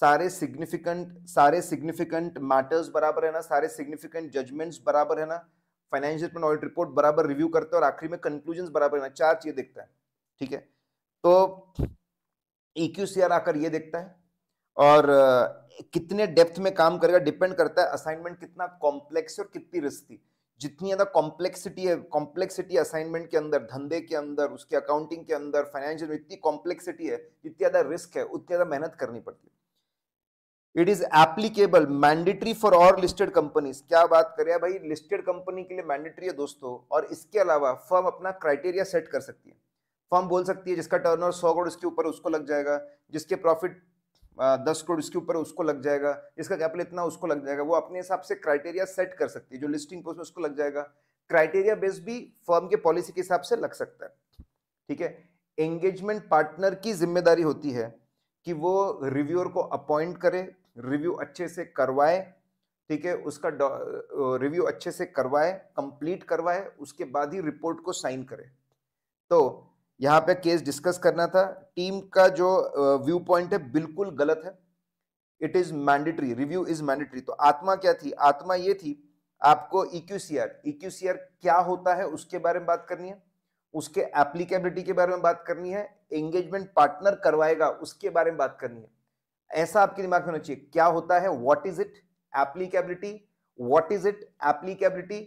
सारे सिग्निफिकेंट सारे सिग्निफिकेंट मैटर्स बराबर है ना सारे सिग्निफिकेंट जजमेंट्स बराबर है ना फाइनेंशियल ऑडिट रिपोर्ट बराबर रिव्यू करता है और आखिरी में कंक्लूजन बराबर है ना चार चीजें देखता है ठीक है तो ई e आकर ये देखता है और कितने डेप्थ में काम करेगा डिपेंड करता है असाइनमेंट कितना कॉम्प्लेक्स और कितनी रिस्की जितनी ज़्यादा कॉम्प्लेक्सिटी है कॉम्प्लेक्सिटी असाइनमेंट के अंदर धंधे के अंदर उसके अकाउंटिंग के अंदर फाइनेंशियल में इतनी कॉम्प्लेक्सिटी है जितनी ज़्यादा रिस्क है उतनी ज़्यादा मेहनत करनी पड़ती है it is applicable mandatory for all listed companies क्या बात करें भाई लिस्टेड कंपनी के लिए मैंडेटरी है दोस्तों और इसके अलावा फर्म अपना क्राइटेरिया सेट कर सकती है फर्म बोल सकती है जिसका टर्नओवर 100 करोड़ इसके ऊपर उसको लग जाएगा जिसके प्रॉफिट दस करोड़ इसके ऊपर उसको लग जाएगा इसका कैपिटल इतना उसको लग जाएगा वो अपने हिसाब से क्राइटेरिया सेट कर सकती है जो लिस्टिंग पोस्ट में उसको लग जाएगा क्राइटेरिया बेस भी फर्म के पॉलिसी के हिसाब से लग सकता है ठीक है एंगेजमेंट पार्टनर की जिम्मेदारी होती है कि वो रिव्यूअर को अपॉइंट करे रिव्यू अच्छे से करवाए ठीक है उसका रिव्यू अच्छे से करवाए कंप्लीट करवाए उसके बाद ही रिपोर्ट को साइन करे तो यहाँ पे केस डिस्कस करना था टीम का जो व्यू पॉइंट है बिल्कुल गलत है it is mandatory review is mandatory तो आत्मा क्या थी आत्मा ये थी आपको इक्यूसीआर e इक्यूसीआर e क्या होता है उसके बारे में बात करनी है उसके एप्लीकेबिलिटी के बारे में बात करनी है एंगेजमेंट पार्टनर करवाएगा उसके बारे में बात करनी है ऐसा आपके दिमाग में होना चाहिए क्या होता है what is it applicability what is it applicability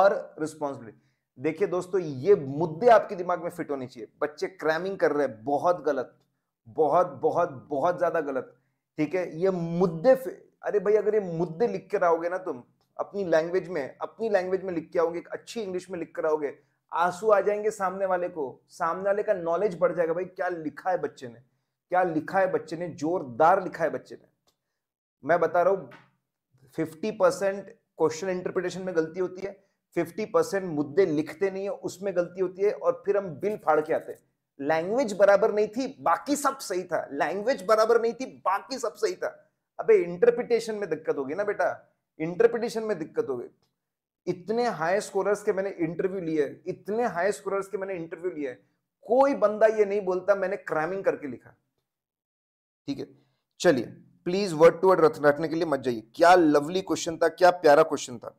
और रिस्पॉन्सिबिलिटी देखिए दोस्तों ये मुद्दे आपके दिमाग में फिट होने चाहिए बच्चे क्रैमिंग कर रहे हैं बहुत गलत बहुत बहुत बहुत ज्यादा गलत ठीक है ये मुद्दे अरे भाई अगर ये मुद्दे लिख कर आओगे ना तुम अपनी लैंग्वेज में अपनी लैंग्वेज में लिख के आओगे अच्छी इंग्लिश में लिख कर आओगे आंसू आ जाएंगे सामने वाले को सामने वाले का नॉलेज बढ़ जाएगा भाई क्या लिखा है बच्चे ने क्या लिखा है बच्चे ने जोरदार लिखा है बच्चे ने मैं बता रहा हूं फिफ्टी परसेंट क्वेश्चन इंटरप्रिटेशन में गलती होती है फिफ्टी परसेंट मुद्दे लिखते नहीं है उसमें गलती होती है और फिर हम बिल फाड़ के आते हैं लैंग्वेज बराबर नहीं थी बाकी सब सही था लैंग्वेज बराबर नहीं थी बाकी सब सही था अबे इंटरप्रिटेशन में दिक्कत होगी ना बेटा इंटरप्रिटेशन में दिक्कत होगी इतने हाई स्कोरर्स के मैंने इंटरव्यू लिए इतने हाई स्कोरर्स के मैंने इंटरव्यू लिए कोई बंदा ये नहीं बोलता मैंने क्रैमिंग करके लिखा ठीक है चलिए प्लीज वर्ड टू वर्ड रखने के लिए मत जाइए क्या लवली क्वेश्चन था क्या प्यारा क्वेश्चन था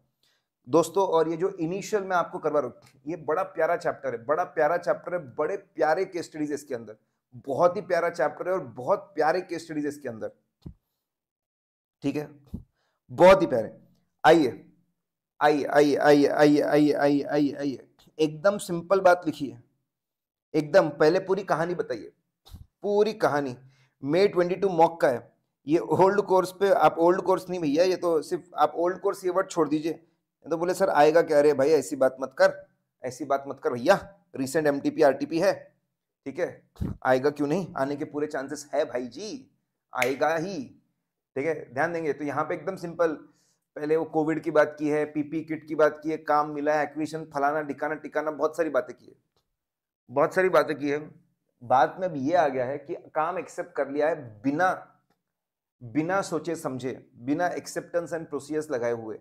दोस्तों और ये जो इनिशियल मैं आपको करवा रहा हूँ ये बड़ा प्यारा चैप्टर है बड़ा प्यारा चैप्टर है बड़े प्यारे केस स्टडीज इसके अंदर बहुत ही प्यारा चैप्टर है और बहुत प्यारे केस स्टडीज इसके अंदर ठीक है बहुत ही प्यारे आइए आइए आइए आइए आइए आइए आइए आइए आइए एकदम सिंपल बात लिखी है एकदम पहले पूरी कहानी बताइए पूरी कहानी मे ट्वेंटी टू मॉक का है ये ओल्ड कोर्स पे आप ओल्ड कोर्स नहीं भैया ये तो सिर्फ आप ओल्ड कोर्स ये वर्ड छोड़ दीजिए तो बोले सर आएगा क्या अरे भाई ऐसी बात मत कर ऐसी बात मत कर भैया रिसेंट एम टी है ठीक है आएगा क्यों नहीं आने के पूरे चांसेस है भाई जी आएगा ही ठीक है ध्यान देंगे तो यहाँ पे एकदम सिंपल पहले वो कोविड की बात की है पीपी किट की बात की है काम मिला है एक्विशन फलाना ढिकाना टिकाना बहुत सारी बातें की है बहुत सारी बातें की है बाद में अब ये आ गया है कि काम एक्सेप्ट कर लिया है बिना बिना सोचे समझे बिना एक्सेप्टेंस एंड प्रोसीजर्स लगाए हुए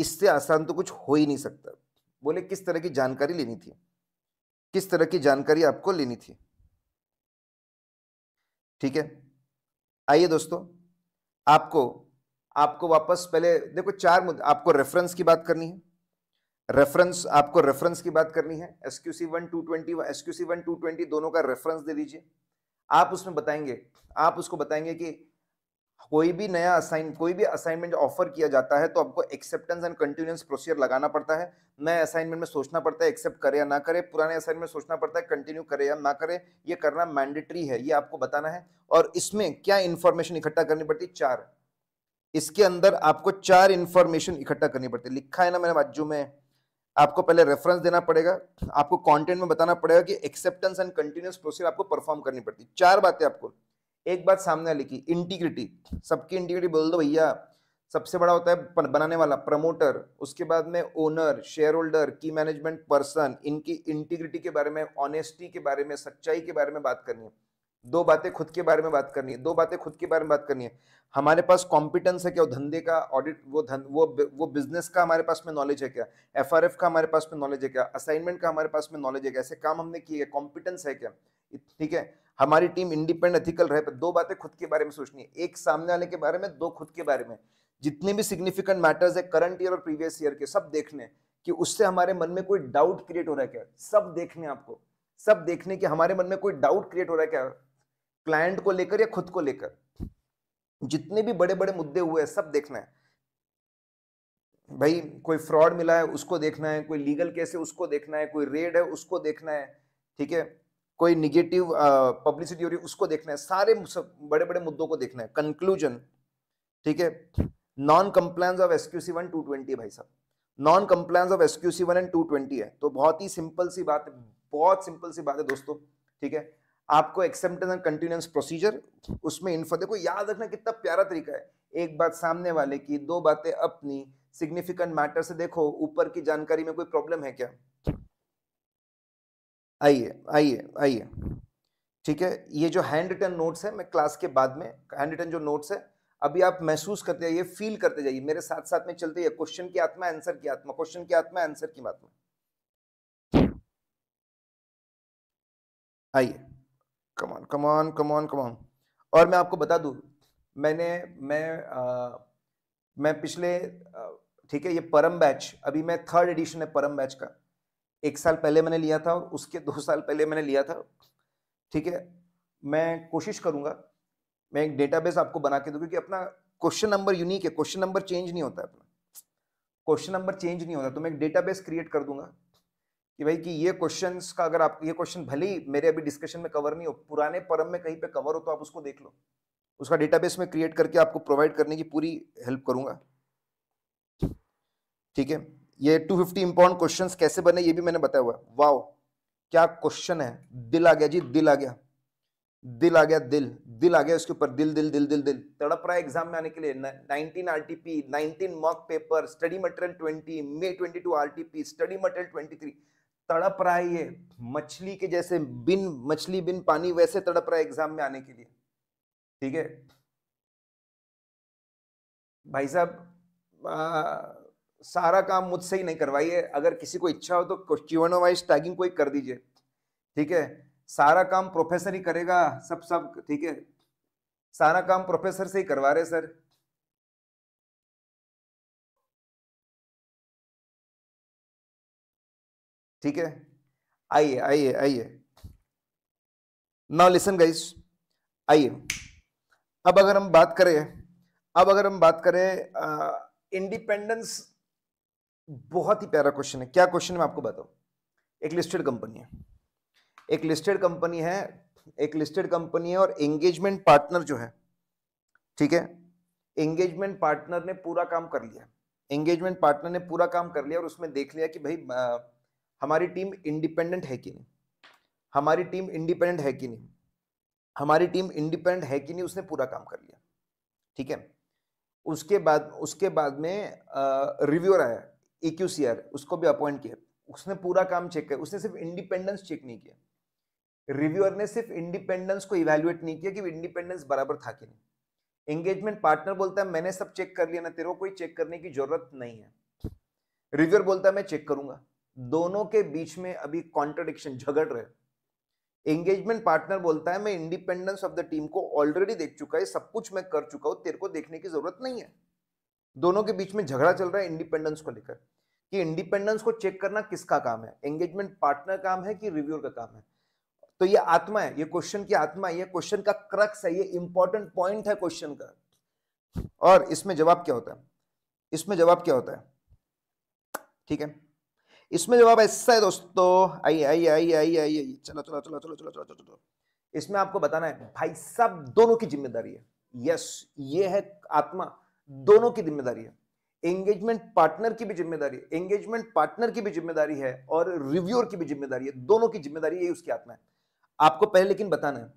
इससे आसान तो कुछ हो ही नहीं सकता बोले किस तरह की जानकारी लेनी थी किस तरह की जानकारी आपको लेनी थी ठीक है आइए दोस्तों आपको आपको वापस पहले देखो चार मुद्दे आपको रेफरेंस की बात करनी है रेफरेंस आपको रेफरेंस की बात करनी है SQC one two twenty SQC one two twenty दोनों का रेफरेंस दे दीजिए आप उसमें बताएंगे आप उसको बताएंगे कि कोई भी नया असाइन कोई भी असाइनमेंट ऑफर किया जाता है तो आपको एक्सेप्टेंस एंड कंटिन्यूस प्रोसीजर लगाना पड़ता है नए असाइनमेंट में सोचना पड़ता है एक्सेप्ट करे या ना करे पुराने असाइनमेंट सोचना पड़ता है कंटिन्यू करे या ना करे ये करना मैंडेटरी है ये आपको बताना है और इसमें क्या इन्फॉर्मेशन इकट्ठा करनी पड़ती है चार इसके अंदर आपको चार इन्फॉर्मेशन इकट्ठा करनी पड़ती है लिखा है ना मैंने बाजू में आपको पहले रेफरेंस देना पड़ेगा आपको कंटेंट में बताना पड़ेगा कि एक्सेप्टेंस एंड कंटिन्यूस प्रोसीजर आपको परफॉर्म करनी पड़ती है चार बातें आपको एक बात सामने लिखी इंटीग्रिटी सबकी इंटीग्रिटी बोल दो भैया सबसे बड़ा होता है बनाने वाला प्रमोटर उसके बाद में ओनर शेयर होल्डर की मैनेजमेंट पर्सन इनकी इंटीग्रिटी के बारे में ऑनेस्टी के बारे में सच्चाई के बारे में बात करनी है दो बातें खुद के बारे में बात करनी है दो बातें खुद के बारे में बात करनी है हमारे पास कॉम्पिटेंस है क्या वो धंधे का ऑडिट वो धन वो वो बिजनेस का हमारे पास में नॉलेज है क्या एफ का हमारे पास में नॉलेज है क्या असाइनमेंट का हमारे पास में नॉलेज है क्या ऐसे काम हमने किए कॉम्पिटेंस है क्या ठीक है हमारी टीम इंडिपेंडेंट एथिकल रहे पर दो बातें खुद के बारे में सोचनी है एक सामने वाले के बारे में दो खुद के बारे में जितने भी सिग्निफिकेंट मैटर्स है करंट ईयर और प्रीवियस ईयर के सब देखने कि उससे हमारे मन में कोई डाउट क्रिएट हो रहा है क्या सब देखने आपको सब देखने कि हमारे मन में कोई डाउट क्रिएट हो रहा है क्या क्लाइंट को लेकर या खुद को लेकर जितने भी बड़े बड़े मुद्दे हुए हैं सब देखना है भाई कोई फ्रॉड मिला है उसको देखना है कोई लीगल केस है उसको देखना है कोई रेड है उसको देखना है ठीक है कोई निगेटिव पब्लिसिटी हो रही है उसको देखना है सारे बड़े बड़े मुद्दों को देखना है कंक्लूजन ठीक है non compliance of SQC one two twenty भाई साहब non compliance of SQC one and two twenty है तो बहुत ही सिंपल सी बात है बहुत सिंपल सी बात है दोस्तों ठीक है आपको एक्सेप्टेंस एंड कंटिन्यूस प्रोसीजर उसमें इन्फो देखो याद रखना कितना प्यारा तरीका है एक बात सामने वाले की दो बातें अपनी सिग्निफिकेंट मैटर से देखो ऊपर की जानकारी में कोई प्रॉब्लम है क्या आइए आइए आइए ठीक है ये जो हैंड रिटर्न नोट्स है मैं क्लास के बाद में हैंड रिटर्न जो नोट्स है अभी आप महसूस करते जाइए फील करते जाइए मेरे साथ साथ में चलते जाइए क्वेश्चन की आत्मा आंसर की आत्मा क्वेश्चन की आत्मा आंसर की आत्मा आइए कमान कमान कमान कमान और मैं आपको बता दू मैंने मैं आ, मैं पिछले ठीक है ये परम बैच अभी मैं थर्ड एडिशन है परम बैच का एक साल पहले मैंने लिया था और उसके दो साल पहले मैंने लिया था ठीक है मैं कोशिश करूंगा मैं एक डेटाबेस आपको बना के दूँ क्योंकि अपना क्वेश्चन नंबर यूनिक है क्वेश्चन नंबर चेंज नहीं होता है अपना क्वेश्चन नंबर चेंज नहीं होता तो मैं एक डेटाबेस क्रिएट कर दूंगा कि भाई कि ये क्वेश्चन का अगर आप ये क्वेश्चन भले ही मेरे अभी डिस्कशन में कवर नहीं हो पुराने परम में कहीं पे कवर हो तो आप उसको देख लो उसका डेटाबेस में क्रिएट करके आपको प्रोवाइड करने की पूरी हेल्प करूंगा ठीक है ये 250 फिफ्टी इंपॉर्टेंट क्वेश्चन कैसे बने ये भी मैंने बताया हुआ है वाओ क्या क्वेश्चन है दिल आ गया जी दिल आ गया दिल आ गया दिल दिल आ गया उसके ऊपर दिल दिल दिल दिल दिल तड़प रहा है एग्जाम में आने के लिए 19 RTP 19 mock paper study material 20 मे 22 आरटीपी स्टडी मटेरियल 23 तड़प रहा है ये मछली के जैसे बिन मछली बिन पानी वैसे तड़प रहा है एग्जाम में आने के लिए ठीक है भाई साहब सारा काम मुझसे ही नहीं करवाइए अगर किसी को इच्छा हो तो क्वेश्चन वाइज टैगिंग कोई कर दीजिए ठीक है सारा काम प्रोफेसर ही करेगा सब सब ठीक है सारा काम प्रोफेसर से ही करवा रहे सर ठीक है आइए आइए आइए नाउ लिसन गाइस आइए अब अगर हम बात करें अब अगर हम बात करें इंडिपेंडेंस बहुत ही प्यारा क्वेश्चन है क्या क्वेश्चन मैं आपको बताऊं एक लिस्टेड कंपनी है एक लिस्टेड कंपनी है एक लिस्टेड कंपनी है और एंगेजमेंट पार्टनर जो है ठीक है एंगेजमेंट पार्टनर ने पूरा काम कर लिया एंगेजमेंट पार्टनर ने पूरा काम कर लिया और उसमें देख लिया कि भाई हमारी टीम इंडिपेंडेंट है कि नहीं हमारी टीम इंडिपेंडेंट है कि नहीं हमारी टीम इंडिपेंडेंट है कि नहीं उसने पूरा काम कर लिया ठीक है उसके बाद उसके बाद में रिव्यूअर आया ए क्यू सी आर उसको भी अपॉइंट किया उसने पूरा काम चेक किया उसने सिर्फ इंडिपेंडेंस चेक नहीं किया रिव्यूअर ने सिर्फ इंडिपेंडेंस को इवेल्युएट नहीं किया कि इंडिपेंडेंस बराबर था कि नहीं एंगेजमेंट पार्टनर बोलता है मैंने सब चेक कर लिया ना तेरे को कोई चेक करने की जरूरत नहीं है रिव्यूअर बोलता है मैं चेक करूंगा दोनों के बीच में अभी कॉन्ट्रडिक्शन झगड़ रहे एंगेजमेंट पार्टनर बोलता है मैं इंडिपेंडेंस ऑफ द टीम को ऑलरेडी देख चुका है सब कुछ मैं कर चुका हूं तेरे को देखने की जरूरत नहीं है दोनों के बीच में झगड़ा चल रहा है इंडिपेंडेंस को लेकर कि इंडिपेंडेंस को चेक करना किसका काम है एंगेजमेंट पार्टनर काम है कि रिव्यूअर का काम है तो ये आत्मा है ये क्वेश्चन की आत्मा है ये क्वेश्चन का क्रक्स है ये इंपॉर्टेंट पॉइंट है क्वेश्चन का और इसमें जवाब क्या होता है इसमें जवाब क्या होता है ठीक है इसमें जवाब ऐसा है दोस्तों आइए आइए आइए आइए आइए चलो चलो चलो चलो चलो चलो चलो चलो इसमें आपको बताना है भाई साहब दोनों की जिम्मेदारी है यस ये है आत्मा दोनों की जिम्मेदारी है एंगेजमेंट पार्टनर की भी जिम्मेदारी है एंगेजमेंट पार्टनर की भी जिम्मेदारी है और रिव्यूअर की भी जिम्मेदारी है दोनों की जिम्मेदारी यही उसकी आत्मा है आपको पहले लेकिन बताना है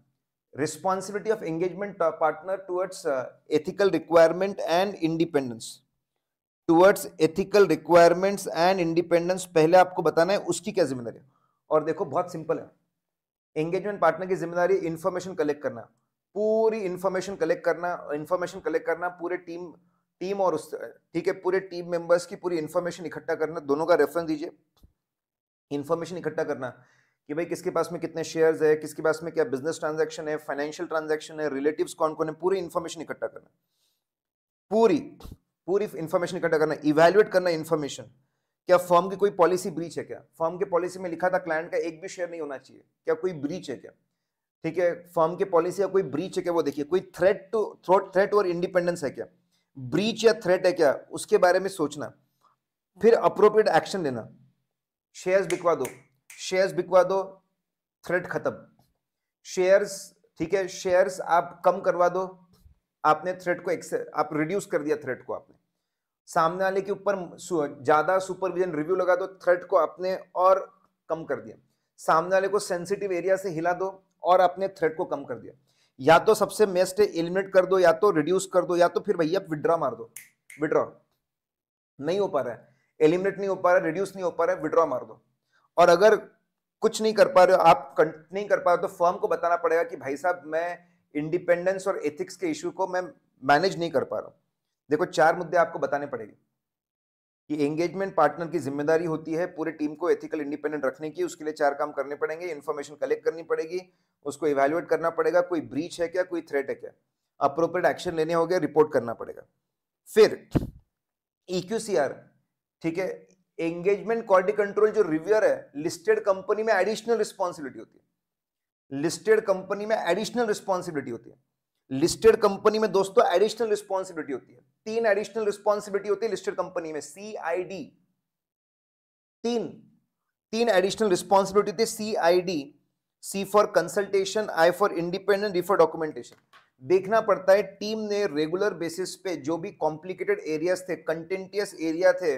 responsibility of engagement partner towards ethical requirement and independence towards ethical requirements and independence पहले आपको बताना है उसकी क्या जिम्मेदारी और देखो बहुत सिंपल है एंगेजमेंट पार्टनर की जिम्मेदारी इन्फॉर्मेशन कलेक्ट करना पूरी इन्फॉर्मेशन कलेक्ट करना इन्फॉर्मेशन कलेक्ट करना पूरे टीम टीम और उस ठीक है पूरे टीम मेंबर्स की पूरी इन्फॉर्मेशन इकट्ठा करना दोनों का रेफरेंस दीजिए इन्फॉर्मेशन इकट्ठा करना कि भाई किसके पास में कितने शेयर्स है किसके पास में क्या बिजनेस ट्रांजैक्शन है फाइनेंशियल ट्रांजैक्शन है रिलेटिव्स कौन कौन है पूरी इन्फॉर्मेशन इकट्ठा करना पूरी पूरी इन्फॉर्मेशन इकट्ठा करना इवेल्युएट करना इन्फॉर्मेशन क्या फॉर्म की कोई पॉलिसी ब्रीच है क्या फॉर्म के पॉलिसी में लिखा था क्लाइंट का एक भी शेयर नहीं होना चाहिए क्या कोई ब्रीच है क्या ठीक है फॉर्म के पॉलिसी या कोई ब्रीच है क्या वो देखिए कोई थ्रेट टू थ्रेट और इंडिपेंडेंस है क्या ब्रीच या थ्रेट है क्या उसके बारे में सोचना फिर अप्रोप्रिएट एक्शन लेना शेयर्स बिकवा दो शेयर्स बिकवा दो थ्रेट खत्म शेयर्स ठीक है शेयर्स आप कम करवा दो आपने थ्रेट को एक्से आप रिड्यूस कर दिया थ्रेट को आपने सामने वाले के ऊपर ज़्यादा सुपरविजन रिव्यू लगा दो थ्रेट को अपने और कम कर दिया सामने वाले को सेंसिटिव एरिया से हिला दो और अपने थ्रेट को कम कर दिया या तो सबसे बेस्ट एलिमिनेट कर दो या तो रिड्यूस कर दो या तो फिर भैया विड्रॉ मार दो विड्रॉ नहीं हो पा रहा है एलिमिनेट नहीं हो पा रहा है रिड्यूस नहीं हो पा रहा है विड्रॉ मार दो और अगर कुछ नहीं कर पा रहे हो आप नहीं कर पा रहे हो तो फर्म को बताना पड़ेगा कि भाई साहब मैं इंडिपेंडेंस और एथिक्स के इशू को मैं मैनेज नहीं कर पा रहा हूँ देखो चार मुद्दे आपको बताने पड़ेंगे कि एंगेजमेंट पार्टनर की जिम्मेदारी होती है पूरे टीम को एथिकल इंडिपेंडेंट रखने की उसके लिए चार काम करने पड़ेंगे इन्फॉर्मेशन कलेक्ट करनी पड़ेगी उसको इवेल्युएट करना पड़ेगा कोई ब्रीच है क्या कोई थ्रेट है क्या अप्रोप्रिएट एक्शन लेने हो गया रिपोर्ट करना पड़ेगा फिर ई e ठीक है एंगेजमेंट क्वालिटी कंट्रोल जो रिव्यूअर है लिस्टेड कंपनी में एडिशनल रिस्पॉन्सिबिलिटी होती है लिस्टेड कंपनी में एडिशनल रिस्पॉन्सिबिलिटी होती है लिस्टेड कंपनी में दोस्तों एडिशनल रिस्पॉन्सिबिलिटी होती है तीन एडिशनल रिस्पॉन्सिबिलिटी होती है लिस्टेड कंपनी में सीआईडी तीन तीन एडिशनल रिस्पॉन्सिबिलिटी होती है CID C for consultation I for independent D for documentation देखना पड़ता है टीम ने रेगुलर बेसिस पे जो भी कॉम्प्लिकेटेड एरियाज थे कंटेंटियस एरिया थे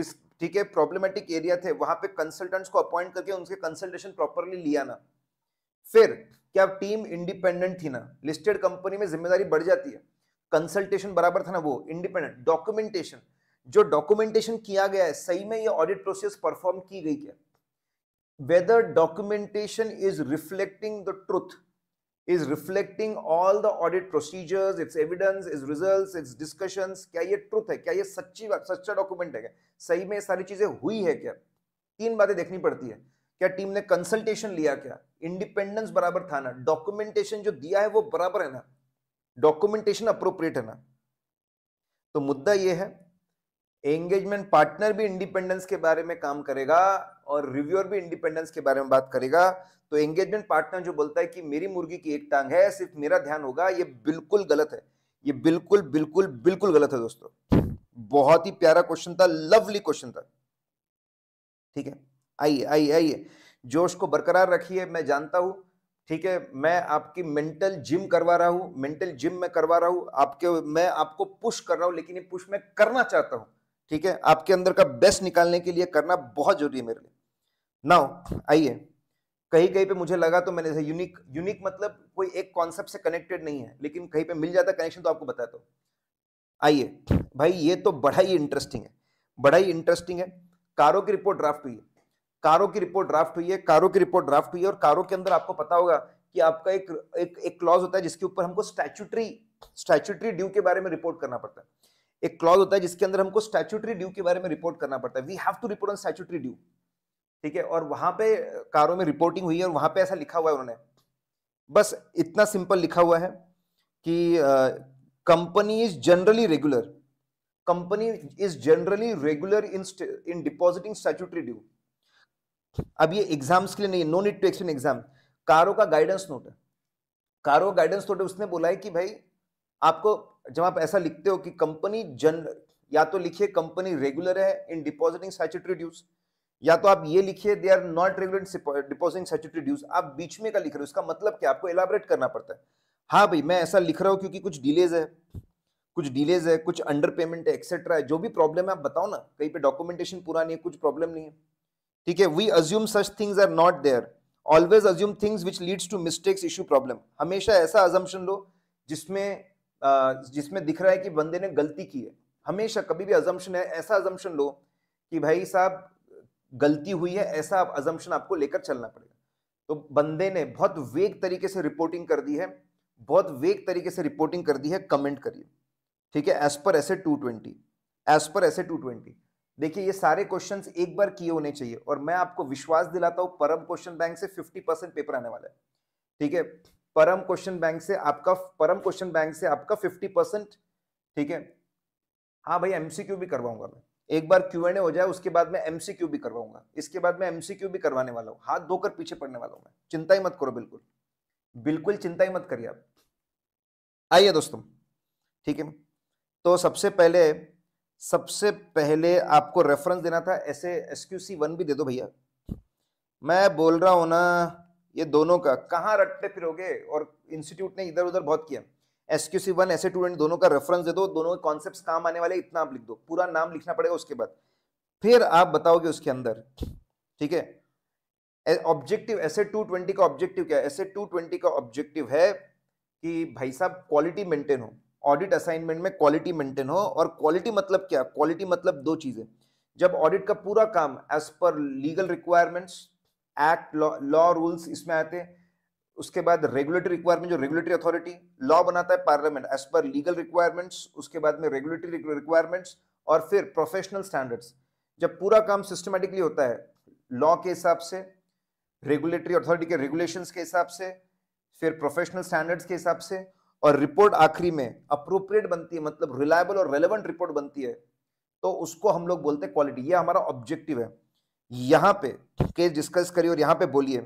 रिस्क ठीक है प्रॉब्लमेटिक एरिया थे वहां पे कंसल्टेंट्स को अपॉइंट करके उनके कंसल्टेशन प्रॉपरली लिया ना फिर क्या टीम इंडिपेंडेंट थी ना लिस्टेड कंपनी में जिम्मेदारी बढ़ जाती है कंसल्टेशन बराबर था ना वो इंडिपेंडेंट डॉक्यूमेंटेशन जो डॉक्यूमेंटेशन किया गया है सही में ये ऑडिट प्रोसेस परफॉर्म की गई क्या whether documentation is reflecting the truth is reflecting all the audit procedures its evidence is result its discussion क्या ये ट्रुथ है क्या ये सच्ची बात सच्चा डॉक्यूमेंट है क्या सही में सारी चीजें हुई है क्या तीन बातें देखनी पड़ती है क्या टीम ने कंसल्टेशन लिया क्या इंडिपेंडेंस बराबर था ना डॉक्यूमेंटेशन जो दिया है वो बराबर है ना डॉक्यूमेंटेशन अप्रोप्रिएट है ना तो मुद्दा यह है एंगेजमेंट पार्टनर भी इंडिपेंडेंस के बारे में काम करेगा और रिव्यूअर भी इंडिपेंडेंस के बारे में बात करेगा तो एंगेजमेंट पार्टनर जो बोलता है कि मेरी मुर्गी की एक टांग है सिर्फ मेरा ध्यान होगा ये बिल्कुल गलत है ये बिल्कुल बिल्कुल बिल्कुल गलत है दोस्तों बहुत ही प्यारा क्वेश्चन था लवली क्वेश्चन था ठीक है आइए आइए आइए जोश को बरकरार रखिए मैं जानता हूं ठीक है मैं आपकी मेंटल जिम करवा रहा हूँ मेंटल जिम में करवा रहा हूँ आपके मैं आपको पुश कर रहा हूँ लेकिन ये पुश मैं करना चाहता हूँ ठीक है आपके अंदर का बेस्ट निकालने के लिए करना बहुत जरूरी है मेरे लिए नाउ आइए कहीं कहीं पे मुझे लगा तो मैंने यूनिक यूनिक मतलब कोई एक कॉन्सेप्ट से कनेक्टेड नहीं है लेकिन कहीं पे मिल जाता कनेक्शन तो आपको बताता हूँ आइए भाई ये तो बड़ा ही इंटरेस्टिंग है बड़ा ही इंटरेस्टिंग है कारों की रिपोर्ट ड्राफ्ट हुई है कारों की रिपोर्ट ड्राफ्ट हुई है कारों की रिपोर्ट ड्राफ्ट हुई है और कारों के अंदर आपको पता होगा कि आपका एक एक एक क्लॉज होता है जिसके ऊपर हमको स्टैचूटरी स्टैचूटरी ड्यू के बारे में रिपोर्ट करना पड़ता है एक क्लॉज होता है जिसके अंदर हमको स्टैचूटरी ड्यू के बारे में रिपोर्ट करना पड़ता है we have to report on statutory due ठीक है और वहां पे कारों में रिपोर्टिंग हुई है और वहां पे ऐसा लिखा हुआ है उन्होंने बस इतना सिंपल लिखा हुआ है कि company is generally regular company is generally regular in in depositing statutory due अब ये एग्जाम्स के लिए नहीं no need to explain exam CARO का गाइडेंस नोट है कारो का गाइडेंस नोट है उसने बोला है कि भाई आपको जब आप ऐसा लिखते हो कि कंपनी जन या तो लिखिए कंपनी रेगुलर है इन डिपॉजिटिंग सैचुटरी ड्यूज या तो आप ये लिखिए they are not regular depositing statutory dues आप बीच में का लिख रहे हो उसका मतलब क्या आपको एलाबरेट करना पड़ता है हाँ भाई मैं ऐसा लिख रहा हूँ क्योंकि कुछ डिलेज है कुछ डिलेज है कुछ अंडर पेमेंट है एक्सेट्रा है जो भी प्रॉब्लम है आप बताओ ना कहीं पे डॉक्यूमेंटेशन पूरा नहीं है कुछ प्रॉब्लम नहीं है ठीक है we assume such things are not there always assume things which leads to mistakes issue problem हमेशा ऐसा अजम्पन लो जिसमें जिसमें दिख रहा है कि बंदे ने गलती की है हमेशा कभी भी अजम्पन है ऐसा अजम्पन लो कि भाई साहब गलती हुई है ऐसा अजम्पन आपको लेकर चलना पड़ेगा तो बंदे ने बहुत वेग तरीके से रिपोर्टिंग कर दी है बहुत वेग तरीके से रिपोर्टिंग कर दी है कमेंट करिए ठीक है as per S A two twenty as per S A two twenty देखिए ये सारे क्वेश्चंस एक बार किए होने चाहिए और मैं आपको विश्वास दिलाता हूं परम क्वेश्चन बैंक से 50 परसेंट पेपर आने वाला है ठीक है परम क्वेश्चन बैंक से आपका परम क्वेश्चन बैंक से आपका 50 परसेंट ठीक है हाँ भाई एमसीक्यू भी करवाऊंगा मैं एक बार क्यू एन ए हो जाए उसके बाद मैं एमसीक्यू भी करवाऊंगा इसके बाद मैं एमसीक्यू भी करवाने वाला हूँ हाथ धोकर पीछे पड़ने वाला हूँ मैं चिंता ही मत करो बिल्कुल बिल्कुल चिंता ही मत करिए आप आइए दोस्तों ठीक है तो सबसे पहले सबसे पहले आपको रेफरेंस देना था ऐसे एस क्यू सी वन भी दे दो भैया मैं बोल रहा हूं ना ये दोनों का कहाँ रटते फिरोगे और इंस्टीट्यूट ने इधर उधर बहुत किया एस क्यू सी वन ऐसे स्टूडेंट दोनों का रेफरेंस दे दो दोनों के कॉन्सेप्ट काम आने वाले इतना आप लिख दो पूरा नाम लिखना पड़ेगा उसके बाद फिर आप बताओगे उसके अंदर ठीक है objective S A two twenty का ऑब्जेक्टिव क्या है एस ए टू ट्वेंटी का ऑब्जेक्टिव है कि भाई साहब क्वालिटी मेंटेन हो ऑडिट असाइनमेंट में क्वालिटी मेंटेन हो और क्वालिटी मतलब क्या क्वालिटी मतलब दो चीज़ें जब ऑडिट का पूरा काम as per legal requirements act law rules इसमें आते हैं उसके बाद रेगुलेटरी रिक्वायरमेंट जो रेगुलेटरी अथॉरिटी लॉ बनाता है parliament as per legal requirements उसके बाद में रेगुलेटरी रिक्वायरमेंट्स और फिर प्रोफेशनल स्टैंडर्ड्स जब पूरा काम सिस्टमेटिकली होता है लॉ के हिसाब से रेगुलेटरी अथॉरिटी के रेगुलेशंस के हिसाब से फिर प्रोफेशनल स्टैंडर्ड्स के हिसाब से और रिपोर्ट आखिरी में अप्रोप्रिएट बनती है मतलब रिलायबल और रेलेवेंट रिपोर्ट बनती है तो उसको हम लोग बोलते हैं क्वालिटी ये हमारा ऑब्जेक्टिव है यहाँ पे केस डिस्कस करिए और यहाँ पे बोलिए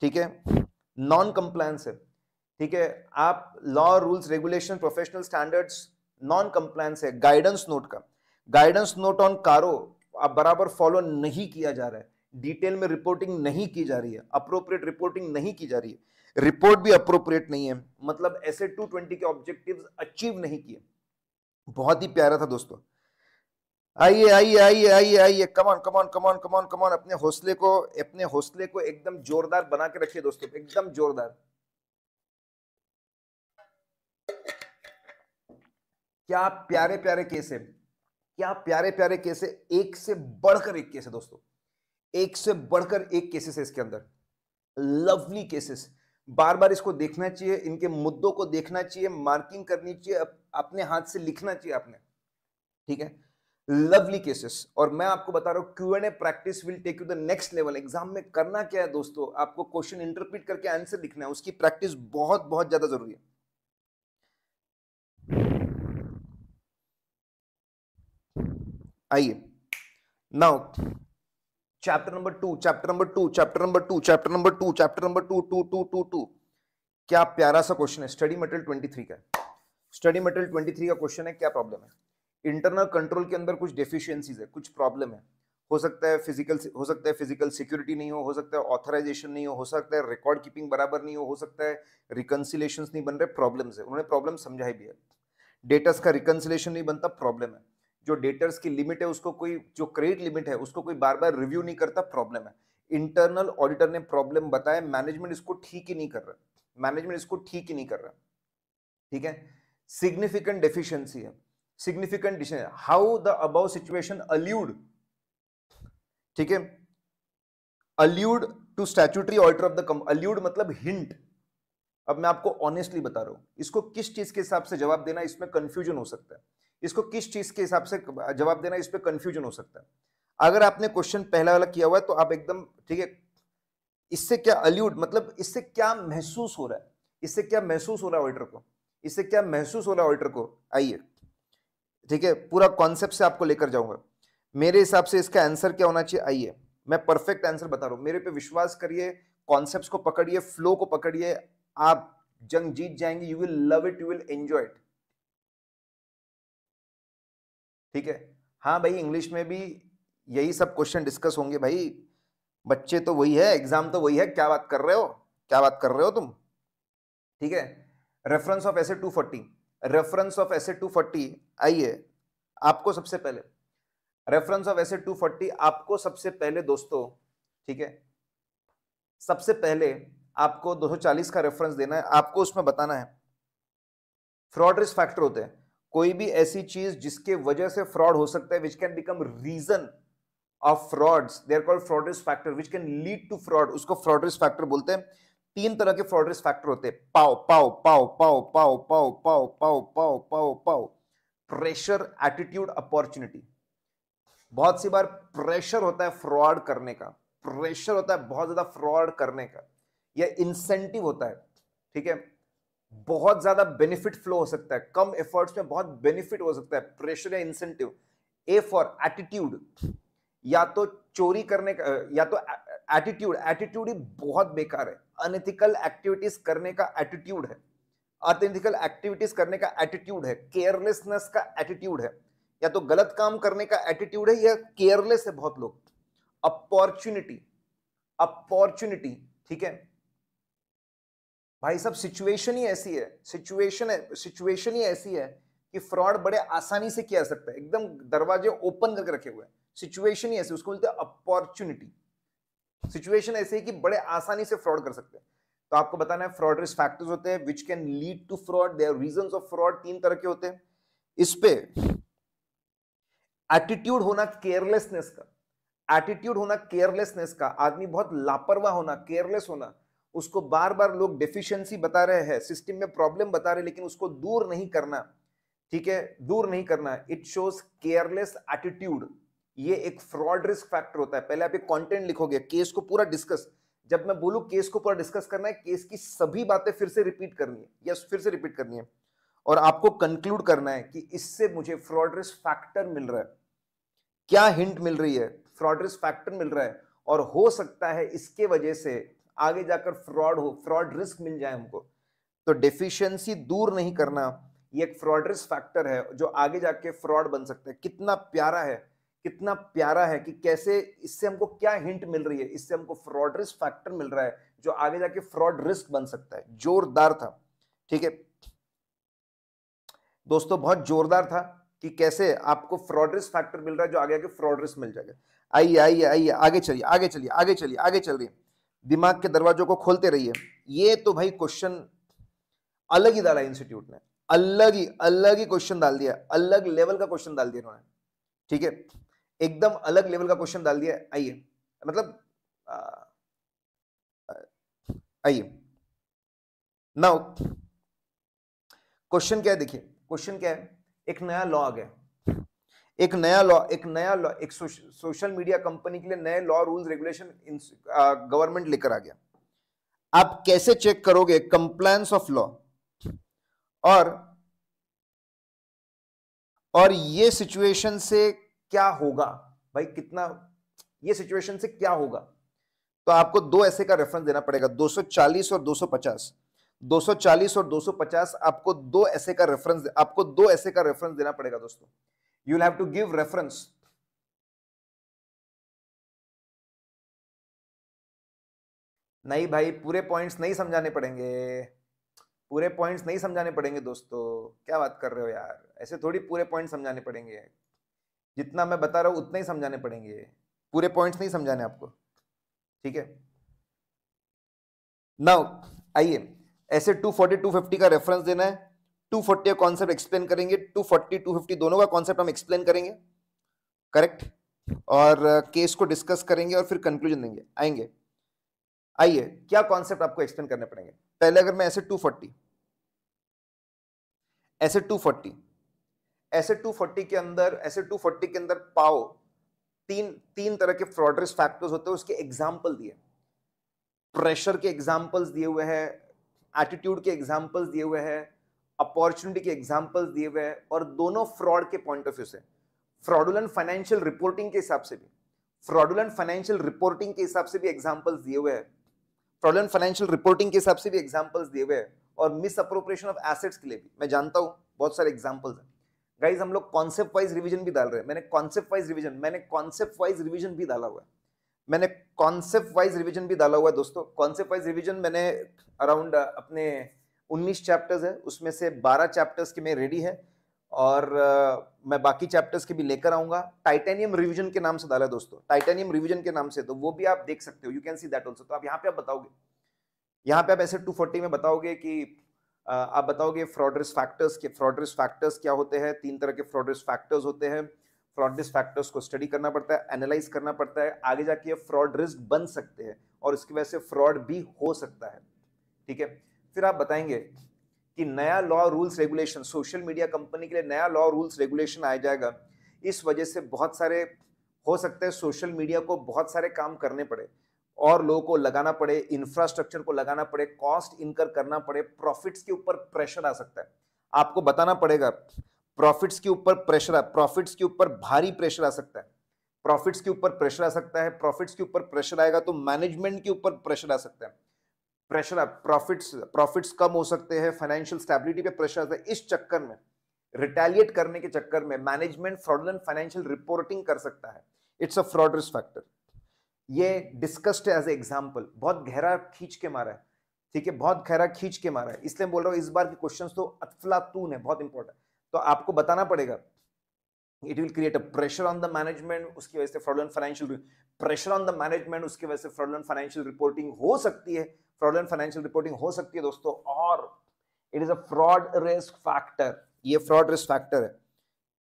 ठीक है नॉन कंप्लायंस है ठीक है आप law rules regulation professional standards non compliance है गाइडेंस नोट का गाइडेंस नोट ऑन कारो आप बराबर फॉलो नहीं किया जा रहा है डिटेल में रिपोर्टिंग नहीं की जा रही है अप्रोप्रिएट रिपोर्टिंग नहीं की जा रही है रिपोर्ट भी अप्रोप्रिएट नहीं है मतलब ऐसे 220 के ऑब्जेक्टिव्स अचीव नहीं किए बहुत ही प्यारा था दोस्तों आइए आइए आइए आइए आइए कमान कमान कमान कमान कमान अपने हौसले को अपने हौसले को एकदम जोरदार बना के रखिए दोस्तों एकदम जोरदार क्या प्यारे प्यारे केस है क्या प्यारे प्यारे केस है एक से बढ़कर एक केस है दोस्तों एक से बढ़कर एक केसेस है इसके अंदर लवली केसेस बार बार इसको देखना चाहिए इनके मुद्दों को देखना चाहिए मार्किंग करनी चाहिए अपने हाथ से लिखना चाहिए आपने ठीक है लवली केसेस और मैं आपको बता रहा हूं Q and A practice will take you the next level exam में करना क्या है दोस्तों आपको क्वेश्चन इंटरप्रिट करके आंसर लिखना है उसकी प्रैक्टिस बहुत बहुत ज्यादा जरूरी है आइए now chapter number two chapter number two chapter number two chapter number two chapter number two two two two two क्या प्यारा सा क्वेश्चन है स्टडी मटेरियल ट्वेंटी थ्री का स्टडी मटेरियल ट्वेंटी थ्री का क्वेश्चन है क्या प्रॉब्लम है internal control के अंदर कुछ डेफिशियंसीज है कुछ प्रॉब्लम है हो सकता है फिजिकल हो सकता है फिजिकल सिक्योरिटी नहीं हो हो सकता है ऑथराइजेशन नहीं हो हो सकता है रिकॉर्ड कीपिंग बराबर नहीं हो हो सकता है रिकन्सिलेशन नहीं बन रहे प्रॉब्लम्स है उन्होंने प्रॉब्लम समझाई भी है डेटस का रिकन्सिलेशन नहीं बनता प्रॉब्लम है जो डेटर्स की लिमिट है उसको कोई जो क्रेडिट लिमिट है उसको कोई बार बार रिव्यू नहीं करता प्रॉब्लम है इंटरनल ऑडिटर ने प्रॉब्लम बताया मैनेजमेंट इसको ठीक ही नहीं कर रहा मैनेजमेंट इसको ठीक ही नहीं कर रहा ठीक है सिग्निफिकेंट डेफिशिएंसी है significant how the above situation alluded ठीक है alluded to statutory order of the come alluded मतलब हिंट अब मैं आपको ऑनेस्टली बता रहा हूं इसको किस चीज के हिसाब से जवाब देना इसमें कंफ्यूजन हो सकता है इसको किस चीज के हिसाब से जवाब देना इस पर कंफ्यूजन हो सकता है अगर आपने क्वेश्चन पहला वाला किया हुआ है तो आप एकदम ठीक है इससे क्या अल्यूड मतलब इससे क्या महसूस हो रहा है इससे क्या महसूस हो रहा है ऑडिटर को इससे क्या महसूस हो रहा है ऑडिटर को आइए ठीक है पूरा कॉन्सेप्ट से आपको लेकर जाऊंगा मेरे हिसाब से इसका आंसर क्या होना चाहिए आइए मैं परफेक्ट आंसर बता रहा हूं मेरे पे विश्वास करिए कॉन्सेप्ट को पकड़िए फ्लो को पकड़िए आप जंग जीत जाएंगे you will love it you will enjoy it ठीक है हाँ भाई इंग्लिश में भी यही सब क्वेश्चन डिस्कस होंगे भाई बच्चे तो वही है एग्जाम तो वही है क्या बात कर रहे हो क्या बात कर रहे हो तुम ठीक है reference of SA forty reference of SA forty आइए आपको सबसे पहले रेफरेंस ऑफ एसे फोर्टी आपको सबसे पहले दोस्तों ठीक है सबसे पहले आपको 240 का रेफरेंस देना है आपको उसमें बताना है फ्रॉड रिस्क फैक्टर होते हैं कोई भी ऐसी चीज जिसके वजह से फ्रॉड हो सकता है which can become reason of frauds there called fraud risk factor which can lead to fraud उसको फ्रॉडरिस फैक्टर बोलते हैं तीन तरह के फ्रॉडरिस फैक्टर होते हैं पाओ पाओ पाओ पाओ पाओ पाओ पाओ पाओ पाओ पाओ पाओ प्रेशर एटीट्यूड अपॉर्चुनिटी बहुत सी बार प्रेशर होता है फ्रॉड करने का प्रेशर होता है बहुत ज्यादा फ्रॉड करने का या इंसेंटिव होता है ठीक है बहुत ज्यादा बेनिफिट फ्लो हो सकता है कम एफर्ट्स में बहुत बेनिफिट हो सकता है प्रेशर या इंसेंटिव ए फॉर एटीट्यूड या तो चोरी करने का या तो एटीट्यूड एटीट्यूड ही बहुत बेकार है अनएथिकल एक्टिविटीज करने का एटीट्यूड है अनएथिकल एक्टिविटीज करने का एटीट्यूड है केयरलेसनेस का एटीट्यूड है या तो गलत काम करने का एटीट्यूड है या केयरलेस है बहुत लोग अपॉर्चुनिटी अपॉर्चुनिटी ठीक है भाई सब सिचुएशन ही ऐसी है सिचुएशन है सिचुएशन ही ऐसी है कि फ्रॉड बड़े आसानी से किया जा सकता है एकदम दरवाजे ओपन करके रखे हुए हैं सिचुएशन ही ऐसी उसको बोलते हैं अपॉर्चुनिटी सिचुएशन ऐसी है कि बड़े आसानी से फ्रॉड कर सकते हैं तो आपको बताना है फ्रॉड रिस्क फैक्टर्स होते हैं which can lead to fraud their reason of fraud तीन तरह के होते हैं इस पे एटीट्यूड होना केयरलेसनेस का एटीट्यूड होना केयरलेसनेस का आदमी बहुत लापरवाह होना केयरलेस होना उसको बार बार लोग डिफिशियंसी बता रहे हैं सिस्टम में प्रॉब्लम बता रहे हैं लेकिन उसको दूर नहीं करना ठीक है दूर नहीं करना इट शोज केयरलेस एटीट्यूड ये एक फ्रॉड रिस्क फैक्टर होता है पहले आप एक कॉन्टेंट लिखोगे केस को पूरा डिस्कस जब मैं बोलूँ केस को पूरा डिस्कस करना है केस की सभी बातें फिर से रिपीट करनी है यस फिर से रिपीट करनी है और आपको कंक्लूड करना है कि इससे मुझे फ्रॉड रिस्क फैक्टर मिल रहा है क्या हिंट मिल रही है फ्रॉड रिस्क फैक्टर मिल रहा है और हो सकता है इसके वजह से आगे जाकर फ्रॉड हो फ्रॉड रिस्क मिल जाए हमको तो डेफिशिएंसी दूर नहीं करना ये एक फ्रॉड रिस्क फैक्टर है जो आगे जाके फ्रॉड बन सकता है कितना प्यारा है कितना प्यारा है कि कैसे इससे हमको क्या हिंट मिल रही है इससे हमको फ्रॉड रिस्क फैक्टर मिल रहा है जो आगे जाके फ्रॉड रिस्क बन सकता है जोरदार था ठीक है दोस्तों बहुत जोरदार था कि कैसे आपको फ्रॉड रिस्क फैक्टर मिल रहा है जो आगे आगे फ्रॉड रिस्क मिल जाएगा आइए आइए आइए आगे चलिए आगे चलिए आगे चलिए आगे चल रही है दिमाग के दरवाजों को खोलते रहिए ये तो भाई क्वेश्चन अलग ही डाला इंस्टीट्यूट ने अलग ही अलग ही क्वेश्चन डाल दिया अलग लेवल का क्वेश्चन डाल दिया उन्होंने ठीक है एकदम अलग लेवल का क्वेश्चन डाल दिया आइए मतलब आइए नाउ क्वेश्चन क्या है देखिए क्वेश्चन क्या है एक नया लॉ आ गया एक नया लॉ एक नया लॉ एक सोशल मीडिया कंपनी के लिए नए लॉ रूल्स रेगुलेशन गवर्नमेंट लेकर आ गया आप कैसे चेक करोगे कंप्लायंस ऑफ लॉ और और ये सिचुएशन से क्या होगा भाई कितना ये सिचुएशन से क्या होगा तो आपको दो ऐसे का रेफरेंस देना पड़ेगा 240 और 250 240 और 250 आपको दो ऐसे का रेफरेंस आपको दो ऐसे का रेफरेंस देना पड़ेगा दोस्तों you will have to give reference. नहीं भाई पूरे पॉइंट्स नहीं समझाने पड़ेंगे पूरे पॉइंट्स नहीं समझाने पड़ेंगे दोस्तों क्या बात कर रहे हो यार ऐसे थोड़ी पूरे पॉइंट समझाने पड़ेंगे जितना मैं बता रहा हूँ उतना ही समझाने पड़ेंगे पूरे पॉइंट्स नहीं समझाने आपको ठीक है नाउ आइए ऐसे 240 250 का रेफरेंस देना है 240 का कॉन्सेप्ट एक्सप्लेन करेंगे 240 250 दोनों का कॉन्सेप्ट हम एक्सप्लेन करेंगे करेक्ट और केस uh, को डिस्कस करेंगे और फिर कंक्लूजन देंगे आएंगे आइए क्या कॉन्सेप्ट आपको एक्सप्लेन करने पड़ेंगे पहले अगर मैं ऐसे 240 ऐसे 240 ऐसे 240 के अंदर ऐसे 240 के अंदर पाओ तीन तीन तरह के फ्रॉडरस फैक्टर्स होते हैं उसके एग्जाम्पल दिए प्रेशर के एग्जाम्पल्स दिए हुए हैं एटीट्यूड के एग्जाम्पल्स दिए हुए हैं अपॉर्चुनिटी के एग्जाम्पल्स दिए हुए हैं और दोनों फ्रॉड के पॉइंट ऑफ व्यू से फ्रॉडुलेंट फाइनेंशियल रिपोर्टिंग के हिसाब से भी फ्रॉडुलेंट फाइनेंशियल रिपोर्टिंग के हिसाब से भी एग्जाम्पल्स दिए हुए हैं फ्रॉडुलेंट फाइनेंशियल रिपोर्टिंग के हिसाब से भी एग्जाम्पल्स दिए हुए हैं और मिस अप्रोप्रिएशन ऑफ एसेट्स के लिए भी मैं जानता हूँ बहुत सारे एग्जाम्पल्स हैं गाइज हम लोग कॉन्सेप्ट वाइज रिविजन भी डाल रहे हैं मैंने कॉन्सेप्ट वाइज रिविजन मैंने कॉन्सेप्ट वाइज रिविजन भी डाला हुआ है मैंने कॉन्सेप्ट वाइज रिविजन भी डाला हुआ है दोस्तों कॉन्सेप्ट वाइज रिविजन मैंने अराउंड अपने उन्नीस चैप्टर्स है उसमें से बारह चैप्टर्स के मेरे रेडी है और आ, मैं बाकी चैप्टर्स के भी लेकर आऊंगा टाइटेनियम रिवीजन के नाम से डाला है दोस्तों टाइटेनियम रिवीजन के नाम से तो वो भी आप देख सकते हो you can see that also तो आप यहाँ पे आप बताओगे यहाँ पे आप ऐसे 240 में बताओगे कि आप बताओगे फ्रॉडरिस फैक्टर्स के फ्रॉडरिस फैक्टर्स क्या होते हैं तीन तरह के फ्रॉडरिस फैक्टर्स होते हैं फ्रॉड रिस्क फैक्टर्स को स्टडी करना पड़ता है एनालाइज करना पड़ता है आगे जाके ये फ्रॉड रिस्क बन सकते हैं और इसकी वजह से फ्रॉड भी हो सकता है ठीक है फिर आप बताएंगे कि नया law rules regulation social media company के लिए नया लॉ रूल्स रेगुलेशन आ जाएगा इस वजह से बहुत सारे हो सकते हैं सोशल मीडिया को बहुत सारे काम करने पड़े और लोगों को लगाना पड़े इंफ्रास्ट्रक्चर को लगाना पड़े कॉस्ट इनकर करना पड़े प्रॉफिट्स के ऊपर प्रेशर आ सकता है आपको बताना पड़ेगा प्रॉफिट्स के ऊपर प्रेशर प्रॉफिट्स के ऊपर भारी प्रेशर आ सकता है प्रॉफिट्स के ऊपर प्रेशर आ सकता है प्रॉफिट्स के ऊपर प्रेशर आएगा तो मैनेजमेंट के ऊपर प्रेशर आ सकता है प्रेशर प्रॉफिट्स प्रॉफिट्स कम हो सकते हैं फाइनेंशियल स्टेबिलिटी पे प्रेशर आता है इस चक्कर में रिटेलिएट करने के चक्कर में मैनेजमेंट फ्रॉडलेंट फाइनेंशियल रिपोर्टिंग कर सकता है it's a fraud risk factor ये डिस्कस्ड एज एग्जाम्पल बहुत गहरा खींच के मारा है ठीक है बहुत गहरा खींच के मारा है इसलिए बोल रहा हूँ इस बार के क्वेश्चन तो अफलातून है बहुत इंपॉर्टेंट तो आपको बताना पड़ेगा it will create a pressure on the management उसकी वजह से fraudulent financial pressure on the management उसकी वजह से फ्रॉडलेंट फाइनेंशियल रिपोर्टिंग हो सकती है फ्रॉडलेंट फाइनेंशियल रिपोर्टिंग हो सकती है दोस्तों और it is a fraud risk factor ये फ्रॉड रिस्क फैक्टर है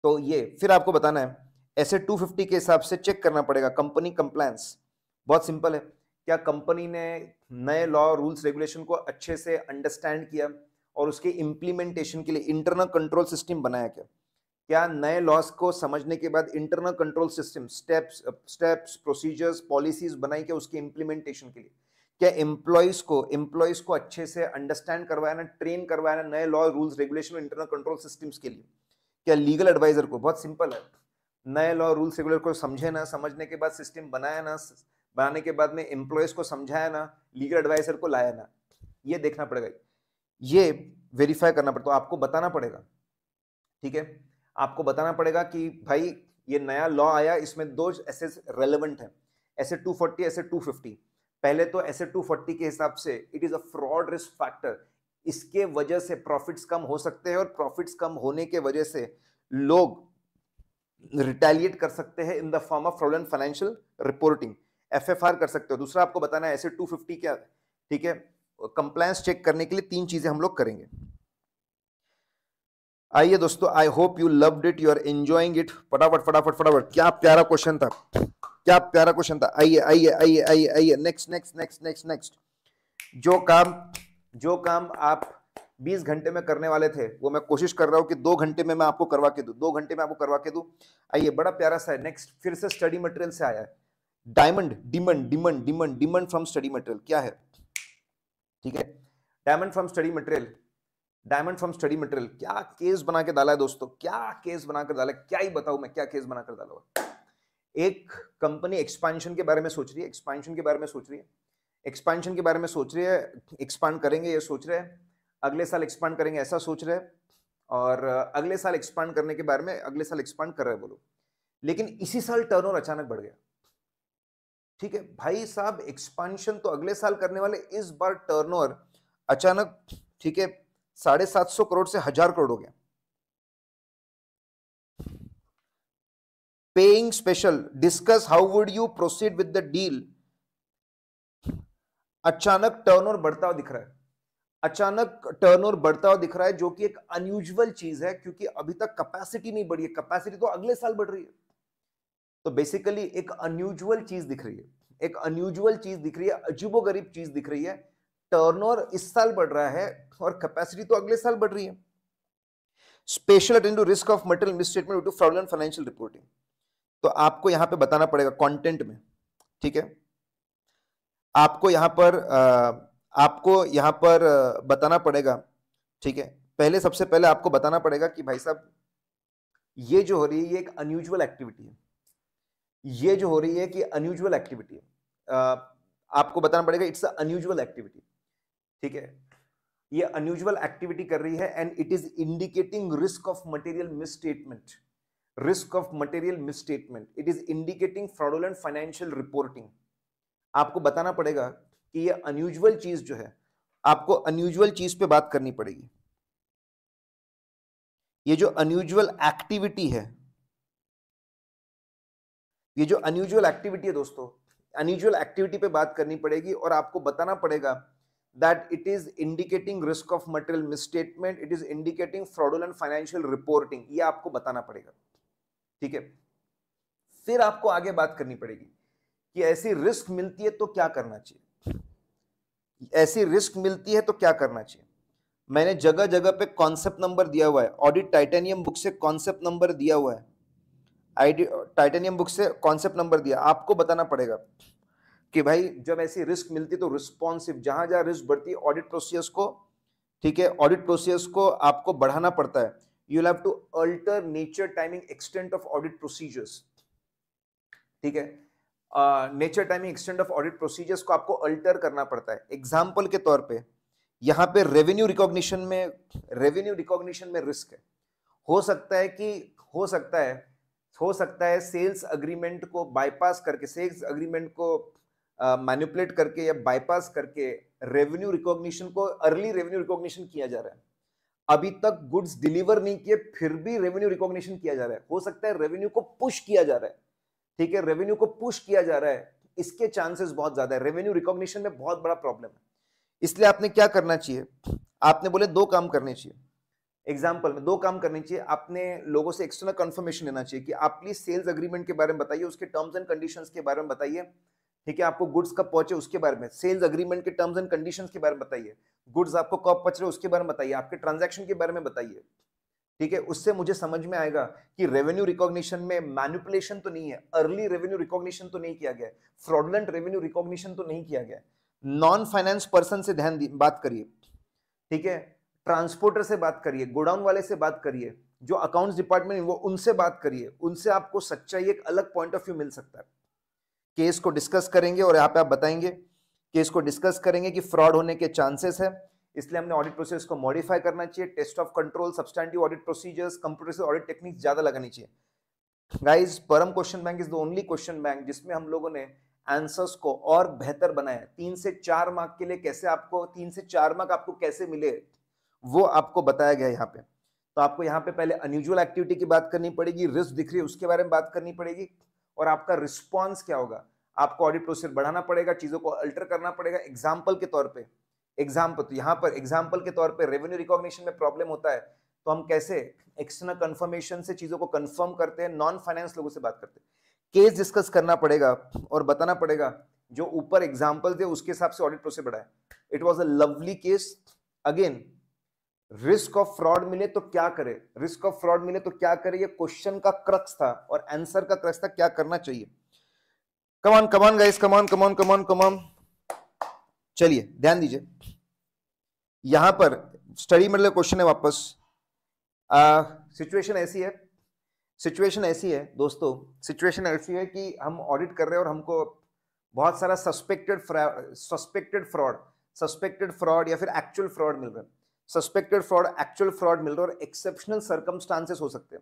तो ये फिर आपको बताना है ऐसे 250 के हिसाब से चेक करना पड़ेगा कंपनी कंप्लायंस बहुत सिंपल है क्या कंपनी ने नए लॉ रूल्स रेगुलेशन को अच्छे से अंडरस्टैंड किया और उसके इंप्लीमेंटेशन के लिए इंटरनल कंट्रोल सिस्टम बनाया क्या क्या नए लॉस को समझने के बाद internal control system steps steps procedures policies बनाई क्या उसके इम्प्लीमेंटेशन के लिए क्या एम्प्लॉयज को एम्प्लॉयज को अच्छे से अंडरस्टैंड करवाना ट्रेन करवाना नए law rules regulation internal control systems के लिए क्या लीगल एडवाइजर को बहुत सिंपल है नए लॉ रूल्स रेगुलर को समझे ना समझने के बाद सिस्टम बनाया ना बनाने के बाद में एम्प्लॉयज को समझाया ना लीगल एडवाइजर को लाया ना ये देखना पड़ेगा ये वेरीफाई करना पड़ता है आपको बताना पड़ेगा ठीक है आपको बताना पड़ेगा कि भाई ये नया लॉ आया इसमें दो एसेस रेलिवेंट है S A two forty S A two fifty पहले तो एस ए टू फोर्टी के हिसाब से it is a fraud risk factor इसके वजह से प्रॉफिट्स कम हो सकते हैं और प्रॉफिट्स कम होने के वजह से लोग रिटेलिएट कर सकते हैं in the form of fraud and financial reporting F कर सकते हो दूसरा आपको बताना है एस ए टू फिफ्टी क्या ठीक है कंप्लायंस चेक करने के लिए तीन चीज़ें हम लोग करेंगे आइए दोस्तों I hope you love it you are enjoying it फटाफट फटाफट फटाफट क्या प्यारा क्वेश्चन था क्या प्यारा क्वेश्चन था आइए आइए आइए आइए आइए next next next next next जो काम जो काम आप 20 घंटे में करने वाले थे वो मैं कोशिश कर रहा हूँ कि दो घंटे में मैं आपको करवा के दू दो घंटे में आपको करवा के दू आइए बड़ा प्यारा सा है नेक्स्ट फिर से स्टडी मटेरियल से आया है diamond demand demand demand demand from study material क्या है ठीक है diamond from study material diamond from study material क्या केस बना के डाला है दोस्तों क्या केस बनाकर डाला है क्या ही बताऊं मैं क्या केस बनाकर डाला हुआ एक कंपनी एक्सपेंशन के बारे में सोच रही है एक्सपेंशन के बारे में सोच रही है एक्सपेंशन के बारे में सोच रही है एक्सपांड करेंगे ये सोच रहे हैं अगले साल एक्सपांड करेंगे ऐसा सोच रहे हैं और अगले साल एक्सपांड करने के बारे में अगले साल एक्सपांड कर रहे हैं बोलो लेकिन इसी साल टर्नओवर अचानक बढ़ गया ठीक है भाई साहब एक्सपांशन तो अगले साल करने वाले इस बार टर्नओवर अचानक ठीक है साढ़े सात सौ करोड़ से हजार करोड़ हो गया paying special discuss how would you proceed with the deal अचानक टर्नओवर बढ़ता हुआ दिख रहा है अचानक टर्नओवर बढ़ता हुआ दिख रहा है जो कि एक अनयूजल चीज है क्योंकि अभी तक कैपेसिटी नहीं बढ़ी है कैपेसिटी तो अगले साल बढ़ रही है तो बेसिकली एक अनयूजल चीज दिख रही है एक अनयूजल चीज दिख रही है अजीबो गरीब चीज दिख रही है टर्नओवर इस साल बढ़ रहा है और कैपेसिटी तो अगले साल बढ़ रही है special attend to risk of material misstatement to and financial reporting तो आपको यहां पे बताना पड़ेगा कंटेंट में ठीक है आपको यहां पर आपको यहां पर बताना पड़ेगा ठीक है पहले सबसे पहले आपको बताना पड़ेगा कि भाई साहब ये जो हो रही है ये एक अनयूजल एक्टिविटी है ये जो हो रही है कि अनयूजल एक्टिविटी है आपको बताना पड़ेगा इट्स अनयूजल एक्टिविटी ठीक है ये अनयूजल एक्टिविटी कर रही है and it is indicating risk of material misstatement risk of material misstatement it is indicating fraudulent financial reporting आपको बताना पड़ेगा कि ये अनयूजल चीज जो है आपको अनयूजल चीज पे बात करनी पड़ेगी ये जो अनयूजल एक्टिविटी है ये जो अनयूजल एक्टिविटी है दोस्तों अनयूजल एक्टिविटी पे बात करनी पड़ेगी और आपको बताना पड़ेगा that it is indicating risk of material misstatement it is indicating fraudulent financial reporting ye aapko batana padega theek hai fir aapko aage baat karni padegi ki ऐसी रिस्क मिलती है तो क्या करना चाहिए ऐसी रिस्क मिलती है तो क्या करना चाहिए मैंने जगह जगह पे कॉन्सेप्ट नंबर दिया हुआ है ऑडिट टाइटेनियम बुक से कॉन्सेप्ट नंबर दिया हुआ है आईडी टाइटेनियम बुक से कॉन्सेप्ट नंबर दिया आपको बताना पड़ेगा कि भाई जब ऐसी रिस्क मिलती तो रिस्पॉन्सिव जहां जहां रिस्क बढ़ती है ऑडिट प्रोसेस को ठीक है ऑडिट प्रोसेस को आपको बढ़ाना पड़ता है you have to alter nature timing extent of audit procedures ठीक है nature timing extent of audit procedures को आपको अल्टर करना पड़ता है एग्जाम्पल के तौर पर यहाँ पे रेवेन्यू रिकॉग्निशन में रेवेन्यू रिकॉग्निशन में रिस्क है हो सकता है कि हो सकता है हो सकता है सेल्स अग्रीमेंट को बाईपास करके सेल्स अग्रीमेंट को मैन्युपुलेट करके या बाईपास करके रेवेन्यू रिकॉग्निशन को अर्ली रेवेन्यू रिकॉग्निशन किया जा रहा है अभी तक गुड्स डिलीवर नहीं किए फिर भी रेवेन्यू रिकॉग्निशन किया जा रहा है हो सकता है रेवेन्यू को पुश किया जा रहा है ठीक है रेवेन्यू को पुश किया जा रहा है इसके चांसेस बहुत ज्यादा है रेवेन्यू रिकॉग्निशन में बहुत बड़ा प्रॉब्लम है इसलिए आपने क्या करना चाहिए आपने बोले दो काम करने चाहिए एग्जाम्पल में दो काम करने चाहिए आपने लोगों से एक्सटर्नल कंफर्मेशन लेना चाहिए कि आप प्लीज सेल्स अग्रीमेंट के बारे में बताइए उसके टर्म्स एंड कंडीशंस के बारे में बताइए ठीक है आपको गुड्स कब पहुंचे उसके बारे में सेल्स अग्रीमेंट के टर्म्स एंड कंडीशन के बारे में बताइए गुड्स आपको कब पहुंच रहे उसके बारे में बताइए आपके ट्रांजेक्शन के बारे में बताइए ठीक है उससे मुझे समझ में आएगा कि रेवेन्यू रिकॉग्निशन में मैनिपुलेशन तो नहीं है अर्ली रेवेन्यू रिकॉग्निशन तो नहीं किया गया फ्रॉडलेंट रेवेन्यू रिकॉग्निशन तो नहीं किया गया नॉन फाइनेंस पर्सन से ध्यान बात करिए ठीक है ट्रांसपोर्टर से बात करिए गोडाउन वाले से बात करिए जो अकाउंट्स डिपार्टमेंट वो उनसे बात करिए उनसे आपको सच्चाई एक अलग पॉइंट ऑफ व्यू मिल सकता है केस को डिस्कस करेंगे और यहाँ पे आप बताएंगे केस को डिस्कस करेंगे कि फ्रॉड होने के चांसेस है इसलिए हमने ऑडिट प्रोसेस को मॉडिफाई करना चाहिए test of control substantive audit procedures computer से ऑडिट टेक्निक ज्यादा लगानी चाहिए guys Param question bank is the only question bank जिसमें हम लोगों ने आंसर्स को और बेहतर बनाया तीन से चार मार्क के लिए कैसे आपको तीन से चार मार्क आपको कैसे मिले वो आपको बताया गया यहाँ पे तो आपको यहाँ पे पहले अनयूजल एक्टिविटी की बात करनी पड़ेगी रिस्क दिख रही है उसके बारे में बात करनी पड़ेगी और आपका रिस्पॉन्स क्या होगा आपको ऑडिट प्रोसेस बढ़ाना पड़ेगा चीज़ों को अल्टर करना पड़ेगा एग्जाम्पल के तौर पर एग्जाम्पल तो यहाँ पर एग्जाम्पल के तौर पर रेवेन्यू रिकॉग्निशन में प्रॉब्लम होता है तो हम कैसे एक्सटर्नल कंफर्मेशन से चीज़ों को कंफर्म करते हैं नॉन फाइनेंस लोगों से बात करते हैं केस डिस्कस करना पड़ेगा और बताना पड़ेगा जो ऊपर एग्जाम्पल थे उसके हिसाब से ऑडिट प्रोसेस बढ़ाए it was a lovely case again risk of fraud मिले तो क्या करे रिस्क ऑफ फ्रॉड मिले तो क्या करे ये क्वेश्चन का क्रक्स था और आंसर का क्रक्स था क्या करना चाहिए कमान कमान गाइस कमान कमान कमान कमान चलिए ध्यान दीजिए यहां पर स्टडी मतलब क्वेश्चन है वापस सिचुएशन ऐसी है सिचुएशन ऐसी है दोस्तों सिचुएशन ऐसी है कि हम ऑडिट कर रहे हैं और हमको बहुत सारा suspected suspected fraud suspected fraud या फिर एक्चुअल फ्रॉड मिल रहा है सस्पेक्टेड फ्रॉड एक्चुअल फ्रॉड मिल रहा है और एक्सेप्शनल सर्कमस्टांसेस हो सकते हैं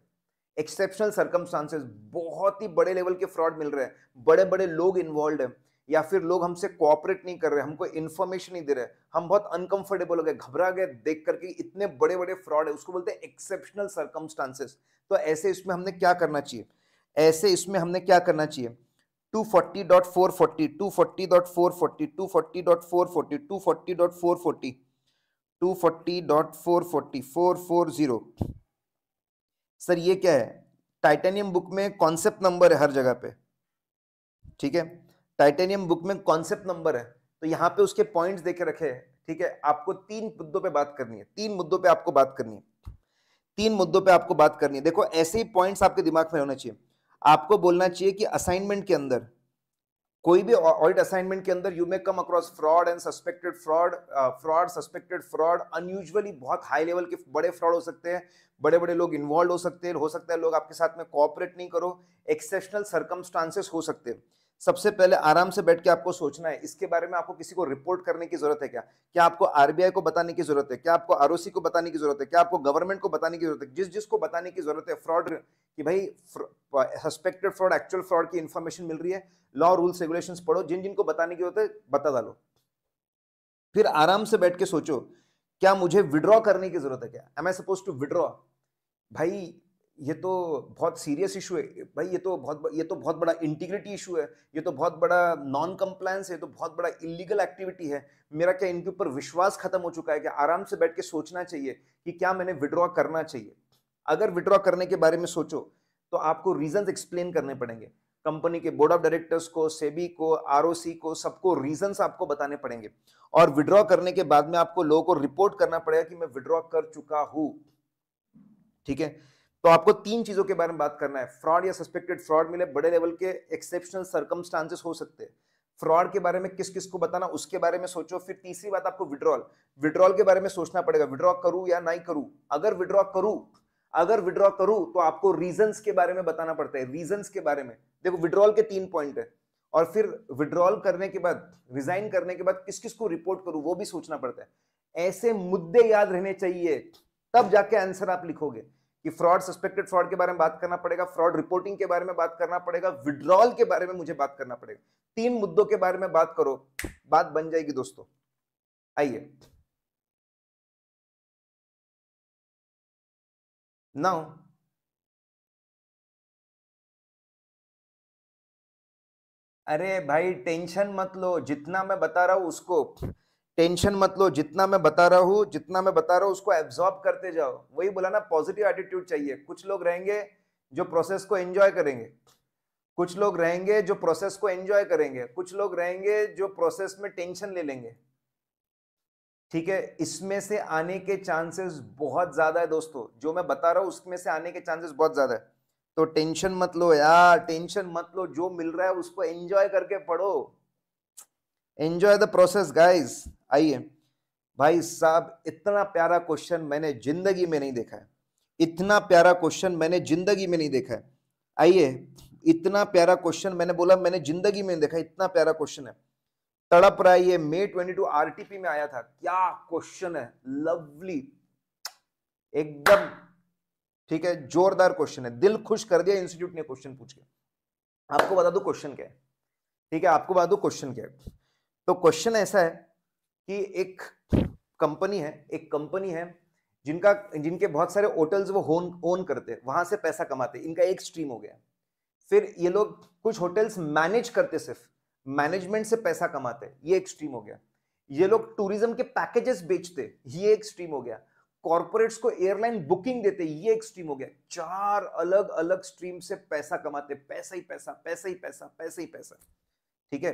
एक्सेप्शनल सर्कमस्टांसेस बहुत ही बड़े लेवल के फ्रॉड मिल रहे हैं बड़े बड़े लोग इन्वॉल्व हैं या फिर लोग हमसे कोऑपरेट नहीं कर रहे हमको इन्फॉर्मेशन नहीं दे रहे हम बहुत अनकंफर्टेबल हो गए घबरा गए देख करके इतने बड़े बड़े फ्रॉड है उसको बोलते हैं एक्सेप्शनल सर्कमस्टांसेस तो ऐसे इसमें हमने क्या करना चाहिए ऐसे इसमें हमने क्या करना चाहिए 240.440, 240.440, 240.440, 240.440 जीरो सर ये क्या है टाइटेनियम बुक में कॉन्सेप्ट नंबर है हर जगह पे ठीक है टाइटेनियम बुक में कॉन्सेप्ट नंबर है तो यहाँ पे उसके पॉइंट्स देके रखे हैं ठीक है आपको तीन मुद्दों पे बात करनी है तीन मुद्दों पे आपको बात करनी है तीन मुद्दों पे आपको बात करनी है देखो ऐसे ही पॉइंट्स आपके दिमाग में होना चाहिए आपको बोलना चाहिए कि असाइनमेंट के अंदर कोई भी ऑडिट असाइनमेंट के अंदर you may come across fraud and suspected fraud fraud suspected fraud unusually बहुत हाई लेवल के बड़े फ्रॉड हो सकते हैं बड़े बड़े लोग इन्वॉल्व हो सकते हैं हो सकता है लोग आपके साथ में कॉपरेट नहीं करो एक्सेप्शनल सर्कमस्टांसेस हो सकते हैं सबसे पहले आराम से बैठ के आपको सोचना है इसके बारे में आपको किसी को रिपोर्ट करने की जरूरत है क्या क्या आपको आरबीआई को बताने की जरूरत है क्या आपको आरओसी को बताने की जरूरत है क्या आपको गवर्नमेंट को बताने की जरूरत है जिस जिसको बताने की जरूरत है फ्रॉड कि भाई सस्पेक्टेड फ्रॉड एक्चुअल फ्रॉड की इन्फॉर्मेशन मिल रही है लॉ रूल्स रेगुलेशन पढ़ो जिन जिनको बताने की जरूरत है बता डालो फिर आराम से बैठ के सोचो क्या मुझे विड्रॉ करने की जरूरत है क्या am I suppose to withdraw भाई ये तो बहुत सीरियस इशू है भाई ये तो बहुत ये तो बहुत बड़ा इंटीग्रिटी इशू है ये तो बहुत बड़ा नॉन कंप्लायंस है तो बहुत बड़ा इलीगल एक्टिविटी है मेरा क्या इनके ऊपर विश्वास खत्म हो चुका है कि आराम से बैठ के सोचना चाहिए कि क्या मैंने विड्रॉ करना चाहिए अगर विड्रॉ करने के बारे में सोचो तो आपको रीजन एक्सप्लेन करने पड़ेंगे कंपनी के बोर्ड ऑफ डायरेक्टर्स को सेबी को आर को सबको रीजन आपको बताने पड़ेंगे और विड्रॉ करने के बाद में आपको लोगों को रिपोर्ट करना पड़ेगा कि मैं विड्रॉ कर चुका हूँ ठीक है तो आपको तीन चीजों के बारे में बात करना है फ्रॉड या सस्पेक्टेड फ्रॉड मिले बड़े लेवल के एक्सेप्शनल सर्कमस्टांसेस हो सकते हैं फ्रॉड के बारे में किस किस को बताना उसके बारे में सोचो फिर तीसरी बात आपको विड्रॉल विड्रॉल के बारे में सोचना पड़ेगा विड्रॉ करूं या नहीं करूं अगर विड्रॉ करूं अगर विड्रॉ करूं तो आपको रीजंस के बारे में बताना पड़ता है रीजंस के बारे में देखो विड्रॉल के तीन पॉइंट है और फिर विड्रॉल करने के बाद रिजाइन करने के बाद किस किस को रिपोर्ट करूं वो भी सोचना पड़ता है ऐसे मुद्दे याद रहने चाहिए तब जाके आंसर आप लिखोगे कि फ्रॉड सस्पेक्टेड फ्रॉड के बारे में बात करना पड़ेगा फ्रॉड रिपोर्टिंग के बारे में बात करना पड़ेगा विड्रॉल के बारे में मुझे बात करना पड़ेगा तीन मुद्दों के बारे में बात करो बात बन जाएगी दोस्तों आइए नाउ अरे भाई टेंशन मत लो जितना मैं बता रहा हूं उसको टेंशन मत लो जितना मैं बता रहा हूँ जितना मैं बता रहा हूँ उसको एब्जॉर्ब करते जाओ वही बोला ना पॉजिटिव एटीट्यूड चाहिए कुछ लोग रहेंगे जो प्रोसेस को एंजॉय करेंगे कुछ लोग रहेंगे जो प्रोसेस को एंजॉय करेंगे कुछ लोग रहेंगे जो प्रोसेस में टेंशन ले लेंगे ठीक है इसमें से आने के चांसेस बहुत ज्यादा है दोस्तों जो मैं बता रहा हूँ उसमें से आने के चांसेस बहुत ज्यादा है तो टेंशन मत लो यार टेंशन मत लो जो मिल रहा है उसको एंजॉय करके पढ़ो एंजॉय द प्रोसेस गाइज आइए भाई साहब इतना प्यारा क्वेश्चन मैंने जिंदगी में नहीं देखा है इतना प्यारा क्वेश्चन मैंने जिंदगी में नहीं देखा है आइए इतना प्यारा क्वेश्चन मैंने बोला मैंने जिंदगी में देखा इतना प्यारा क्वेश्चन है तड़प रहा है ये मे ट्वेंटी टू आर में आया था क्या क्वेश्चन है लवली एकदम ठीक है जोरदार क्वेश्चन है दिल खुश कर दिया इंस्टीट्यूट ने क्वेश्चन पूछ के आपको बता दो क्वेश्चन क्या है ठीक है आपको बता दो क्वेश्चन क्या है तो क्वेश्चन ऐसा है कि एक कंपनी है एक कंपनी है जिनका जिनके बहुत सारे होटल्स वो ओन ओन करते हैं वहां से पैसा कमाते इनका एक स्ट्रीम हो गया फिर ये लोग कुछ होटल्स मैनेज करते सिर्फ मैनेजमेंट से पैसा कमाते ये एक स्ट्रीम हो गया ये लोग टूरिज्म के पैकेजेस बेचते ये एक स्ट्रीम हो गया कॉर्पोरेट्स को एयरलाइन बुकिंग देते ये एक स्ट्रीम हो गया चार अलग अलग स्ट्रीम से पैसा कमाते पैसा ही पैसा पैसा ही पैसा पैसा ही पैसा ठीक है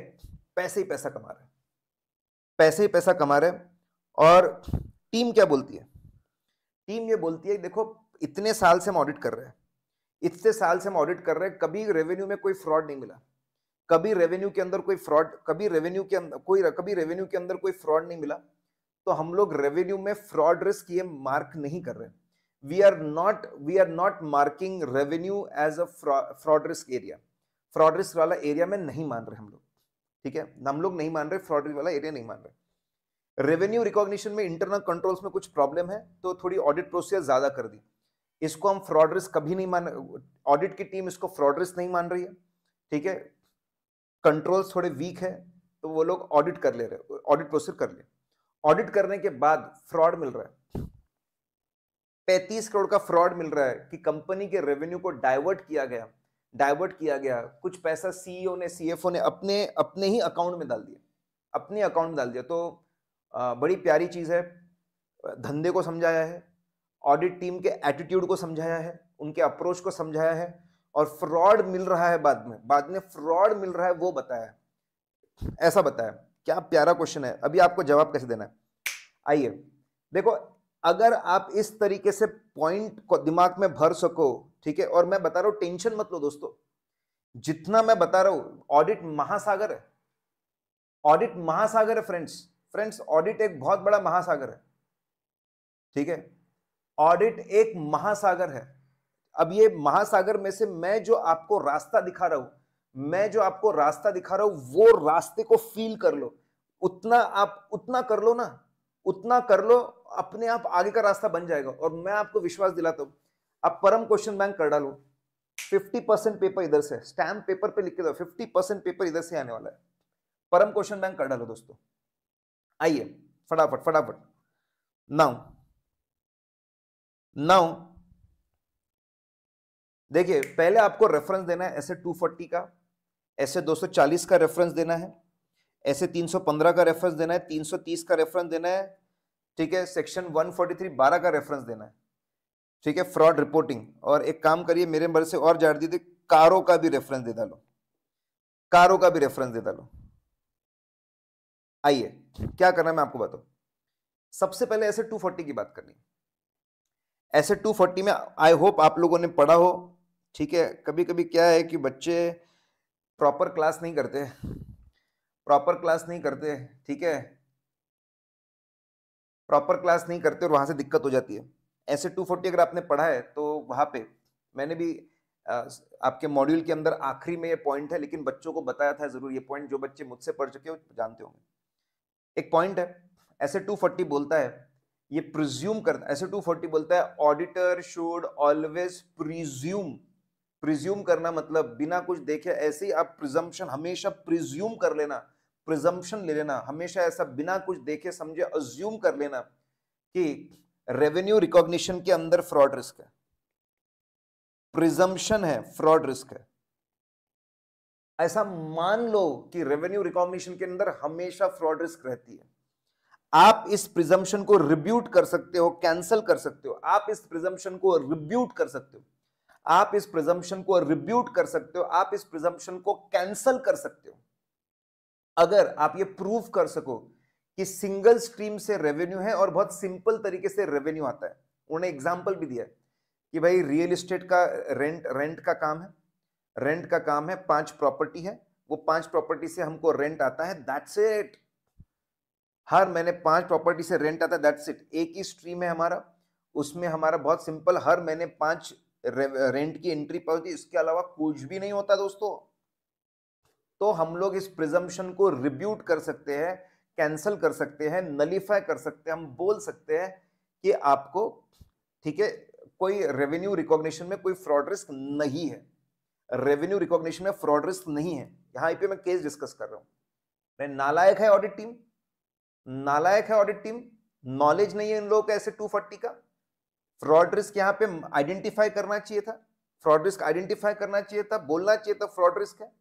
पैसे ही पैसा कमा रहे पैसे ही पैसा कमा रहे हैं और टीम क्या बोलती है टीम ये बोलती है देखो इतने साल से हम ऑडिट कर रहे हैं इतने साल से हम ऑडिट कर रहे हैं कभी रेवेन्यू में कोई फ्रॉड नहीं मिला कभी रेवेन्यू के अंदर कोई फ्रॉड कभी रेवेन्यू के अंदर कोई कभी रेवेन्यू के अंदर कोई फ्रॉड नहीं मिला तो हम लोग रेवेन्यू में फ्रॉड रिस्क ये मार्क नहीं कर रहे we are not we are not marking revenue as a fraud risk area fraud risk वाला एरिया में नहीं मान रहे हम लोग ठीक है हम लोग नहीं मान रहे फ्रॉड वाला एरिया नहीं मान रहे रेवेन्यू रिकॉग्निशन में इंटरनल कंट्रोल्स में कुछ प्रॉब्लम है तो थोड़ी ऑडिट प्रोसेस ज्यादा कर दी इसको हम फ्रॉड रिस्क कभी नहीं मान ऑडिट की टीम इसको फ्रॉड रिस्क नहीं मान रही है ठीक है कंट्रोल्स थोड़े वीक है तो वो लोग ऑडिट कर ले रहे ऑडिट प्रोसेस कर ले ऑडिट करने के बाद फ्रॉड मिल रहा है पैंतीस करोड़ का फ्रॉड मिल रहा है कि कंपनी के रेवेन्यू को डाइवर्ट किया गया डाइवर्ट किया गया कुछ पैसा सीईओ e ने सीएफओ ने अपने अपने ही अकाउंट में डाल दिया अपने अकाउंट में डाल दिया तो आ, बड़ी प्यारी चीज़ है धंधे को समझाया है ऑडिट टीम के एटीट्यूड को समझाया है उनके अप्रोच को समझाया है और फ्रॉड मिल रहा है बाद में बाद में फ्रॉड मिल रहा है वो बताया ऐसा बताया क्या प्यारा क्वेश्चन है अभी आपको जवाब कैसे देना है आइए देखो अगर आप इस तरीके से पॉइंट को दिमाग में भर सको ठीक है और मैं बता रहा हूं टेंशन मत लो दोस्तों जितना मैं बता रहा हूं ऑडिट महासागर है ऑडिट महासागर है फ्रेंड्स फ्रेंड्स ऑडिट एक बहुत बड़ा महासागर है ठीक है ऑडिट एक महासागर है अब ये महासागर में से मैं जो आपको रास्ता दिखा रहा हूं मैं जो आपको रास्ता दिखा रहा हूं वो रास्ते को फील कर लो उतना आप उतना कर लो ना उतना कर लो अपने आप आगे का रास्ता बन जाएगा और मैं आपको विश्वास दिलाता हूं अब परम क्वेश्चन बैंक कर डालो 50 परसेंट पेपर इधर से स्टैम्प पेपर पे लिख के दो 50 परसेंट पेपर इधर से आने वाला है परम क्वेश्चन बैंक कर डालो दोस्तों आइए फटाफट फटाफट नाउ नाउ देखिए पहले आपको रेफरेंस देना है ऐसे 240 का ऐसे 240 का रेफरेंस देना है ऐसे 315 का रेफरेंस देना है 330 का रेफरेंस देना है ठीक है सेक्शन 143 12 का रेफरेंस देना है ठीक है फ्रॉड रिपोर्टिंग और एक काम करिए मेरे मर से और जाट दीजिए कारों का भी रेफरेंस दे डालो कारों का भी रेफरेंस दे डालो आइए क्या करना है मैं आपको बताऊं सबसे पहले ऐसे 240 की बात करनी ऐसे 240 में आई होप आप लोगों ने पढ़ा हो ठीक है कभी कभी क्या है कि बच्चे प्रॉपर क्लास नहीं करते प्रॉपर क्लास नहीं करते ठीक है प्रॉपर क्लास नहीं करते और वहां से दिक्कत हो जाती है ऐसे 240 अगर आपने पढ़ा है तो वहाँ पे मैंने भी आपके मॉड्यूल के अंदर आखिरी में ये पॉइंट है लेकिन बच्चों को बताया था जरूर ये पॉइंट जो बच्चे मुझसे पढ़ चुके हो जानते होंगे एक पॉइंट है ऐसे 240 बोलता है ये प्रिज्यूम करता ऐसे 240 बोलता है auditor should always presume presume करना मतलब बिना कुछ देखे ऐसे ही आप प्रिजम्पशन हमेशा प्रिज्यूम कर लेना प्रिजम्पशन ले लेना हमेशा ऐसा बिना कुछ देखे समझे अज्यूम कर लेना कि रेवेन्यू रिकॉग्निशन के अंदर फ्रॉड रिस्क है प्रिजम्पशन है फ्रॉड रिस्क है ऐसा मान लो कि रेवेन्यू रिकॉग्निशन के अंदर हमेशा फ्रॉड रिस्क रहती है आप इस प्रिजम्पशन को रिब्यूट कर सकते हो कैंसल कर सकते हो आप इस प्रिजम्पशन को रिब्यूट कर सकते हो आप इस प्रिजम्पशन को रिब्यूट कर सकते हो आप इस प्रिजम्पशन को कैंसल कर सकते हो अगर आप ये प्रूव कर सको कि सिंगल स्ट्रीम से रेवेन्यू है और बहुत सिंपल तरीके से रेवेन्यू आता है उन्होंने एग्जाम्पल भी दिया कि भाई रियल इस्टेट का रेंट रेंट का काम है रेंट का काम है पांच प्रॉपर्टी है वो पांच प्रॉपर्टी से हमको रेंट आता है दैट्स इट हर महीने पांच प्रॉपर्टी से रेंट आता है दैट्स इट एक ही स्ट्रीम है हमारा उसमें हमारा बहुत सिंपल हर महीने पांच रेंट की एंट्री पहुंचती इसके अलावा कुछ भी नहीं होता दोस्तों तो हम लोग इस प्रिजम्पन को रिब्यूट कर सकते हैं कैंसिल कर सकते हैं नलीफाई कर सकते हैं हम बोल सकते हैं कि आपको ठीक है कोई रेवेन्यू रिकॉग्निशन में कोई फ्रॉड रिस्क नहीं है रेवेन्यू रिकॉग्निशन में फ्रॉड रिस्क नहीं है यहां पे मैं केस डिस्कस कर रहा हूं नालायक है ऑडिट टीम नालायक है ऑडिट टीम नॉलेज नहीं है इन लोगों का ऐसे टू फोर्टी का फ्रॉड रिस्क यहाँ पे आइडेंटिफाई करना चाहिए था फ्रॉड रिस्क आइडेंटिफाई करना चाहिए था बोलना चाहिए था फ्रॉड रिस्क है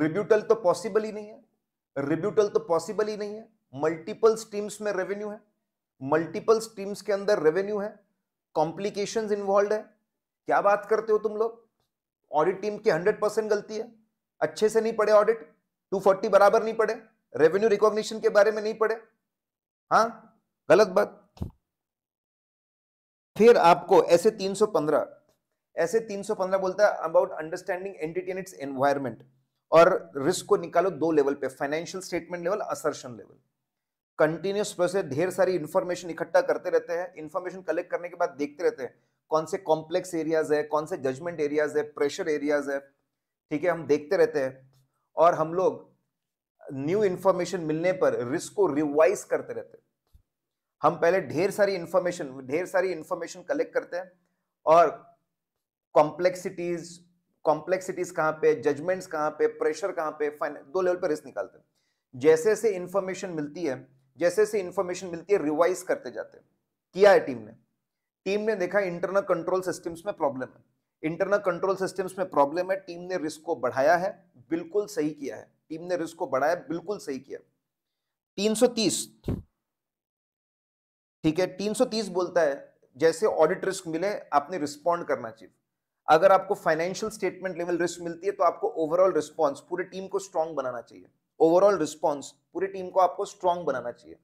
रिब्यूटल तो पॉसिबल ही नहीं है रिब्यूटल तो पॉसिबल ही नहीं है मल्टीपल स्ट्रीम्स में रेवेन्यू है मल्टीपल स्ट्रीम्स के अंदर रेवेन्यू है कॉम्प्लिकेशन इन्वॉल्व है क्या बात करते हो तुम लोग ऑडिट टीम की हंड्रेड परसेंट गलती है अच्छे से नहीं पढ़े ऑडिट 240 बराबर नहीं पढ़े रेवेन्यू रिकॉग्निशन के बारे में नहीं पढ़े हाँ गलत बात फिर आपको ऐसे 315 ऐसे 315 बोलता है about understanding entity and its environment और रिस्क को निकालो दो लेवल पे financial statement level assertion level continuous process ढेर सारी इन्फॉर्मेशन इकट्ठा करते रहते हैं इन्फॉर्मेशन कलेक्ट करने के बाद देखते रहते हैं कौन से कॉम्प्लेक्स एरियाज है कौन से जजमेंट एरियाज है प्रेशर एरियाज है ठीक है हम देखते रहते हैं और हम लोग न्यू इन्फॉर्मेशन मिलने पर रिस्क को रिवाइज करते रहते हैं हम पहले ढेर सारी इन्फॉर्मेशन ढेर सारी इन्फॉर्मेशन कलेक्ट करते हैं और कॉम्प्लेक्सिटीज कॉम्प्लेक्सिटीज कहां पे जजमेंट्स कहां पे प्रेशर कहां पे फाइन दो लेवल पे रिस्क निकालते हैं जैसे जैसे इंफॉर्मेशन मिलती है जैसे जैसे इंफॉर्मेशन मिलती है रिवाइज करते जाते हैं किया है टीम ने टीम ने देखा इंटरनल कंट्रोल सिस्टम्स में प्रॉब्लम है इंटरनल कंट्रोल सिस्टम्स में प्रॉब्लम है टीम ने रिस्क को बढ़ाया है बिल्कुल सही किया है टीम ने रिस्क को बढ़ाया बिल्कुल सही किया 330 ठीक है 330 बोलता है जैसे ऑडिट रिस्क मिले आपने रिस्पॉन्ड करना चाहिए अगर आपको फाइनेंशियल स्टेटमेंट लेवल रिस्क मिलती है तो आपको ओवरऑल रिस्पॉन्स पूरी टीम को स्ट्रांग बनाना चाहिए ओवरऑल रिस्पॉन्स पूरी टीम को आपको स्ट्रांग बनाना चाहिए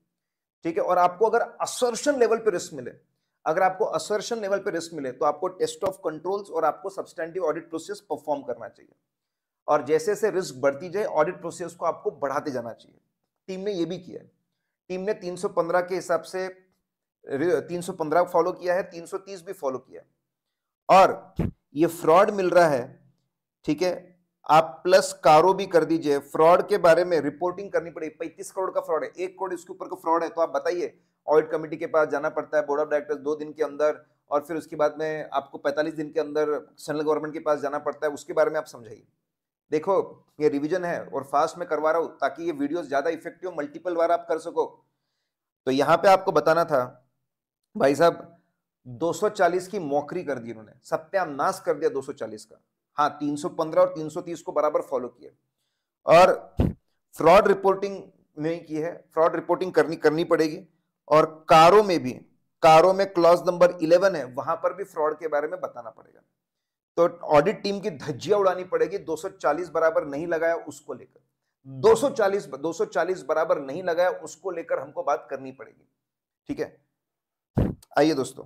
ठीक है और आपको अगर असर्शन लेवल पर रिस्क मिले अगर आपको असर्शन लेवल पर रिस्क मिले तो आपको टेस्ट ऑफ कंट्रोल्स और आपको सब्सटेंटिव ऑडिट प्रोसेस परफॉर्म करना चाहिए और जैसे जैसे रिस्क बढ़ती जाए ऑडिट प्रोसेस को आपको बढ़ाते जाना चाहिए टीम ने यह भी किया है टीम ने 315 के हिसाब से 315 फॉलो किया है 330 भी फॉलो किया है और ये फ्रॉड मिल रहा है ठीक है आप प्लस कारो भी कर दीजिए फ्रॉड के बारे में रिपोर्टिंग करनी पड़ेगी पैंतीस करोड़ का फ्रॉड है एक करोड़ इसके ऊपर का फ्रॉड है तो आप बताइए ऑडिट कमेटी के पास जाना पड़ता है बोर्ड ऑफ डायरेक्टर्स दो दिन के अंदर और फिर उसके बाद में आपको पैंतालीस दिन के अंदर सेंट्रल गवर्नमेंट के पास जाना पड़ता है उसके बारे में आप समझाइए देखो ये रिविजन है और फास्ट में करवा रहा हूँ ताकि ये वीडियो ज़्यादा इफेक्टिव मल्टीपल बार आप कर सको तो यहाँ पे आपको बताना था भाई साहब 240 की मौकरी कर दी उन्होंने सत्यानाश कर दिया 240 का हाँ 315 और 330 को बराबर फॉलो किया और फ्रॉड रिपोर्टिंग नहीं की है फ्रॉड रिपोर्टिंग करनी करनी पड़ेगी और कारों में भी कारों में क्लॉज नंबर 11 है वहां पर भी फ्रॉड के बारे में बताना पड़ेगा तो ऑडिट टीम की धज्जिया उड़ानी पड़ेगी 240 बराबर नहीं लगाया उसको लेकर 240 240 बराबर नहीं लगाया उसको लेकर हमको बात करनी पड़ेगी ठीक है आइए दोस्तों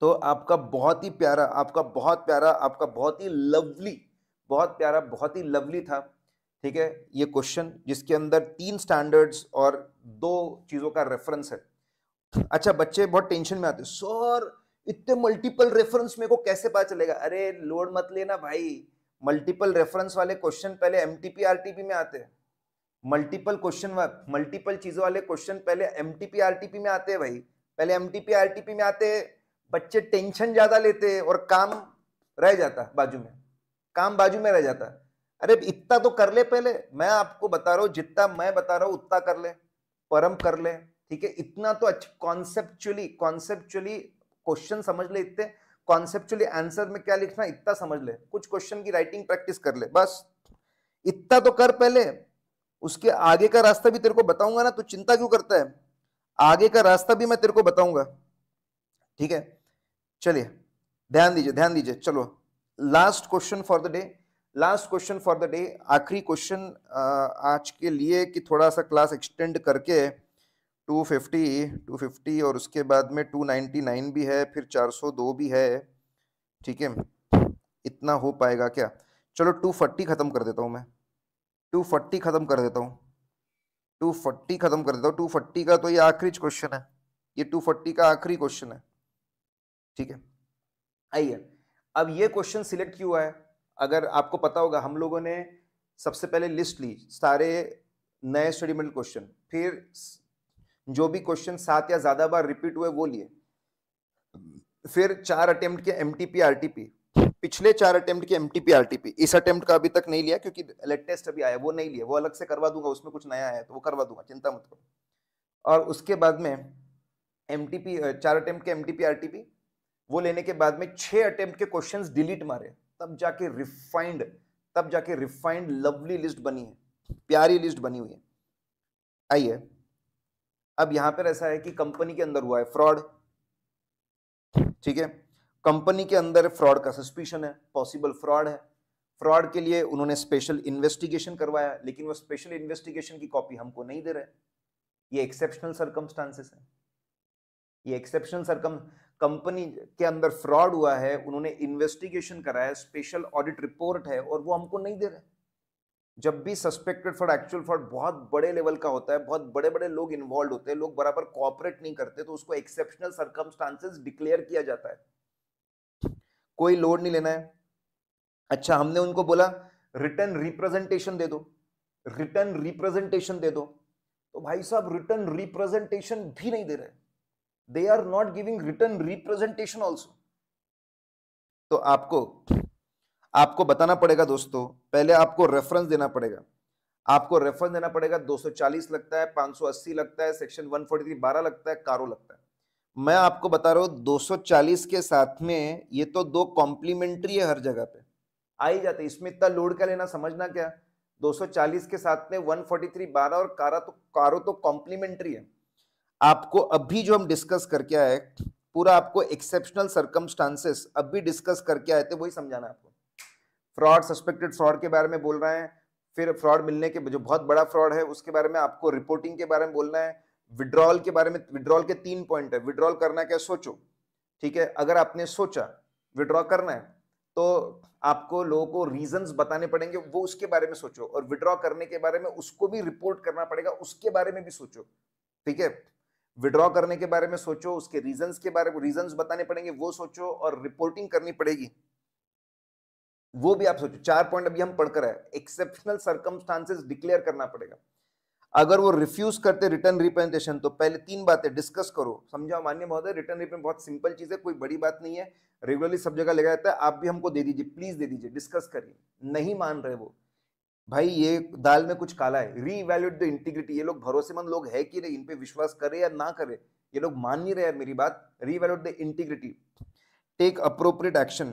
तो आपका बहुत ही प्यारा आपका बहुत प्यारा आपका बहुत ही लवली बहुत प्यारा बहुत ही लवली था ठीक है ये क्वेश्चन जिसके अंदर तीन स्टैंडर्ड्स और दो चीज़ों का रेफरेंस है अच्छा बच्चे बहुत टेंशन में आते सर इतने मल्टीपल रेफरेंस मेरे को कैसे पता चलेगा अरे लोड मत लेना भाई मल्टीपल रेफरेंस वाले क्वेश्चन पहले एम टी में आते हैं मल्टीपल क्वेश्चन मल्टीपल चीज़ों वाले क्वेश्चन पहले एम टी में आते हैं भाई पहले एम टी में आते हैं बच्चे टेंशन ज्यादा लेते हैं और काम रह जाता है बाजू में काम बाजू में रह जाता है अरे इतना तो कर ले पहले मैं आपको बता रहा हूं जितना मैं बता रहा हूं उतना कर ले परम कर ले ठीक है इतना तो अच्छा कॉन्सेप्चुअली कॉन्सेप्चुअली क्वेश्चन समझ ले इतने कॉन्सेप्चुअली आंसर में क्या लिखना इतना समझ ले कुछ क्वेश्चन की राइटिंग प्रैक्टिस कर ले बस इतना तो कर पहले उसके आगे का रास्ता भी तेरे को बताऊंगा ना तो चिंता क्यों करता है आगे का रास्ता भी मैं तेरे को बताऊंगा ठीक है चलिए ध्यान दीजिए ध्यान दीजिए चलो last question for the day last question for the day आखिरी क्वेश्चन आज के लिए कि थोड़ा सा क्लास एक्सटेंड करके 250 250 और उसके बाद में 299 भी है फिर 402 भी है ठीक है इतना हो पाएगा क्या चलो 240 ख़त्म कर देता हूँ मैं 240 ख़त्म कर देता हूँ 240 ख़त्म कर देता हूँ 240 का तो ये आखिरी क्वेश्चन है ये 240 का आखिरी क्वेश्चन है ठीक है आइए अब ये क्वेश्चन सिलेक्ट क्यों हुआ है अगर आपको पता होगा हम लोगों ने सबसे पहले लिस्ट ली सारे नए स्टडी मेडल क्वेश्चन फिर जो भी क्वेश्चन सात या ज़्यादा बार रिपीट हुए वो लिए फिर चार अटेम्प्ट के M T P R T P पिछले चार अटेम्प्ट के M T P R T P इस अटेम्प्ट का अभी तक नहीं लिया क्योंकि लेटेस्ट अभी आया वो नहीं लिया वो अलग से करवा दूंगा उसमें कुछ नया आया तो वो करवा दूंगा चिंता मत करो और उसके बाद में एम टी पी चार अटेम्प्ट के M T P R T P वो लेने के बाद में छह अटेम्प्ट के क्वेश्चन डिलीट मारे तब जाके रिफाइंड तब जाके रिफाइंड लवली लिस्ट बनी है प्यारी लिस्ट बनी हुई है आइए अब यहां पर ऐसा है कि कंपनी के अंदर हुआ है फ्रॉड ठीक है कंपनी के अंदर फ्रॉड का सस्पिशन है पॉसिबल फ्रॉड है फ्रॉड के लिए उन्होंने स्पेशल इन्वेस्टिगेशन करवाया लेकिन वो स्पेशल इन्वेस्टिगेशन की कॉपी हमको नहीं दे रहे ये एक्सेप्शनल सरकमस्टांसेस है ये एक्सेप्शनल सरकम कंपनी के अंदर फ्रॉड हुआ है उन्होंने इन्वेस्टिगेशन कराया स्पेशल ऑडिट रिपोर्ट है और वो हमको नहीं दे रहे जब भी सस्पेक्टेड फ्रॉड एक्चुअल फ्रॉड बहुत बड़े लेवल का होता है बहुत बड़े बड़े लोग इन्वॉल्व होते हैं लोग बराबर कॉपरेट नहीं करते तो उसको एक्सेप्शनल सरकमस्टांसेस डिक्लेयर किया जाता है कोई लोड नहीं लेना है अच्छा हमने उनको बोला रिटर्न रिप्रेजेंटेशन दे दो रिटर्न रिप्रेजेंटेशन दे दो तो भाई साहब रिटर्न रिप्रेजेंटेशन भी नहीं दे रहे they are not giving return representation also तो आपको आपको बताना पड़ेगा दोस्तों पहले आपको रेफरेंस देना पड़ेगा आपको रेफरेंस देना पड़ेगा 240 लगता है 580 लगता है सेक्शन 143 12 लगता है कारो लगता है मैं आपको बता रहा हूं 240 के साथ में ये तो दो कॉम्प्लीमेंट्री है हर जगह पे आ ही जाते इसमें इतना लोड क्या लेना समझना क्या 240 के साथ में 143 12 और कारा तो कारो तो कॉम्प्लीमेंट्री है आपको अभी जो हम डिस्कस करके आए पूरा आपको एक्सेप्शनल सर्कमस्टांसेस अब भी डिस्कस करके आए थे वही समझाना आपको फ्रॉड सस्पेक्टेड फ्रॉड के बारे में बोल रहे हैं फिर फ्रॉड मिलने के जो बहुत बड़ा फ्रॉड है उसके बारे में आपको रिपोर्टिंग के बारे में बोलना है विड्रॉल के बारे में विड्रॉल के तीन पॉइंट है विड्रॉल करना क्या सोचो ठीक है अगर आपने सोचा विड्रॉ करना है तो आपको लोगों को रीजन बताने पड़ेंगे वो उसके बारे में सोचो और विड्रॉ करने के बारे में उसको भी रिपोर्ट करना पड़ेगा उसके बारे में भी सोचो ठीक है विड्रॉ करने के बारे में सोचो उसके रीजंस के बारे में रीजंस बताने पड़ेंगे वो सोचो और रिपोर्टिंग करनी पड़ेगी वो भी आप सोचो चार पॉइंट अभी हम पढ़कर है एक्सेप्शनल सर्कमस्टांसेस डिक्लेयर करना पड़ेगा अगर वो रिफ्यूज करते रिटर्न रिप्रेजेंटेशन तो पहले तीन बातें डिस्कस करो समझाओ मान्य महोदय रिटर्न रिप्रेजेंट बहुत सिंपल चीज है कोई बड़ी बात नहीं है रेगुलरली सब जगह लगा जाता है आप भी हमको दे दीजिए प्लीज दे दीजिए डिस्कस करिए नहीं मान रहे वो भाई ये दाल में कुछ काला है री इवेल्युएट द इंटीग्रिटी ये लोग भरोसेमंद लोग है कि नहीं इन पे विश्वास करे या ना करे ये लोग मान नहीं रहे मेरी बात री the integrity take appropriate action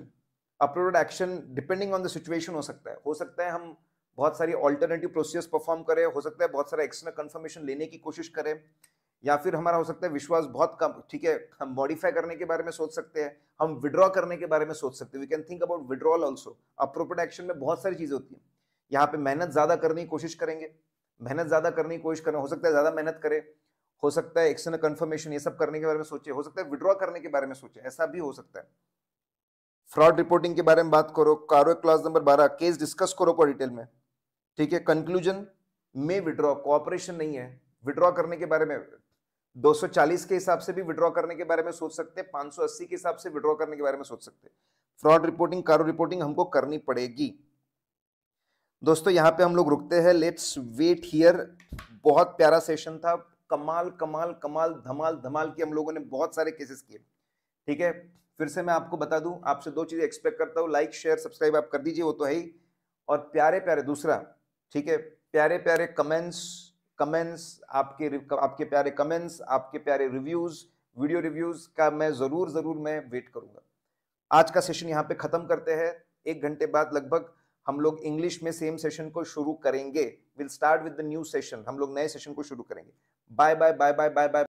appropriate action depending on the situation हो सकता है हो सकता है हम बहुत सारी ऑल्टरनेटिव प्रोसीजर्स परफॉर्म करें हो सकता है बहुत सारा एक्सटर्नल कंफर्मेशन लेने की कोशिश करें या फिर हमारा हो सकता है विश्वास बहुत कम ठीक है हम मॉडिफाई करने के बारे में सोच सकते हैं हम विड्रॉ करने के बारे में सोच सकते हैं we can think about withdrawal also appropriate action में बहुत सारी चीज़ें होती हैं यहाँ पे मेहनत ज़्यादा करने की कोशिश करेंगे मेहनत ज़्यादा करने की कोशिश करें हो सकता है ज़्यादा मेहनत करें हो सकता है एक्सटर्नल कन्फर्मेशन ये सब करने के बारे में सोचे हो सकता है विड्रॉ करने के बारे में सोचे ऐसा भी हो सकता है फ्रॉड रिपोर्टिंग के बारे में बात करो कारो क्लास नंबर बारह केस डिस्कस करो को डिटेल में ठीक है कंक्लूजन में विड्रॉ कोऑपरेशन नहीं है विड्रॉ करने के बारे में 240 के हिसाब से भी विड्रॉ करने के बारे में सोच सकते हैं 580 के हिसाब से विड्रॉ करने के बारे में सोच सकते हैं फ्रॉड रिपोर्टिंग कारो रिपोर्टिंग हमको करनी पड़ेगी दोस्तों यहाँ पे हम लोग रुकते हैं लेट्स वेट हियर बहुत प्यारा सेशन था कमाल कमाल कमाल धमाल धमाल की हम लोगों ने बहुत सारे केसेस किए ठीक है फिर से मैं आपको बता दूं आपसे दो चीज़ें एक्सपेक्ट करता हूँ लाइक शेयर सब्सक्राइब आप कर दीजिए वो तो है ही और प्यारे प्यारे दूसरा ठीक है प्यारे प्यारे कमेंट्स कमेंट्स आपके आपके प्यारे कमेंट्स आपके प्यारे रिव्यूज़ वीडियो रिव्यूज़ का मैं ज़रूर ज़रूर मैं वेट करूँगा आज का सेशन यहाँ पे ख़त्म करते हैं एक घंटे बाद लगभग हम लोग इंग्लिश में सेम सेशन को शुरू करेंगे will start with the new session हम लोग नए सेशन को शुरू करेंगे bye bye bye bye bye bye